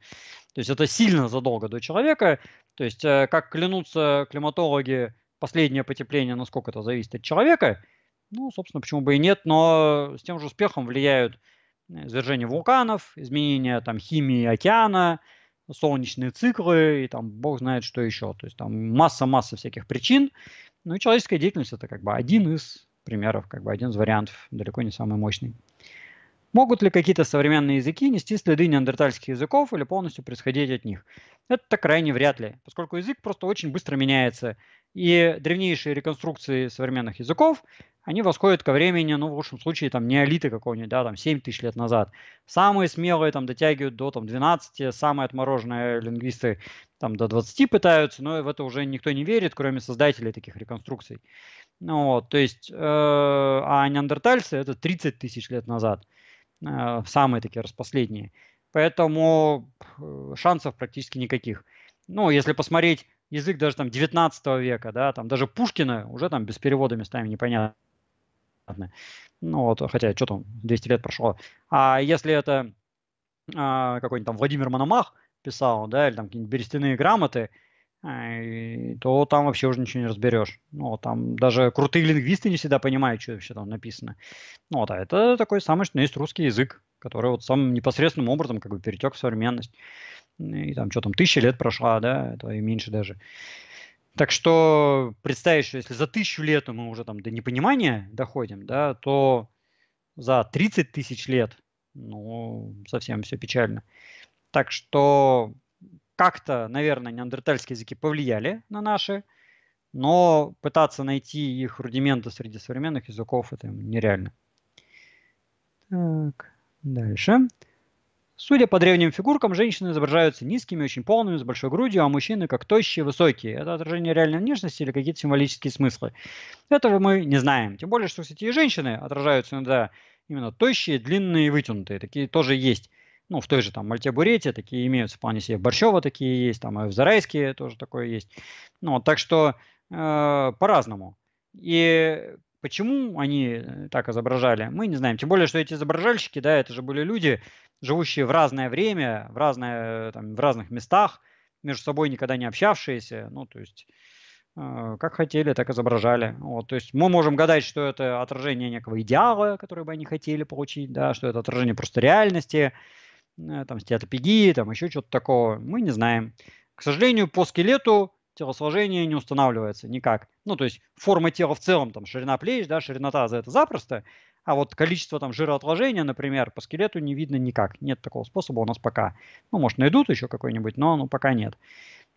То есть это сильно задолго до человека. То есть э, как клянутся климатологи, последнее потепление, насколько это зависит от человека, ну, собственно, почему бы и нет, но с тем же успехом влияют э, извержение вулканов, изменения там химии океана, солнечные циклы и там бог знает что еще. То есть там масса-масса всяких причин. Ну и человеческая деятельность это как бы один из примеров, как бы один из вариантов, далеко не самый мощный. Могут ли какие-то современные языки нести следы неандертальских языков или полностью происходить от них? Это крайне вряд ли, поскольку язык просто очень быстро меняется. И древнейшие реконструкции современных языков, они восходят ко времени, ну, в лучшем случае, там, неолиты какого-нибудь, да, там, 7 тысяч лет назад. Самые смелые там дотягивают до, там, 12, самые отмороженные лингвисты, там, до 20 пытаются, но в это уже никто не верит, кроме создателей таких реконструкций. Ну, вот, то есть, э, а неандертальцы это 30 тысяч лет назад. Э, самые такие распоследние. Поэтому э, шансов практически никаких. Ну, если посмотреть язык даже там 19 века, да, там даже Пушкина уже там без перевода местами непонятно. Ну вот, хотя что там, 200 лет прошло. А если это а, какой-нибудь там Владимир Мономах писал, да, или там какие-нибудь берестяные грамоты, а, то там вообще уже ничего не разберешь. Ну, там даже крутые лингвисты не всегда понимают, что вообще там написано. Ну, вот, а это такой самый, что есть русский язык, который вот самым непосредственным образом как бы перетек в современность. И там что там, тысяча лет прошла, да, то и меньше даже. Так что представить, что если за тысячу лет мы уже там до непонимания доходим, да, то за 30 тысяч лет, ну, совсем все печально. Так что как-то, наверное, неандертальские языки повлияли на наши, но пытаться найти их рудименты среди современных языков это нереально. Так, дальше. Судя по древним фигуркам, женщины изображаются низкими, очень полными, с большой грудью, а мужчины как тощие, высокие. Это отражение реальной внешности или какие-то символические смыслы? Этого мы не знаем. Тем более, что, кстати, и женщины отражаются иногда именно тощие, длинные и вытянутые. Такие тоже есть ну, в той же там Мальтебурете такие имеются вполне себе. Борщева такие есть, там и в Зарайске тоже такое есть. Ну, так что э, по-разному. И почему они э, так изображали, мы не знаем. Тем более, что эти изображальщики, да, это же были люди, живущие в разное время, в, разное, э, там, в разных местах, между собой никогда не общавшиеся. Ну, то есть, э, как хотели, так изображали. Вот, то есть мы можем гадать, что это отражение некого идеала, который бы они хотели получить, да, что это отражение просто реальности, Э, там, стеатопегии, там, еще что-то такого, мы не знаем. К сожалению, по скелету телосложение не устанавливается никак. Ну, то есть форма тела в целом, там, ширина плеч, да, ширина таза, это запросто, а вот количество там жироотложения, например, по скелету не видно никак. Нет такого способа у нас пока. Ну, может, найдут еще какой-нибудь, но ну, пока нет.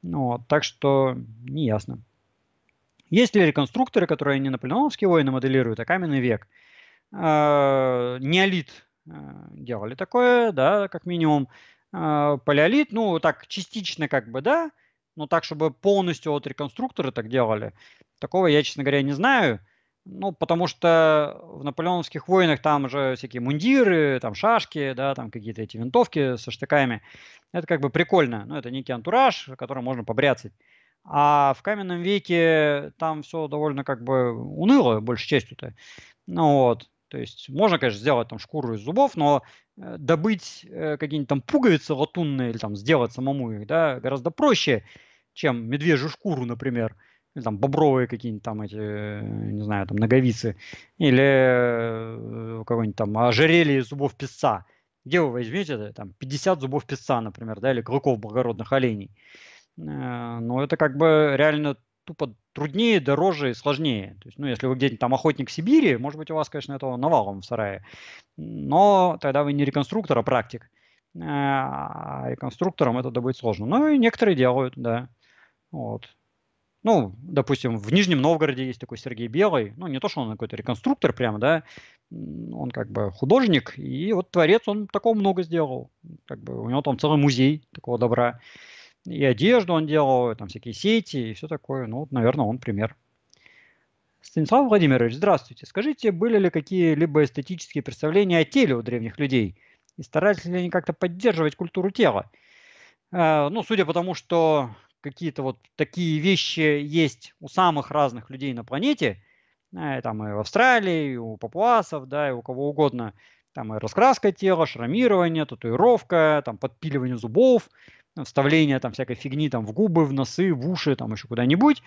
Ну, вот, так что не ясно. Есть ли реконструкторы, которые не наполеоновские войны моделируют, а каменный век? Э -э, неолит Э, делали такое, да, как минимум. Э, палеолит, ну, так частично как бы, да, но так, чтобы полностью вот реконструкторы так делали, такого я, честно говоря, не знаю. Ну, потому что в наполеоновских войнах там же всякие мундиры, там шашки, да, там какие-то эти винтовки со штыками. Это как бы прикольно. Ну, это некий антураж, который можно побряцать. А в каменном веке там все довольно как бы уныло, большей частью-то. Ну вот. То есть можно, конечно, сделать там шкуру из зубов, но э, добыть э, какие-нибудь там пуговицы латунные или там сделать самому их, да, гораздо проще, чем медвежью шкуру, например, или там бобровые какие-нибудь там эти, э, не знаю, там ноговицы, или какой-нибудь там ожерелье из зубов песца. Где вы возьмете там 50 зубов песца, например, да, или клыков благородных оленей. Но ну, это как бы реально тупо труднее, дороже, сложнее. То есть, ну, если вы где-нибудь там охотник Сибири, может быть, у вас, конечно, этого навалом в сарае. Но тогда вы не реконструктор, а практик. Э, а реконструктором это добыть сложно. Ну, и некоторые делают, да. Вот. Ну, допустим, в Нижнем Новгороде есть такой Сергей Белый. Ну, не то, что он какой-то реконструктор прямо, да. Он как бы художник. И вот творец, он такого много сделал. Как бы у него там целый музей такого добра. И одежду он делал, там всякие сети и все такое. Ну, вот, наверное, он пример. Станислав Владимирович, здравствуйте. Скажите, были ли какие-либо эстетические представления о теле у древних людей? И старались ли они как-то поддерживать культуру тела? Э, ну, судя по тому, что какие-то вот такие вещи есть у самых разных людей на планете, э, там и в Австралии, и у папуасов, да, и у кого угодно, там и раскраска тела, шрамирование, татуировка, там подпиливание зубов, Э, вставления там всякой фигни там в губы, в носы, в уши, там еще куда-нибудь,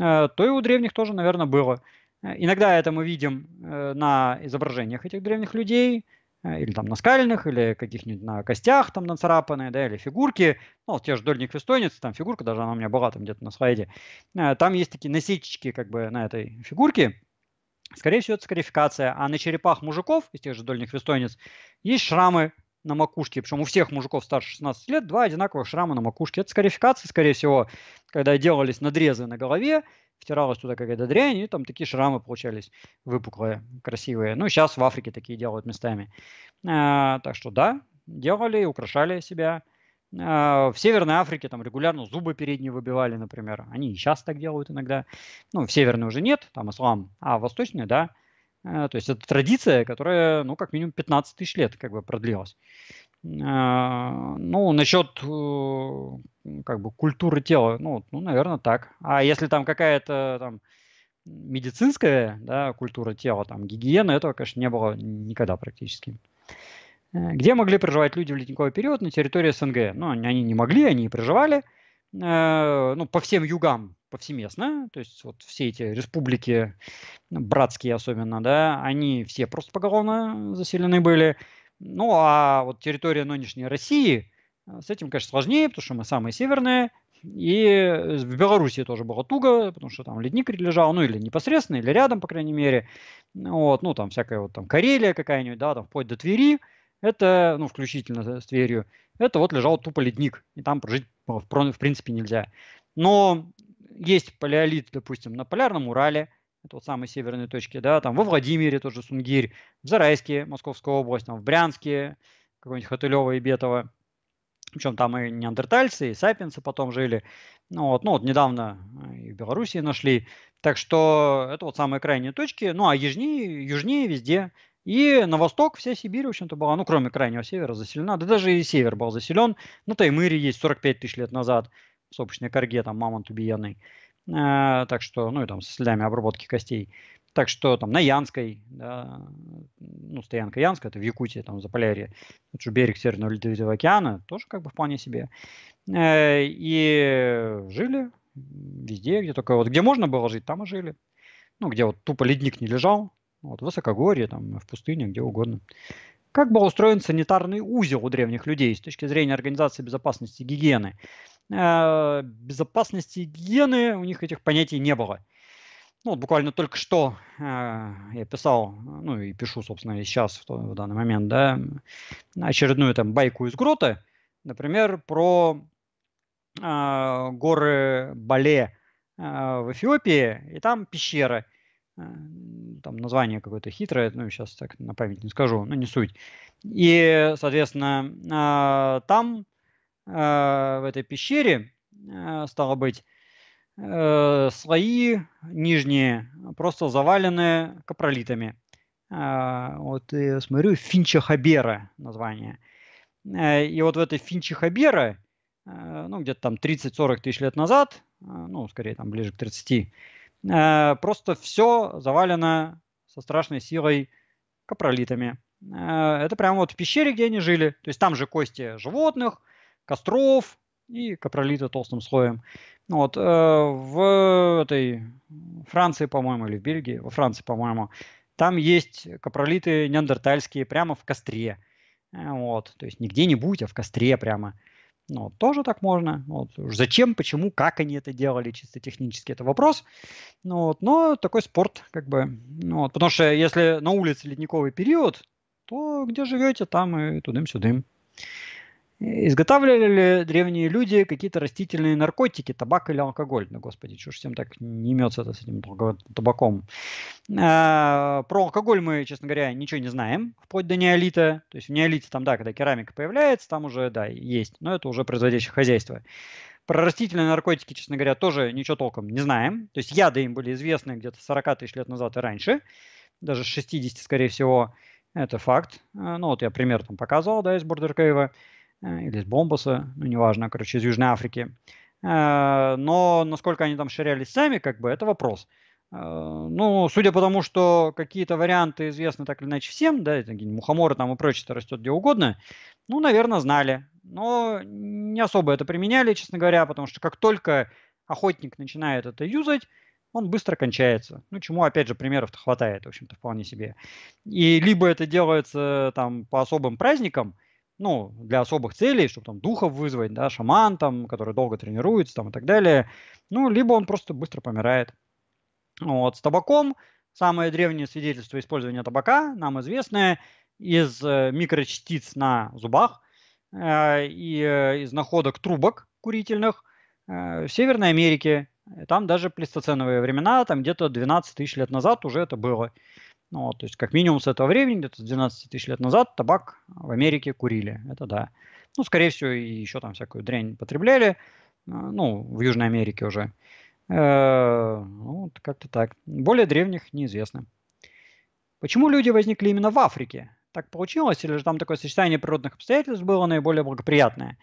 э, то и у древних тоже, наверное, было. Э, иногда это мы видим на изображениях этих древних людей, или там на скальных, или каких-нибудь на костях там нацарапанные, да, или фигурки. Ну, те же дольник эстонец, там фигурка, даже она у меня была там где-то на слайде. Там есть такие насечечки как бы на этой фигурке. Скорее всего, это скарификация. А на черепах мужиков, из тех же дольних вестонец, есть шрамы, на макушке, причем у всех мужиков старше 16 лет, два одинаковых шрама на макушке. Это скарификация, скорее всего, когда делались надрезы на голове, втиралась туда какая-то дрянь, и там такие шрамы получались выпуклые, красивые. Ну, сейчас в Африке такие делают местами. А, так что да, делали, украшали себя. А, в Северной Африке там регулярно зубы передние выбивали, например. Они и сейчас так делают иногда. Ну, в Северной уже нет, там ислам, а в Восточной, да. А, то есть это традиция, которая, ну, как минимум 15 тысяч лет как бы продлилась. А, ну, насчет э, как бы культуры тела, ну, ну, наверное, так. А если там какая-то там медицинская да, культура тела, там гигиена, этого, конечно, не было никогда практически. Э, где могли проживать люди в ледниковый период? На территории СНГ. Ну, они не могли, они и проживали. Э, ну, по всем югам повсеместно, то есть вот все эти республики, ну, братские особенно, да, они все просто поголовно заселены были. Ну а вот территория нынешней России, э, с этим, конечно, сложнее, потому что мы самые северные, и в Беларуси тоже было туго, потому что там ледник лежал, ну или непосредственно, или рядом, по крайней мере. Вот, ну там всякая вот там Карелия какая-нибудь, да, там вплоть до Твери. Это, ну, включительно с Тверью, это вот лежал тупо ледник, и там прожить в принципе нельзя. Но есть палеолит, допустим, на Полярном Урале, это вот самые северные точки, да, там во Владимире тоже Сунгирь, в Зарайске, Московская область, там в Брянске, какой-нибудь Хотылево и Бетово. Причем там и неандертальцы, и сапиенсы потом жили. Ну вот, ну вот недавно э, и в Белоруссии нашли. Так что это вот самые крайние точки. Ну а южнее, южнее везде. И на восток вся Сибирь, в общем-то, была, ну кроме крайнего севера, заселена. Да даже и север был заселен. На Таймыре есть 45 тысяч лет назад сопочной корге, там, мамонт убиенный. Э, так что, ну и там с следами обработки костей. Так что там на Янской, да, ну, стоянка Янская, это в Якутии, там, за Полярье, это же берег Северного Ледовитого океана, тоже как бы вполне себе. Э, и жили везде, где только вот, где можно было жить, там и жили. Ну, где вот тупо ледник не лежал, вот в высокогорье, там, в пустыне, где угодно. Как был устроен санитарный узел у древних людей с точки зрения организации безопасности и гигиены? А, безопасности и гигиены у них этих понятий не было. Ну, вот буквально только что э, я писал, ну и пишу, собственно, и сейчас в, в данный момент, да, очередную там байку из грота, например, про э, горы Бале э, в Эфиопии, и там пещера Э, там название какое-то хитрое, ну, сейчас так на память не скажу, но не суть. И, соответственно, э, там Э, в этой пещере, э, стало быть, э, слои нижние просто завалены капролитами. Вот я смотрю, Финча название. И вот в этой Финче ну, где-то там 30-40 тысяч лет назад, ну, скорее там ближе к 30, просто все завалено со страшной силой капролитами. Это прямо вот в пещере, где они жили. То есть там же кости животных – костров и капролита толстым слоем. Ну вот, э, в этой Франции, по-моему, или в Бельгии, во Франции, по-моему, там есть капролиты неандертальские прямо в костре. Э, вот, то есть не где-нибудь, а в костре прямо. Ну, вот, тоже так можно. Вот. Зачем, почему, как они это делали, чисто технически это вопрос. Ну, вот, но такой спорт, как бы. Ну, вот, потому что если на улице ледниковый период, то где живете, там и тудым-сюдым. Изготавливали ли древние люди какие-то растительные наркотики, табак или алкоголь? Ну, господи, что ж всем так не это с этим табаком? А, про алкоголь мы, честно говоря, ничего не знаем, вплоть до неолита. То есть в неолите там, да, когда керамика появляется, там уже, да, есть, но это уже производящее хозяйство. Про растительные наркотики, честно говоря, тоже ничего толком не знаем. То есть яды им были известны где-то 40 тысяч лет назад и раньше, даже 60, скорее всего, это факт. А, ну, вот я пример там показывал, да, из Бордер Кейва. Э, или из Бомбаса, ну, неважно, короче, из Южной Африки. Э, но насколько они там ширялись сами, как бы, это вопрос. Э, ну, судя по тому, что какие-то варианты известны так или иначе всем, да, мухоморы там и прочее-то растет где угодно, ну, наверное, знали. Но не особо это применяли, честно говоря, потому что как только охотник начинает это юзать, он быстро кончается. Ну, чему, опять же, примеров-то хватает, в общем-то, вполне себе. И либо это делается там по особым праздникам – ну, для особых целей, чтобы там духов вызвать, да, шаман там, который долго тренируется там и так далее. Ну, либо он просто быстро помирает. Вот, с табаком самое древнее свидетельство использования табака, нам известное, из э, микрочастиц на зубах э, и э, из находок трубок курительных э, в Северной Америке. Там даже плестоценовые времена, там где-то 12 тысяч лет назад уже это было. Ну, вот, то есть как минимум с этого времени, где-то с 12 тысяч лет назад, табак в Америке курили. Это да. Ну, скорее всего, и еще там всякую дрянь потребляли. Э, ну, в Южной Америке уже. Э, ну вот как-то так. Более древних неизвестно. Почему люди возникли именно в Африке? Так получилось, или же там такое сочетание природных обстоятельств было наиболее благоприятное?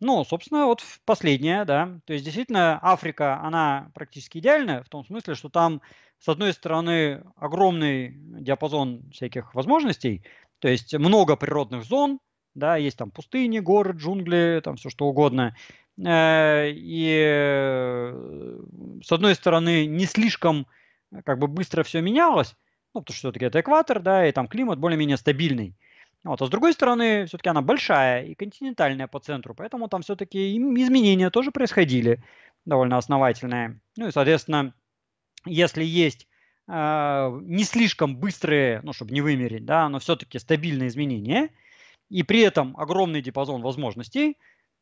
Ну, собственно, вот последнее, да. То есть, действительно, Африка, она практически идеальная в том смысле, что там с одной стороны, огромный диапазон всяких возможностей, то есть много природных зон, да, есть там пустыни, горы, джунгли, там все что угодно. Э, и э, с одной стороны, не слишком э, как бы быстро все менялось, ну, потому что все-таки это экватор, да, и там климат более-менее стабильный. Вот. А с другой стороны, все-таки она большая и континентальная по центру, поэтому там все-таки изменения тоже происходили довольно основательные. Ну и, соответственно, если есть а, не слишком быстрые, ну, чтобы не вымереть, да, но все-таки стабильные изменения, и при этом огромный диапазон возможностей,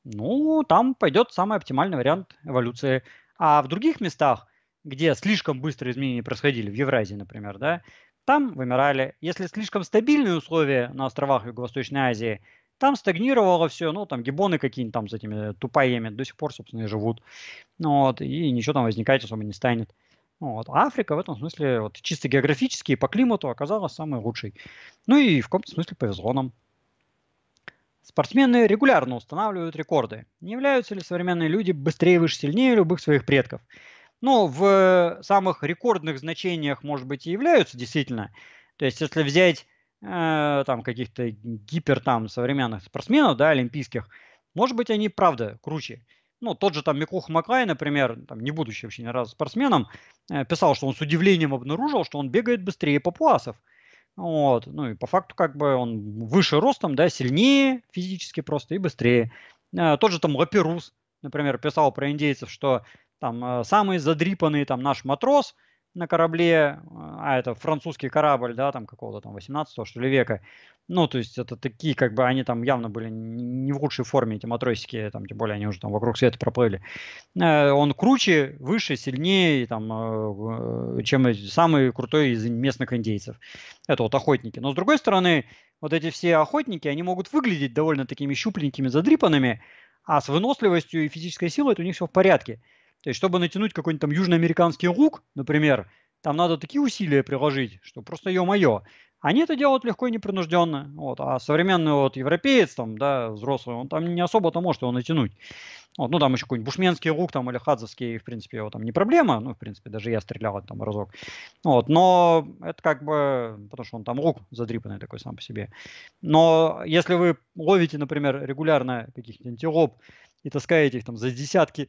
ну, там пойдет самый оптимальный вариант эволюции. А в других местах, где слишком быстрые изменения происходили, в Евразии, например, да, там вымирали. Если слишком стабильные условия на островах Юго-Восточной Азии, там стагнировало все, ну, там гибоны какие-нибудь там с этими тупаями до сих пор, собственно, и живут. Ну вот, и ничего там возникать особо не станет вот. А Африка в этом смысле вот, чисто географически и по климату оказалась самой лучшей. Ну и в каком-то смысле повезло нам. Спортсмены регулярно устанавливают рекорды. Не являются ли современные люди быстрее, выше, сильнее любых своих предков? Ну, в самых рекордных значениях, может быть, и являются действительно. То есть, если взять э, там каких-то гипер там современных спортсменов, да, олимпийских, может быть, они правда круче. Ну, тот же там Микух Маклай, например, там, не будучи вообще ни разу спортсменом, э, писал, что он с удивлением обнаружил, что он бегает быстрее попуасов. Вот. Ну и по факту как бы он выше ростом, да, сильнее физически просто и быстрее. Э, тот же там Лаперус, например, писал про индейцев, что там э, самый задрипанный там наш матрос – на корабле, а, а это французский корабль, да, там какого-то там 18 что ли века. Ну, то есть это такие, как бы они там явно были не в лучшей форме, эти матросики, там, тем более они уже там вокруг света проплыли. Э, он круче, выше, сильнее, там, э, чем самый крутой из местных индейцев. Это вот охотники. Но с другой стороны, вот эти все охотники, они могут выглядеть довольно такими щупленькими, задрипанными, а с выносливостью и физической силой это у них все в порядке. То есть, чтобы натянуть какой-нибудь там южноамериканский лук, например, там надо такие усилия приложить, что просто ё-моё. Они это делают легко и непринужденно. Вот. А современный вот европеец, там, да, взрослый, он там не особо-то может его натянуть. Вот, ну, там еще какой-нибудь бушменский лук там, или хадзовский, в принципе, его там не проблема. Ну, в принципе, даже я стрелял там разок. Вот, но это как бы, потому что он там лук задрипанный такой сам по себе. Но если вы ловите, например, регулярно каких-нибудь антилоп и таскаете их там за десятки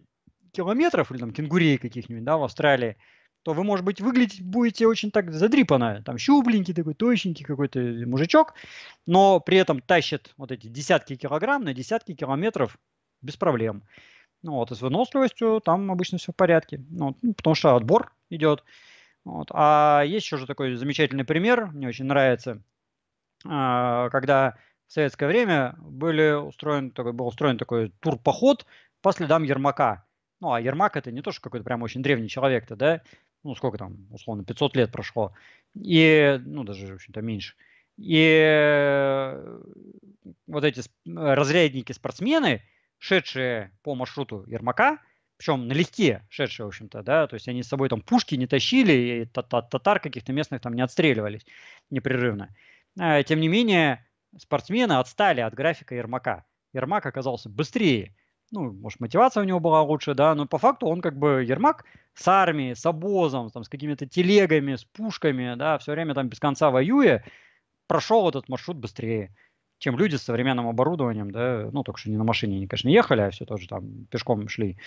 километров или там кенгурей каких-нибудь, да, в Австралии, то вы, может быть, выглядеть будете очень так задрипанно. Там щупленький такой, тощенький какой-то мужичок, но при этом тащит вот эти десятки килограмм на десятки километров без проблем. Ну, вот, и с выносливостью там обычно все в порядке, ну, ну, потому что отбор идет. Вот. А есть еще же такой замечательный пример, мне очень нравится, а, когда в советское время были устроен, такой, был устроен такой турпоход по следам Ермака. Ну, а Ермак это не то, что какой-то прям очень древний человек-то, да? Ну, сколько там, условно, 500 лет прошло. И, ну, даже, в общем-то, меньше. И э, вот эти э, разрядники-спортсмены, шедшие по маршруту Ермака, причем налегке шедшие, в общем-то, да, то есть они с собой там пушки не тащили, и татар каких-то местных там не отстреливались непрерывно. А, тем не менее, спортсмены отстали от графика Ермака. Ермак оказался быстрее ну, может, мотивация у него была лучше, да, но по факту он как бы Ермак с армией, с обозом, там, с какими-то телегами, с пушками, да, все время там без конца воюя, прошел этот маршрут быстрее, чем люди с современным оборудованием, да, ну, только что не на машине, они, конечно, ехали, а все тоже там пешком шли,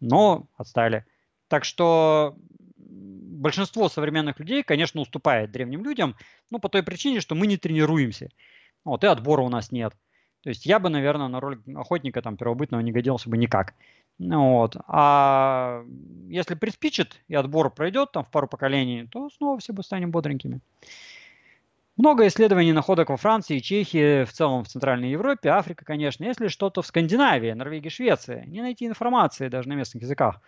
но отстали. Так что большинство современных людей, конечно, уступает древним людям, ну, по той причине, что мы не тренируемся. Вот, и отбора у нас нет. То есть я бы, наверное, на роль охотника там первобытного не годился бы никак. Ну вот. А если приспичит и отбор пройдет там в пару поколений, то снова все бы станем бодренькими. Много исследований находок во Франции, Чехии, в целом в Центральной Европе, Африка, конечно. Если что-то в Скандинавии, Норвегии, Швеции. Не найти информации даже на местных языках.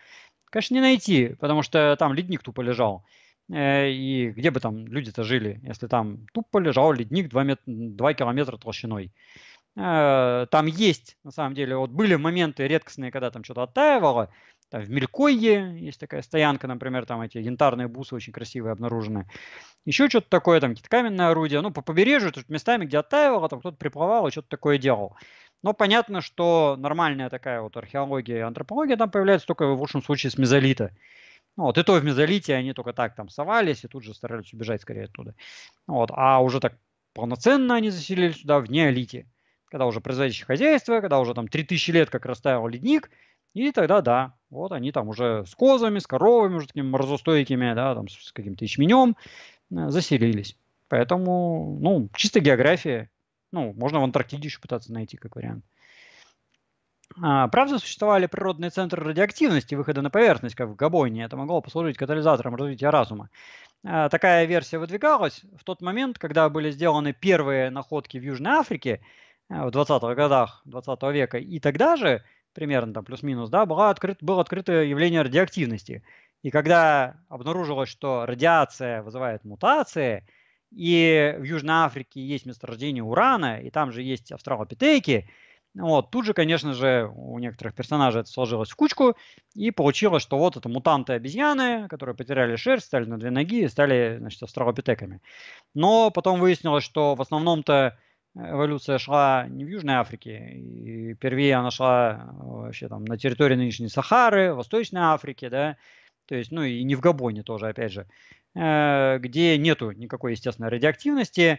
Конечно, не найти, потому что там ледник тупо лежал. Э, и где бы там люди-то жили, если там тупо лежал ледник 2, метра, 2 километра толщиной. Э, там есть, на самом деле, вот были моменты редкостные, когда там что-то оттаивало. Там в Мелькойе есть такая стоянка, например, там эти янтарные бусы очень красивые обнаружены. Еще что-то такое, там какие-то каменные орудия. Ну, по побережью, тут местами, где оттаивало, там кто-то приплывал и что-то такое делал. Но понятно, что нормальная такая вот археология и антропология там появляется только в лучшем случае с мезолита. Ну, вот, и то в мезолите они только так там совались и тут же старались убежать скорее оттуда. Вот, а уже так полноценно они заселились сюда в неолите когда уже производящее хозяйство, когда уже там 3000 лет как растаял ледник, и тогда да, вот они там уже с козами, с коровами, уже такими морозостойкими, да, там с каким-то ячменем э, заселились. Поэтому, ну, чисто география. Ну, можно в Антарктиде еще пытаться найти как вариант. А, правда, существовали природные центры радиоактивности выхода на поверхность, как в Габоне. Это могло послужить катализатором развития разума. А, такая версия выдвигалась в тот момент, когда были сделаны первые находки в Южной Африке – Э, в 20-х годах 20 -го века. И тогда же, примерно там плюс-минус, да, было, открыт, было открыто явление радиоактивности. И когда обнаружилось, что радиация вызывает мутации, и в Южной Африке есть месторождение урана, и там же есть австралопитеки, вот, тут же, конечно же, у некоторых персонажей это сложилось в кучку, и получилось, что вот это мутанты-обезьяны, которые потеряли шерсть, стали на две ноги и стали, значит, австралопитеками. Но потом выяснилось, что в основном-то эволюция шла не в Южной Африке, и впервые она шла э, вообще там на территории нынешней Сахары, Восточной Африки, да, то есть, ну и не в Габоне тоже, опять же, э, где нету никакой, естественно, радиоактивности, э,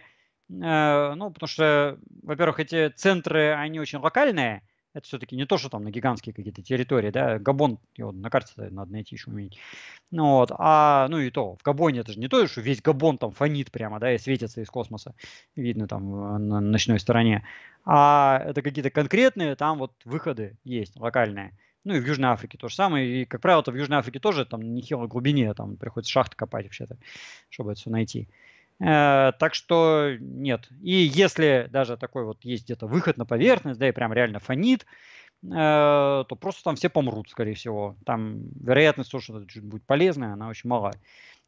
ну, потому что, во-первых, эти центры, они очень локальные, это все-таки не то, что там на гигантские какие-то территории, да, Габон, его на карте надо найти еще уметь. Ну вот, а, ну и то, в Габоне это же не то, что весь Габон там фонит прямо, да, и светится из космоса, видно там на ночной стороне. А это какие-то конкретные там вот выходы есть, локальные. Ну и в Южной Африке то же самое. И, как правило, то в Южной Африке тоже там нехило глубине, там приходится шахты копать вообще-то, чтобы это все найти. Э, так что нет. И если даже такой вот есть где-то выход на поверхность, да, и прям реально фонит, э, то просто там все помрут, скорее всего. Там вероятность того, что это будет полезное, она очень мала.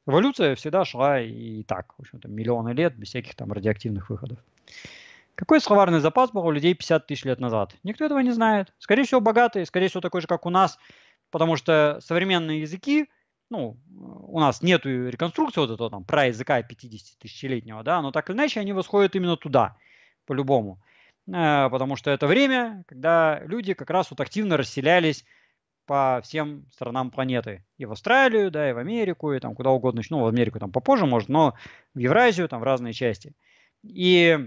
Эволюция всегда шла и так, в общем-то, миллионы лет без всяких там радиоактивных выходов. Какой словарный запас был у людей 50 тысяч лет назад? Никто этого не знает. Скорее всего, богатый, скорее всего, такой же, как у нас, потому что современные языки – ну, у нас нет реконструкции вот этого там про языка 50 тысячелетнего, да, но так или иначе они восходят именно туда, по-любому. Э, потому что это время, когда люди как раз вот активно расселялись по всем странам планеты. И в Австралию, да, и в Америку, и там куда угодно. Ну, в Америку там попозже, может, но в Евразию, там в разные части. И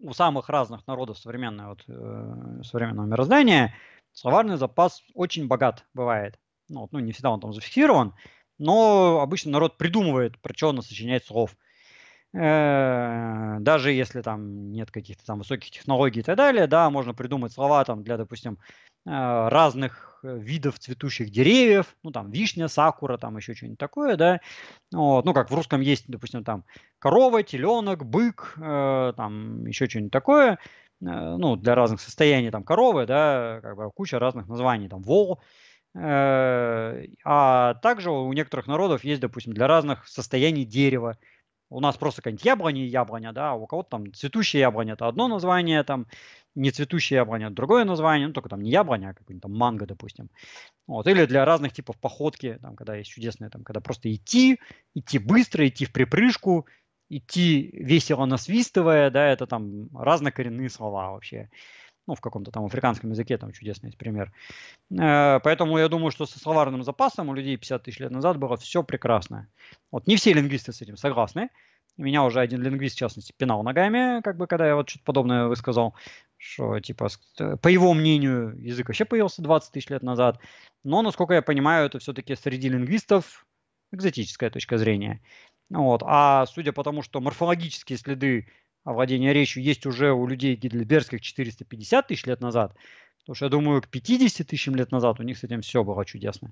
у самых разных народов современного, вот, э, современного мироздания словарный запас очень богат бывает. Ну, вот, ну, не всегда он там зафиксирован, но обычно народ придумывает, про что он сочиняет слов. Э, даже если там нет каких-то там высоких технологий и так далее, да, можно придумать слова там для, допустим, э, разных видов цветущих деревьев, ну там вишня, сакура, там еще что-нибудь такое, да, вот, ну как в русском есть, допустим, там корова, теленок, бык, э, там еще что-нибудь такое, э, ну для разных состояний там коровы, да, как бы куча разных названий, там вол, э, Э, а также у некоторых народов есть, допустим, для разных состояний дерева. У нас просто какая-нибудь яблоня и яблоня, да, а у кого-то там цветущая яблоня – это одно название, там не цветущая яблоня – другое название, ну, только там не яблоня, а какой-нибудь там манго, допустим. Вот. Или для разных типов походки, там, когда есть чудесные, там, когда просто идти, идти быстро, идти в припрыжку, идти весело насвистывая, да, это там разнокоренные слова вообще ну, в каком-то там африканском языке, там чудесный есть пример. Э, поэтому я думаю, что со словарным запасом у людей 50 тысяч лет назад было все прекрасно. Вот не все лингвисты с этим согласны. Меня уже один лингвист, в частности, пинал ногами, как бы, когда я вот что-то подобное высказал, что, типа, э, по его мнению, язык вообще появился 20 тысяч лет назад. Но, насколько я понимаю, это все-таки среди лингвистов экзотическая точка зрения. Вот. А судя по тому, что морфологические следы овладения а речью есть уже у людей гидельбергских 450 тысяч лет назад, потому что я думаю, к 50 тысячам лет назад у них с этим все было чудесно.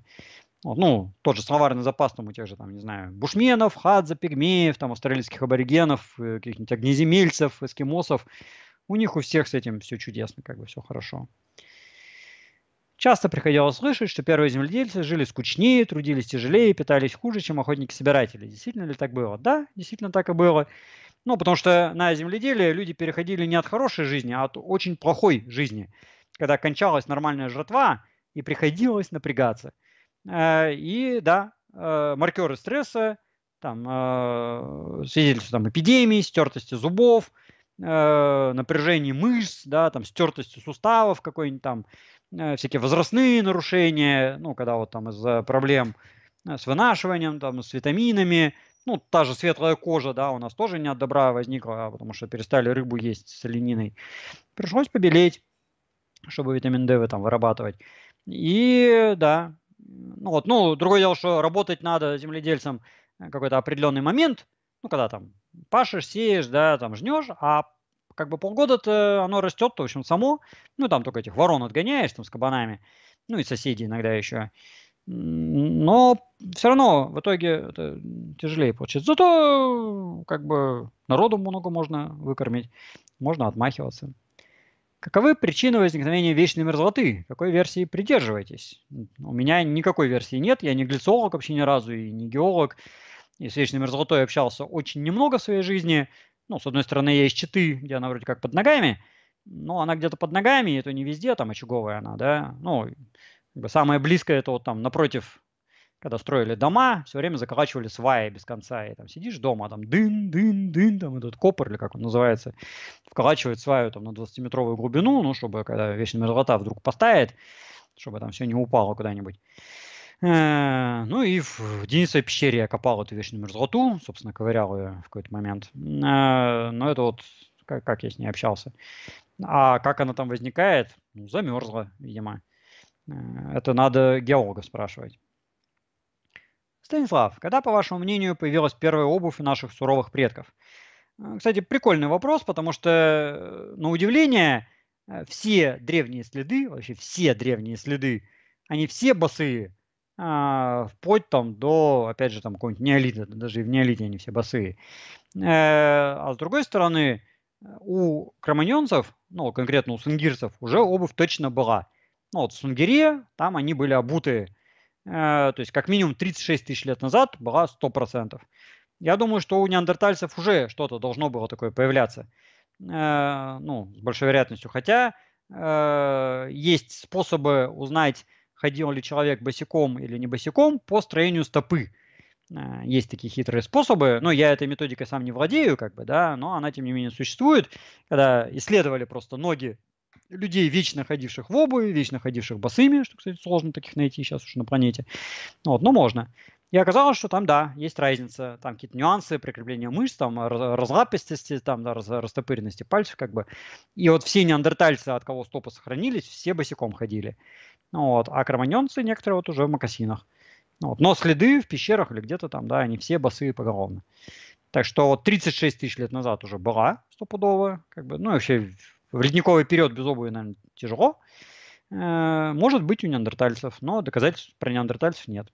Вот, ну, тот же словарный запас там у тех же, там, не знаю, бушменов, хадза, пигмеев, там, австралийских аборигенов, э, каких-нибудь огнеземельцев, эскимосов. У них у всех с этим все чудесно, как бы все хорошо. Часто приходилось слышать, что первые земледельцы жили скучнее, трудились тяжелее, питались хуже, чем охотники-собиратели. Действительно ли так было? Да, действительно так и было. Ну, потому что на земледелии люди переходили не от хорошей жизни, а от очень плохой жизни, когда кончалась нормальная жратва и приходилось напрягаться. Э, и да, э, маркеры стресса, там, э, свидетельство там, эпидемии, стертости зубов, напряжение мышц, да, там, стертости суставов какой-нибудь там, всякие возрастные нарушения, ну, когда вот там из-за проблем с вынашиванием, там, с витаминами, ну, та же светлая кожа, да, у нас тоже не от добра возникла, а потому что перестали рыбу есть с олениной. Пришлось побелеть, чтобы витамин D вы там вырабатывать. И да, ну вот, ну, другое дело, что работать надо земледельцам э, какой-то определенный момент, ну, когда там пашешь, сеешь, да, там жнешь, а как бы полгода-то оно растет, в общем, само. Ну, там только этих ворон отгоняешь, там, с кабанами. Ну, и соседи иногда еще. Но все равно в итоге это тяжелее получится. Зато как бы народу много можно выкормить, можно отмахиваться. Каковы причины возникновения вечной мерзлоты? Какой версии придерживаетесь? У меня никакой версии нет, я не глицолог вообще ни разу и не геолог. И с вечной мерзлотой общался очень немного в своей жизни. Ну, с одной стороны, я из Читы, где она вроде как под ногами, но она где-то под ногами, и это не везде, там очаговая она, да. Ну, Самое близкое это вот там напротив, когда строили дома, все время заколачивали сваи без конца. И там сидишь дома, а там дын, дын, дын, там этот копор, или как он называется, вколачивает сваю там на 20-метровую глубину, ну, чтобы когда вечная мерзлота вдруг поставит, чтобы там все не упало куда-нибудь. Э, ну и в Денисовой пещере я копал эту вечную мерзлоту, собственно, ковырял ее в какой-то момент. Э, но это вот как, как я с ней общался. А как она там возникает? Ну, замерзла, видимо. Э, это надо геолога спрашивать. Станислав, когда, по вашему мнению, появилась первая обувь наших суровых предков? Э, кстати, прикольный вопрос, потому что, э, на удивление, все древние следы, вообще все древние следы, они все босые, а, вплоть там до, опять же, там какого-нибудь неолита, даже и в неолите они все босые. А с другой стороны, у кроманьонцев, ну, а конкретно у сунгирцев, уже обувь точно была – ну, вот в там они были обуты, э, то есть как минимум 36 тысяч лет назад была 100%. Я думаю, что у неандертальцев уже что-то должно было такое появляться, э, ну, с большой вероятностью. Хотя э, есть способы узнать, ходил ли человек босиком или не босиком по строению стопы. Э, есть такие хитрые способы, но ну, я этой методикой сам не владею, как бы, да, но она, тем не менее, существует. Когда исследовали просто ноги людей, вечно ходивших в обуви, вечно ходивших босыми, что, кстати, сложно таких найти сейчас уже на планете. Ну вот, но ну можно. И оказалось, что там, да, есть разница, там какие-то нюансы прикрепления мышц, там а, разлапистости, там да, растопыренности пальцев, как бы. И вот все неандертальцы, от кого стопы сохранились, все босиком ходили. Ну вот. А кроманьонцы некоторые вот уже в мокасинах. Вот. Но следы в пещерах или где-то там, да, они все босые поголовно. Так что вот 36 тысяч лет назад уже была стопудовая, как бы, ну и вообще в ледниковый период без обуви, наверное, тяжело. Э, может быть у неандертальцев, но доказательств про неандертальцев нет.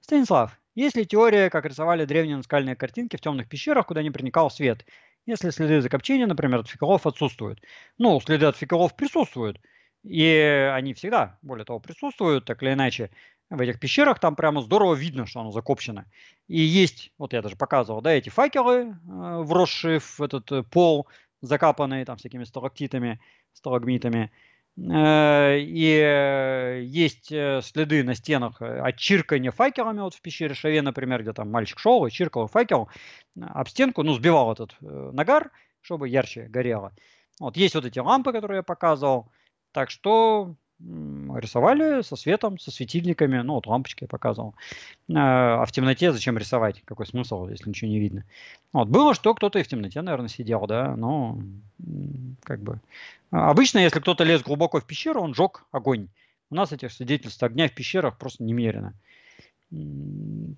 Станислав, есть ли теория, как рисовали древние наскальные картинки в темных пещерах, куда не проникал свет? Если следы закопчения, например, от фекалов отсутствуют. Ну, следы от фекалов присутствуют. И они всегда, более того, присутствуют, так или иначе. В этих пещерах там прямо здорово видно, что оно закопчено. И есть, вот я даже показывал, да, эти факелы, э, вросшие в этот э, пол, закапанные там всякими сталактитами, сталагмитами. Э, и э, есть э, следы на стенах от чиркания факелами вот в пещере Шаве, например, где там мальчик шел и чиркал факел об стенку, ну, сбивал этот нагар, чтобы ярче горело. Вот есть вот эти лампы, которые я показывал. Так что рисовали со светом, со светильниками, ну вот лампочки я показывал. А, а в темноте зачем рисовать? Какой смысл, если ничего не видно? Вот было, что кто-то и в темноте, наверное, сидел, да, но как бы... А обычно, если кто-то лез глубоко в пещеру, он жег огонь. У нас этих свидетельств огня в пещерах просто немерено.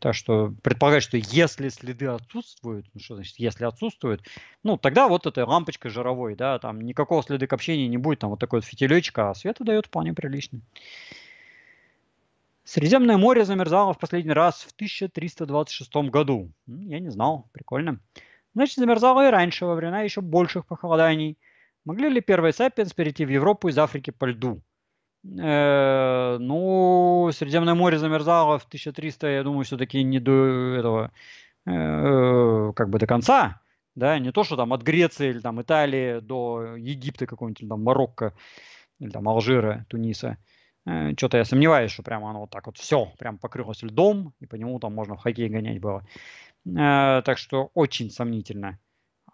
Так что предполагать, что если следы отсутствуют, ну что значит, если отсутствуют, ну тогда вот эта лампочка жировой, да, там никакого следы копчения не будет, там вот такой вот фитилечек, а свет выдает вполне прилично. Средиземное море замерзало в последний раз в 1326 году. Я не знал, прикольно. Значит, замерзало и раньше, во времена еще больших похолоданий. Могли ли первые сапиенс перейти в Европу из Африки по льду? Э, ну, Средиземное море замерзало в 1300, я думаю, все-таки не до этого, э, как бы до конца, да, не то, что там от Греции или там Италии до Египта какого-нибудь, или там Марокко, или там Алжира, Туниса. Э, Что-то я сомневаюсь, что прямо оно вот так вот все прям покрылось льдом, и по нему там можно в хоккей гонять было. Э, так что очень сомнительно.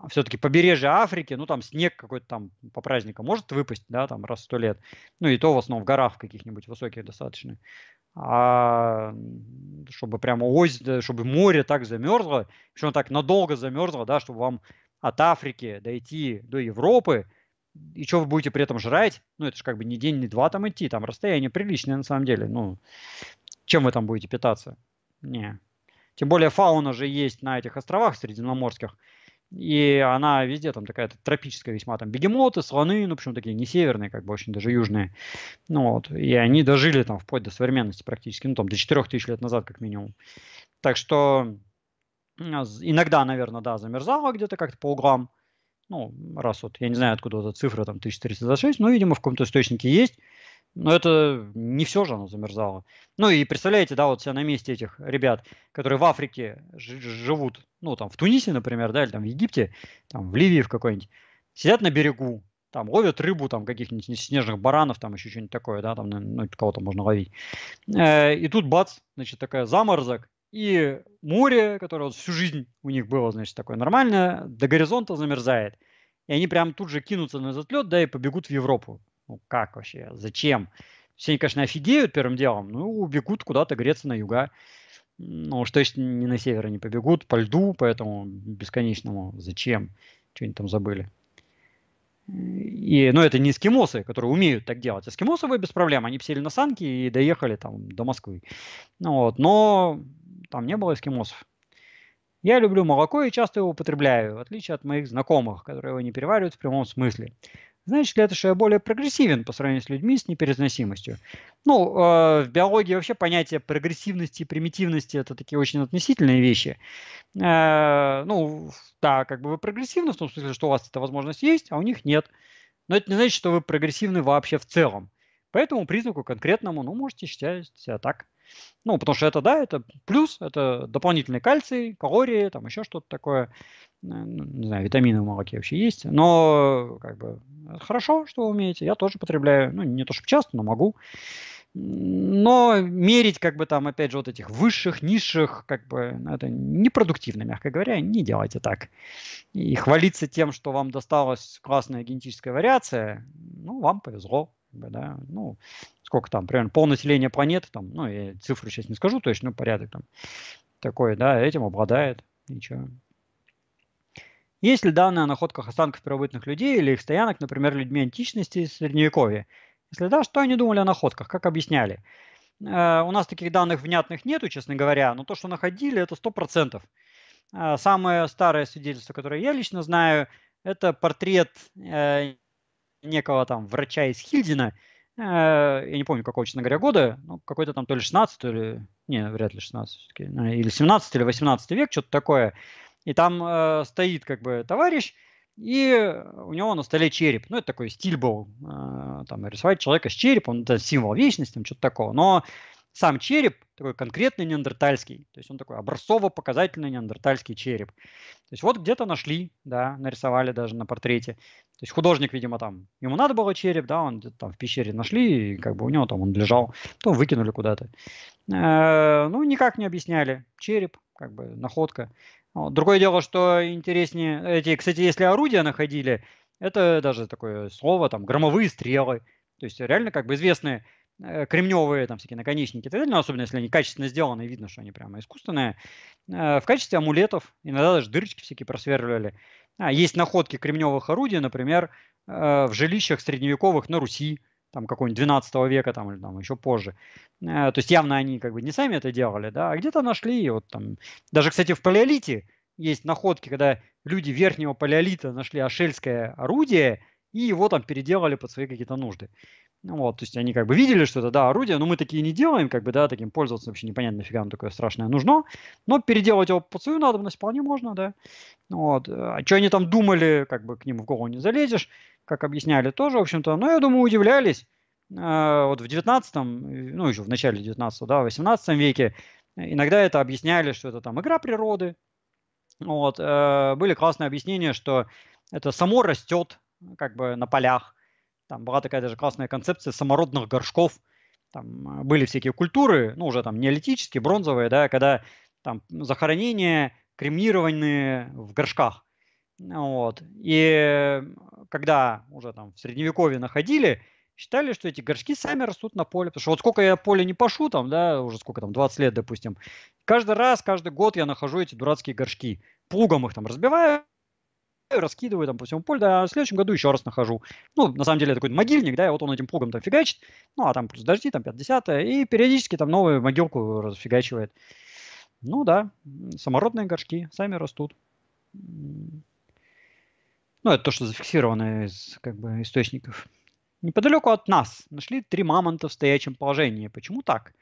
А все-таки побережье Африки, ну там снег какой-то там по праздникам может выпасть, да, там раз в сто лет. Ну и то в основном в горах каких-нибудь высоких достаточно. А чтобы прямо ось, чтобы море так замерзло, причем так надолго замерзло, да, чтобы вам от Африки дойти до Европы, и что вы будете при этом жрать? Ну, это же как бы не день, не два там идти, там расстояние приличное на самом деле. Ну, чем вы там будете питаться? Не. Тем более фауна же есть на этих островах средиземноморских. И она везде там такая тропическая весьма, там бегемоты, слоны, ну почему такие не северные, как бы очень даже южные. Ну вот, и они дожили там вплоть до современности практически, ну там до 4000 лет назад как минимум. Так что иногда, наверное, да, замерзала где-то как-то по углам. Ну, раз вот, я не знаю, откуда эта цифра, там, 1326, но, видимо, в каком-то источнике есть. Но это не все же оно замерзало. Ну и представляете, да, вот себя на месте этих ребят, которые в Африке живут, ну там в Тунисе, например, да, или там в Египте, там в Ливии в какой-нибудь, сидят на берегу, там ловят рыбу, там каких-нибудь снежных баранов, там еще что-нибудь такое, да, там ну, кого-то можно ловить. Э, и тут бац, значит, такая заморозок, и море, которое вот всю жизнь у них было, значит, такое нормальное, до горизонта замерзает. И они прям тут же кинутся на этот лед, да, и побегут в Европу. Ну как вообще? Зачем? Все они, конечно, офигеют первым делом, ну, убегут куда-то греться на юга. Ну уж точно не на север они побегут, по льду, поэтому бесконечному. Зачем? Что-нибудь там забыли. И, ну, это не эскимосы, которые умеют так делать. Эскимосы вы без проблем, они сели на санки и доехали там до Москвы. Ну вот, но там не было эскимосов. Я люблю молоко и часто его употребляю, в отличие от моих знакомых, которые его не переваривают в прямом смысле. Значит ли это, что я более прогрессивен по сравнению с людьми с непереносимостью? Ну, э, в биологии вообще понятие прогрессивности и примитивности – это такие очень относительные вещи. Э, ну, да, как бы вы прогрессивны в том смысле, что у вас эта возможность есть, а у них нет. Но это не значит, что вы прогрессивны вообще в целом. По этому признаку конкретному, ну, можете считать себя так. Ну, потому что это, да, это плюс, это дополнительный кальций, калории, там еще что-то такое. Ну, не знаю, витамины в молоке вообще есть. Но, как бы, хорошо, что вы умеете. Я тоже потребляю. Ну, не то чтобы часто, но могу. Но мерить, как бы там, опять же, вот этих высших, низших, как бы, ну, это непродуктивно, мягко говоря, не делайте так. И хвалиться тем, что вам досталась классная генетическая вариация, ну, вам повезло. да. Ну, сколько там, примерно пол населения планеты, там, ну, я цифру сейчас не скажу точно, но порядок там такой, да, этим обладает. Ничего. Есть ли данные о находках останков первобытных людей или их стоянок, например, людьми античности и средневековья? Если да, что они думали о находках, как объясняли? Э, у нас таких данных внятных нету, честно говоря, но то, что находили, это 100%. Э, самое старое свидетельство, которое я лично знаю, это портрет э, некого там врача из Хильдина, Э, я не помню, какого, честно говоря, года, ну, какой-то там то ли 16, то ли, не, вряд ли 16, ну, или 17, или 18 век, что-то такое. И там э, стоит как бы товарищ, и у него на столе череп. Ну, это такой стиль был, э, там, рисовать человека с черепом, ну, это символ вечности, там, что-то такого. Но сам череп такой конкретный неандертальский. То есть он такой образцово-показательный неандертальский череп. То есть вот где-то нашли, да, нарисовали даже на портрете. То есть художник, видимо, там, ему надо было череп, да, он там в пещере нашли, и как бы у него там он лежал, то выкинули куда-то. Э, ну, никак не объясняли. Череп, как бы находка. Другое дело, что интереснее, эти, кстати, если орудия находили, это даже такое слово, там, громовые стрелы. То есть реально как бы известные Э, кремневые там всякие наконечники и так далее, но особенно если они качественно сделаны, видно, что они прямо искусственные, э, в качестве амулетов, иногда даже дырочки всякие просверливали. А, есть находки кремневых орудий, например, э, в жилищах средневековых на Руси, там какого-нибудь 12 века там, или там еще позже. То есть явно они как бы не сами это делали, да, а где-то нашли, и вот там, даже, кстати, в палеолите есть находки, когда люди верхнего палеолита нашли ашельское орудие, и его там переделали под свои какие-то нужды. Ну вот, то есть они как бы видели, что это, да, орудие, но мы такие не делаем, как бы, да, таким пользоваться вообще непонятно, нафига нам такое страшное нужно. Но переделать его под свою надобность вполне можно, да. Ну вот. А что они там думали, как бы к ним в голову не залезешь, как объясняли тоже, в общем-то. Но я думаю, удивлялись. А, вот в 19 ну еще в начале 19 да, в 18 веке э, иногда это объясняли, что это там игра природы. Вот. Э, были классные объяснения, что это само растет как бы на полях, там была такая даже классная концепция самородных горшков. Там э, были всякие культуры, ну, уже там неолитические, бронзовые, да, когда там захоронения кремированы в горшках. Вот. И э, когда уже там в средневековье находили, считали, что эти горшки сами растут на поле. Потому что вот сколько я поле не пашу, там, да, уже сколько там, 20 лет, допустим, каждый раз, каждый год я нахожу эти дурацкие горшки. Плугом их там разбиваю, раскидываю там по всему полю, да, а в следующем году еще раз нахожу. Ну, на самом деле, это какой-то могильник, да, и вот он этим плугом там фигачит, ну, а там плюс дожди, там 50 и периодически там новую могилку разфигачивает. Ну да, самородные горшки сами растут. Ну, это то, что зафиксировано из как бы, источников. Неподалеку от нас нашли три мамонта в стоячем положении. Почему так?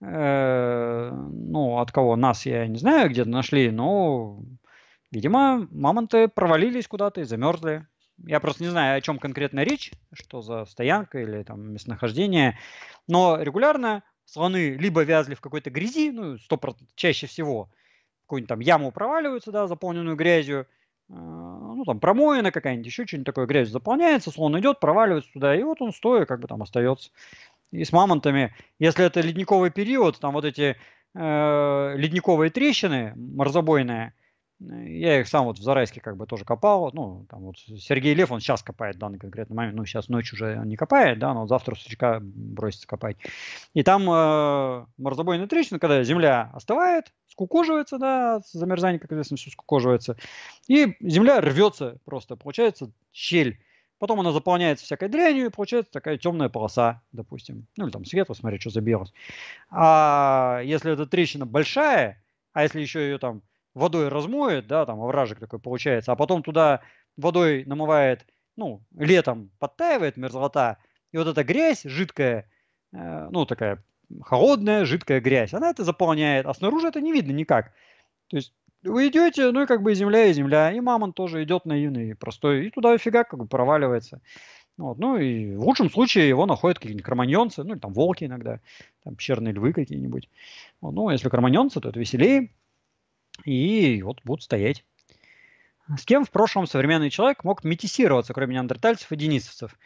Э -э ну, от кого нас, я не знаю, где-то нашли, но Видимо, мамонты провалились куда-то и замерзли. Я просто не знаю, о чем конкретно речь, что за стоянка или там местонахождение. Но регулярно слоны либо вязли в какой-то грязи, ну, 100%, чаще всего, в какую-нибудь там яму проваливаются, да, заполненную грязью, э, ну, там, промоина какая-нибудь, еще что-нибудь такое, грязь заполняется, слон идет, проваливается туда, и вот он стоя как бы там остается. И с мамонтами, если это ледниковый период, там вот эти э, ледниковые трещины морзобойные – Э, я их сам вот в Зарайске как бы тоже копал. Ну, там вот Сергей Лев, он сейчас копает в данный конкретный момент. Ну, сейчас ночью уже не копает, да, но завтра сучка бросится копать. И там э, морозобойная трещина, когда земля остывает, скукоживается, да, от замерзания, как известно, все скукоживается. И земля рвется просто, получается щель. Потом она заполняется всякой дрянью, и получается такая темная полоса, допустим. Ну, или там свет, вот смотри, что за белость. А если эта трещина большая, а если еще ее там водой размоет, да, там овражек такой получается, а потом туда водой намывает, ну, летом подтаивает мерзлота, и вот эта грязь жидкая, э, ну, такая холодная жидкая грязь, она это заполняет, а снаружи это не видно никак. То есть вы идете, ну и как бы и земля, и земля, и мамонт тоже идет наивный, и простой, и туда фига как бы проваливается. Вот. Ну и в лучшем случае его находят какие-нибудь кроманьонцы, ну или там волки иногда, там пещерные львы какие-нибудь. Вот. Ну, если кроманьонцы, то это веселее и вот будут стоять. С кем в прошлом современный человек мог метисироваться, кроме неандертальцев и денисовцев?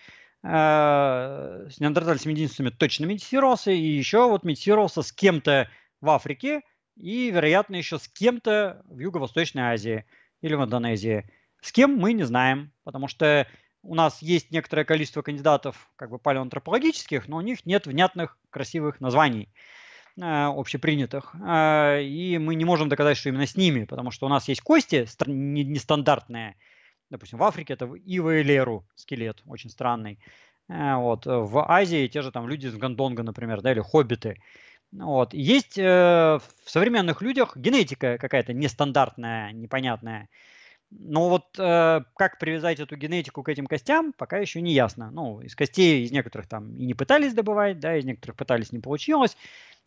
Э, с неандертальцами и денисовцами точно метисировался, и еще вот метисировался с кем-то в Африке, и, вероятно, еще с кем-то в Юго-Восточной Азии или в Индонезии. С кем мы не знаем, потому что у нас есть некоторое количество кандидатов как бы палеоантропологических, но у них нет внятных красивых названий. А, общепринятых, а, и мы не можем доказать, что именно с ними, потому что у нас есть кости нестандартные, допустим, в Африке это ива и леру скелет, очень странный, а, вот, в Азии те же там люди из Гондонга, например, да, или хоббиты, вот. Есть э, в современных людях генетика какая-то нестандартная, непонятная. Но вот э, как привязать эту генетику к этим костям, пока еще не ясно. Ну, из костей из некоторых там и не пытались добывать, да, из некоторых пытались, не получилось.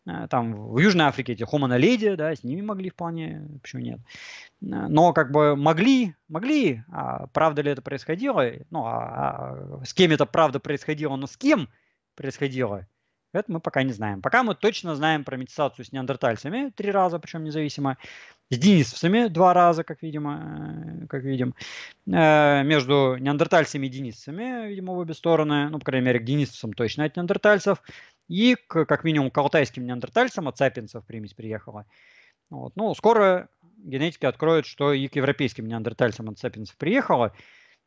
Э, там в Южной Африке эти Homo Lady, да, с ними могли вполне, почему нет. Э, но как бы могли, могли, а правда ли это происходило, ну, а, а с кем это правда происходило, но с кем происходило, это мы пока не знаем. Пока мы точно знаем про метисацию с неандертальцами три раза, причем независимо, с денисовцами два раза, как видимо, э, как видим, э, между неандертальцами и денисцами, видимо, в обе стороны, ну, по крайней мере, к денисовцам точно от неандертальцев, и к, как минимум к алтайским неандертальцам от сапиенсов примесь приехала. Вот. Ну, скоро генетики откроют, что и к европейским неандертальцам от сапиенсов приехала,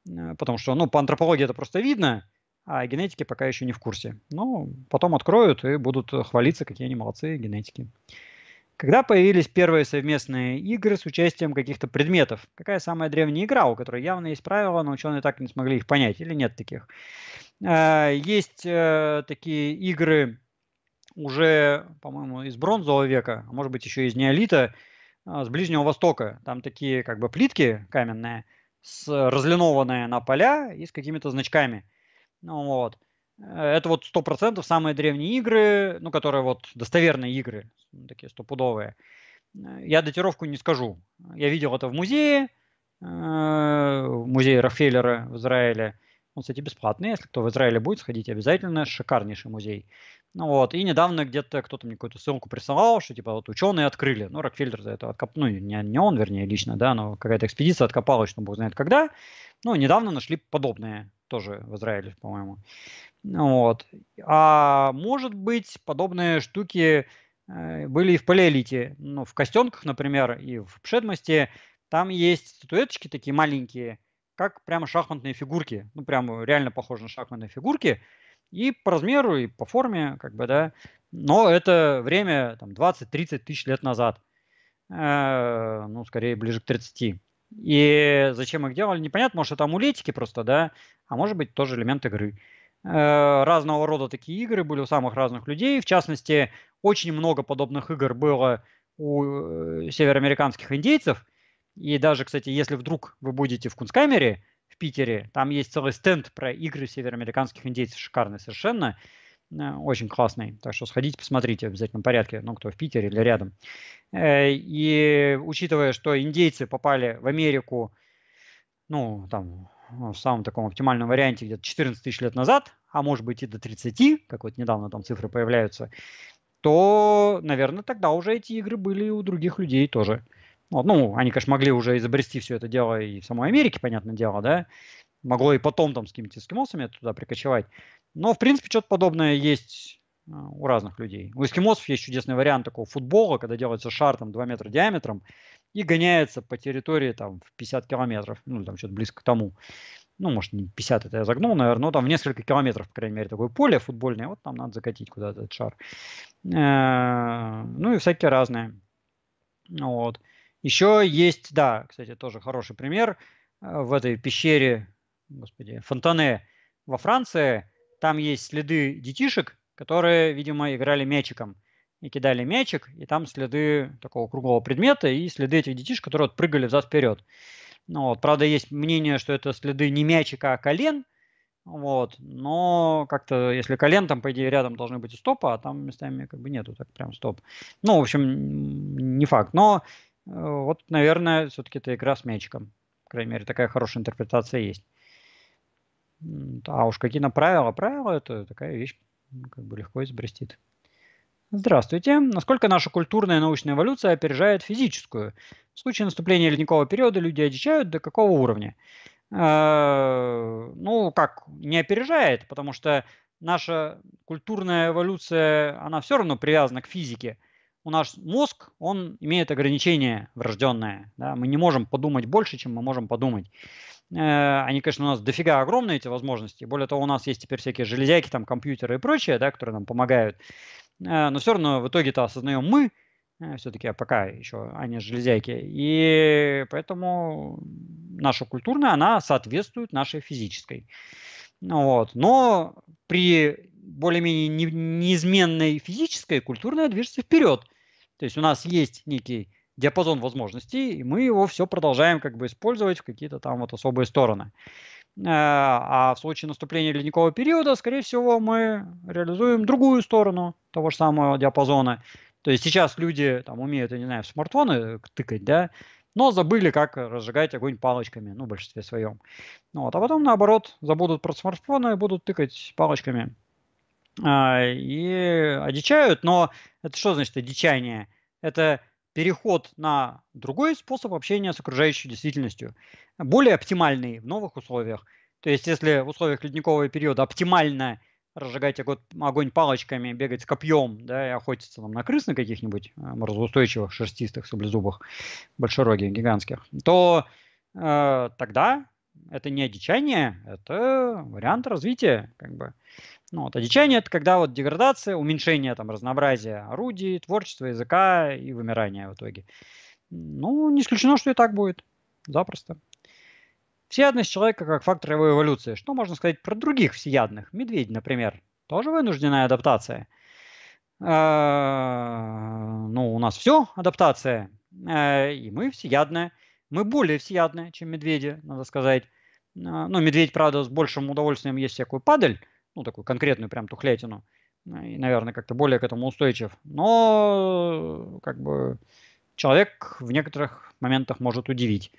э, потому что, ну, по антропологии это просто видно, а генетики пока еще не в курсе. Но ну, потом откроют и будут хвалиться, какие они молодцы генетики. Когда появились первые совместные игры с участием каких-то предметов? Какая самая древняя игра, у которой явно есть правила, но ученые так и не смогли их понять? Или нет таких? А, есть э, такие игры уже, по-моему, из бронзового века, а может быть еще из неолита, а, с Ближнего Востока. Там такие как бы плитки каменные, с, разлинованные на поля и с какими-то значками. Ну, вот. Э, это вот сто процентов самые древние игры, ну, которые вот достоверные игры, такие стопудовые. Э, я датировку не скажу. Я видел это в музее, э, в музее Рокфеллера в Израиле. Он, кстати, бесплатный. Если кто в Израиле будет, сходите обязательно. Шикарнейший музей. Ну вот. И недавно где-то кто-то мне какую-то ссылку присылал, что типа вот ученые открыли. Ну, Рокфеллер за это откопал. Ну, не, не он, вернее, лично, да, но какая-то экспедиция откопалась, что бог знает когда. Ну, недавно нашли подобные тоже в Израиле, по-моему. Ну вот. А может быть, подобные штуки э, были и в палеолите. Ну, в Костенках, например, и в Пшедмости там есть статуэточки такие маленькие, как прямо шахматные фигурки. Ну, прямо реально похожи на шахматные фигурки. И по размеру, и по форме, как бы, да. Но это время там, 20-30 тысяч лет назад. Э -э, ну, скорее, ближе к 30. И зачем их делали, непонятно. Может, это амулетики просто, да? А может быть, тоже элемент игры. Э, разного рода такие игры были у самых разных людей. В частности, очень много подобных игр было у э, североамериканских индейцев. И даже, кстати, если вдруг вы будете в Кунсткамере в Питере, там есть целый стенд про игры североамериканских индейцев, шикарный совершенно. Э, очень классный. Так что сходите, посмотрите в обязательном порядке, ну, кто в Питере или рядом. Э, и учитывая, что индейцы попали в Америку, ну, там, в самом таком оптимальном варианте где-то 14 тысяч лет назад, а может быть и до 30, как вот недавно там цифры появляются, то, наверное, тогда уже эти игры были у других людей тоже. Вот, ну, они, конечно, могли уже изобрести все это дело и в самой Америке, понятное дело, да, могло и потом там с какими-то эскимосами туда прикочевать. Но, в принципе, что-то подобное есть э, у разных людей. У эскимосов есть чудесный вариант такого футбола, когда делается шар там 2 метра диаметром и гоняется по территории там в 50 километров, ну там что-то близко к тому. Ну, может, не 50 это я загнул, наверное, но там в несколько километров, по крайней мере, такое поле футбольное, вот там надо закатить куда-то этот шар. Э, ну и всякие разные. Вот. Еще есть, да, кстати, тоже хороший пример. Э, в этой пещере, господи, Фонтане во Франции – там есть следы детишек, которые, видимо, играли мячиком и кидали мячик, и там следы такого круглого предмета и следы этих детишек, которые вот прыгали взад-вперед. Ну, вот, правда, есть мнение, что это следы не мячика, а колен, вот, но как-то, если колен, там, по идее, рядом должны быть и стопа, а там местами как бы нету так прям стоп. Ну, в общем, не факт. Но э, вот, наверное, все-таки это игра с мячиком. По крайней мере, такая хорошая интерпретация есть. А уж какие то правила? Правила это такая вещь, ну, как бы легко изобрестит. Здравствуйте. Насколько наша культурная и научная эволюция опережает физическую? В случае наступления ледникового периода люди одичают до какого уровня? Э, ну, как, не опережает, потому что наша культурная эволюция, она все равно привязана к физике. У нас мозг, он имеет ограничения врожденные. Да? Мы не можем подумать больше, чем мы можем подумать. Э, они, конечно, у нас дофига огромные эти возможности. Более того, у нас есть теперь всякие железяки, там, компьютеры и прочее, да, которые нам помогают. Э, но все равно в итоге-то осознаем мы, э, все-таки а пока еще, а не железяки. И поэтому наша культурная, она соответствует нашей физической. Вот. Но при более-менее неизменной физической культурная движется вперед. То есть у нас есть некий диапазон возможностей, и мы его все продолжаем как бы использовать в какие-то там вот особые стороны. А, а в случае наступления ледникового периода, скорее всего, мы реализуем другую сторону того же самого диапазона. То есть сейчас люди там умеют, я не знаю, в смартфоны тыкать, да, но забыли, как разжигать огонь палочками, ну, в большинстве своем. Вот. А потом, наоборот, забудут про смартфоны и будут тыкать палочками. А, и одичают, но это что значит одичание? Это переход на другой способ общения с окружающей действительностью, более оптимальный в новых условиях. То есть если в условиях ледникового периода оптимально разжигать огонь палочками, бегать с копьем, да, и охотиться там, на крыс на каких-нибудь э, морозоустойчивых, шерстистых, саблезубых, большерогих, гигантских, то э, тогда это не одичание, это вариант развития. Как бы. Ну, вот, одичание – это когда вот деградация, уменьшение там разнообразия орудий, творчества, языка и вымирание в итоге. Ну, не исключено, что и так будет. Запросто. Всеядность человека как фактор его эволюции. Что можно сказать про других всеядных? Медведь, например. Тоже вынужденная адаптация. Э, ну, у нас все адаптация. Э, и мы всеядные. Мы более всеядные, чем медведи, надо сказать. Э, ну, медведь, правда, с большим удовольствием есть всякую падаль, ну, такую конкретную прям тухлятину. Э, и, наверное, как-то более к этому устойчив. Но, как бы, человек в некоторых моментах может удивить.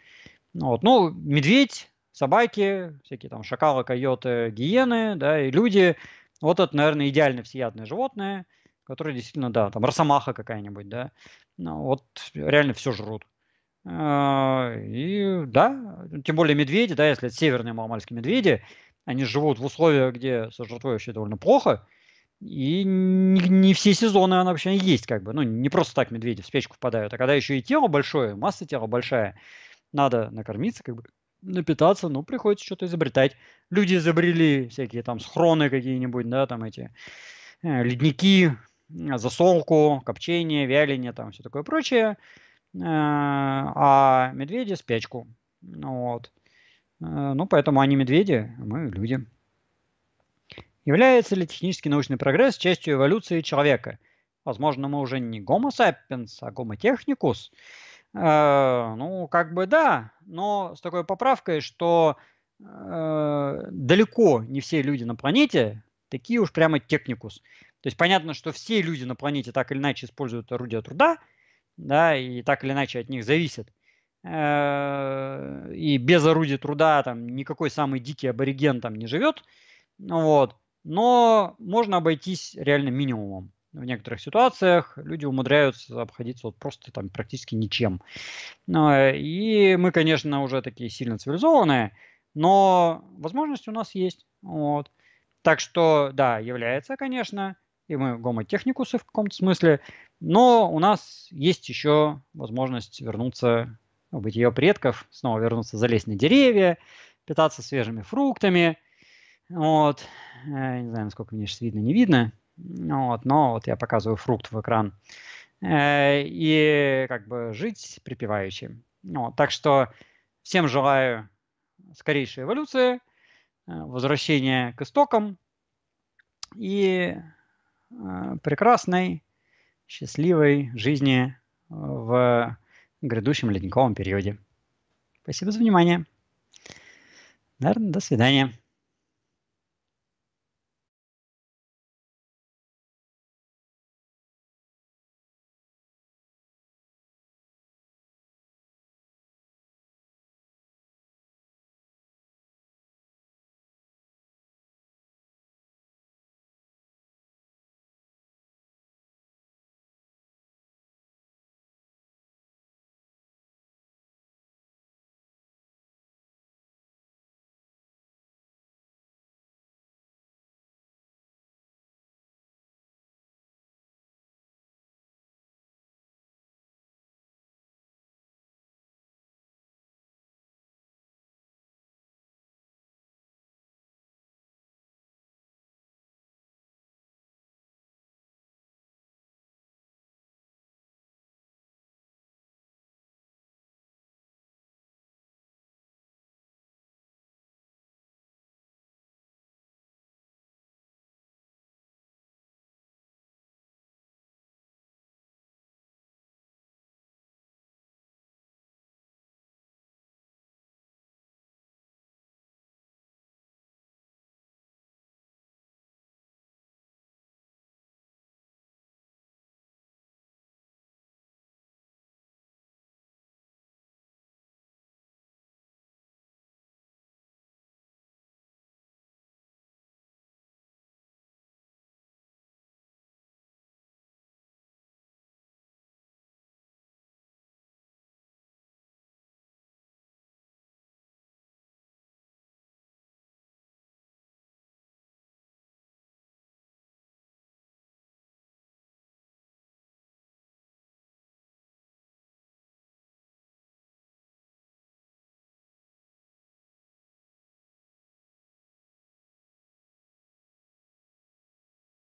Ну вот. Ну, медведь, собаки, всякие там шакалы, койоты, гиены, да, и люди. Вот это, наверное, идеально всеядное животное, которое действительно, да, там росомаха какая-нибудь, да. Ну, вот реально все жрут. Э, и да, тем более медведи, да, если это северные маломальские медведи, они живут в условиях, где сожратвой вообще довольно плохо, и не, не все сезоны она вообще есть, как бы. Ну, не просто так медведи в спячку впадают. А когда еще и тело большое, масса тела большая, надо накормиться, как бы напитаться, ну, приходится что-то изобретать. Люди изобрели всякие там схроны какие-нибудь, да, там эти э, ледники, э, засолку, копчение, вяление, там все такое прочее. Э, а медведи ну Вот. Э, ну, поэтому они медведи, а мы люди. Является ли технический научный прогресс частью эволюции человека? Возможно, мы уже не гомо сапиенс, а гомо техникус. Э, ну, как бы да, но с такой поправкой, что э, далеко не все люди на планете такие уж прямо техникус. То есть понятно, что все люди на планете так или иначе используют орудия труда, да, и так или иначе от них зависят. Э, и без орудия труда там никакой самый дикий абориген там не живет, вот. Но можно обойтись реально минимумом. В некоторых ситуациях люди умудряются обходиться вот просто там практически ничем. Ну, э, и мы, конечно, уже такие сильно цивилизованные, но возможность у нас есть. Вот. Так что, да, является, конечно, и мы гомотехникусы в каком-то смысле, но у нас есть еще возможность вернуться быть ее предков, снова вернуться залезть на деревья, питаться свежими фруктами. Вот. Э, не знаю, насколько мне сейчас видно, не видно. Вот, но вот я показываю фрукт в экран. Э, и как бы жить припеваючи. Вот, так что всем желаю скорейшей эволюции, э, возвращения к истокам и прекрасной, счастливой жизни в грядущем ледниковом периоде. Спасибо за внимание. Наверное, до свидания.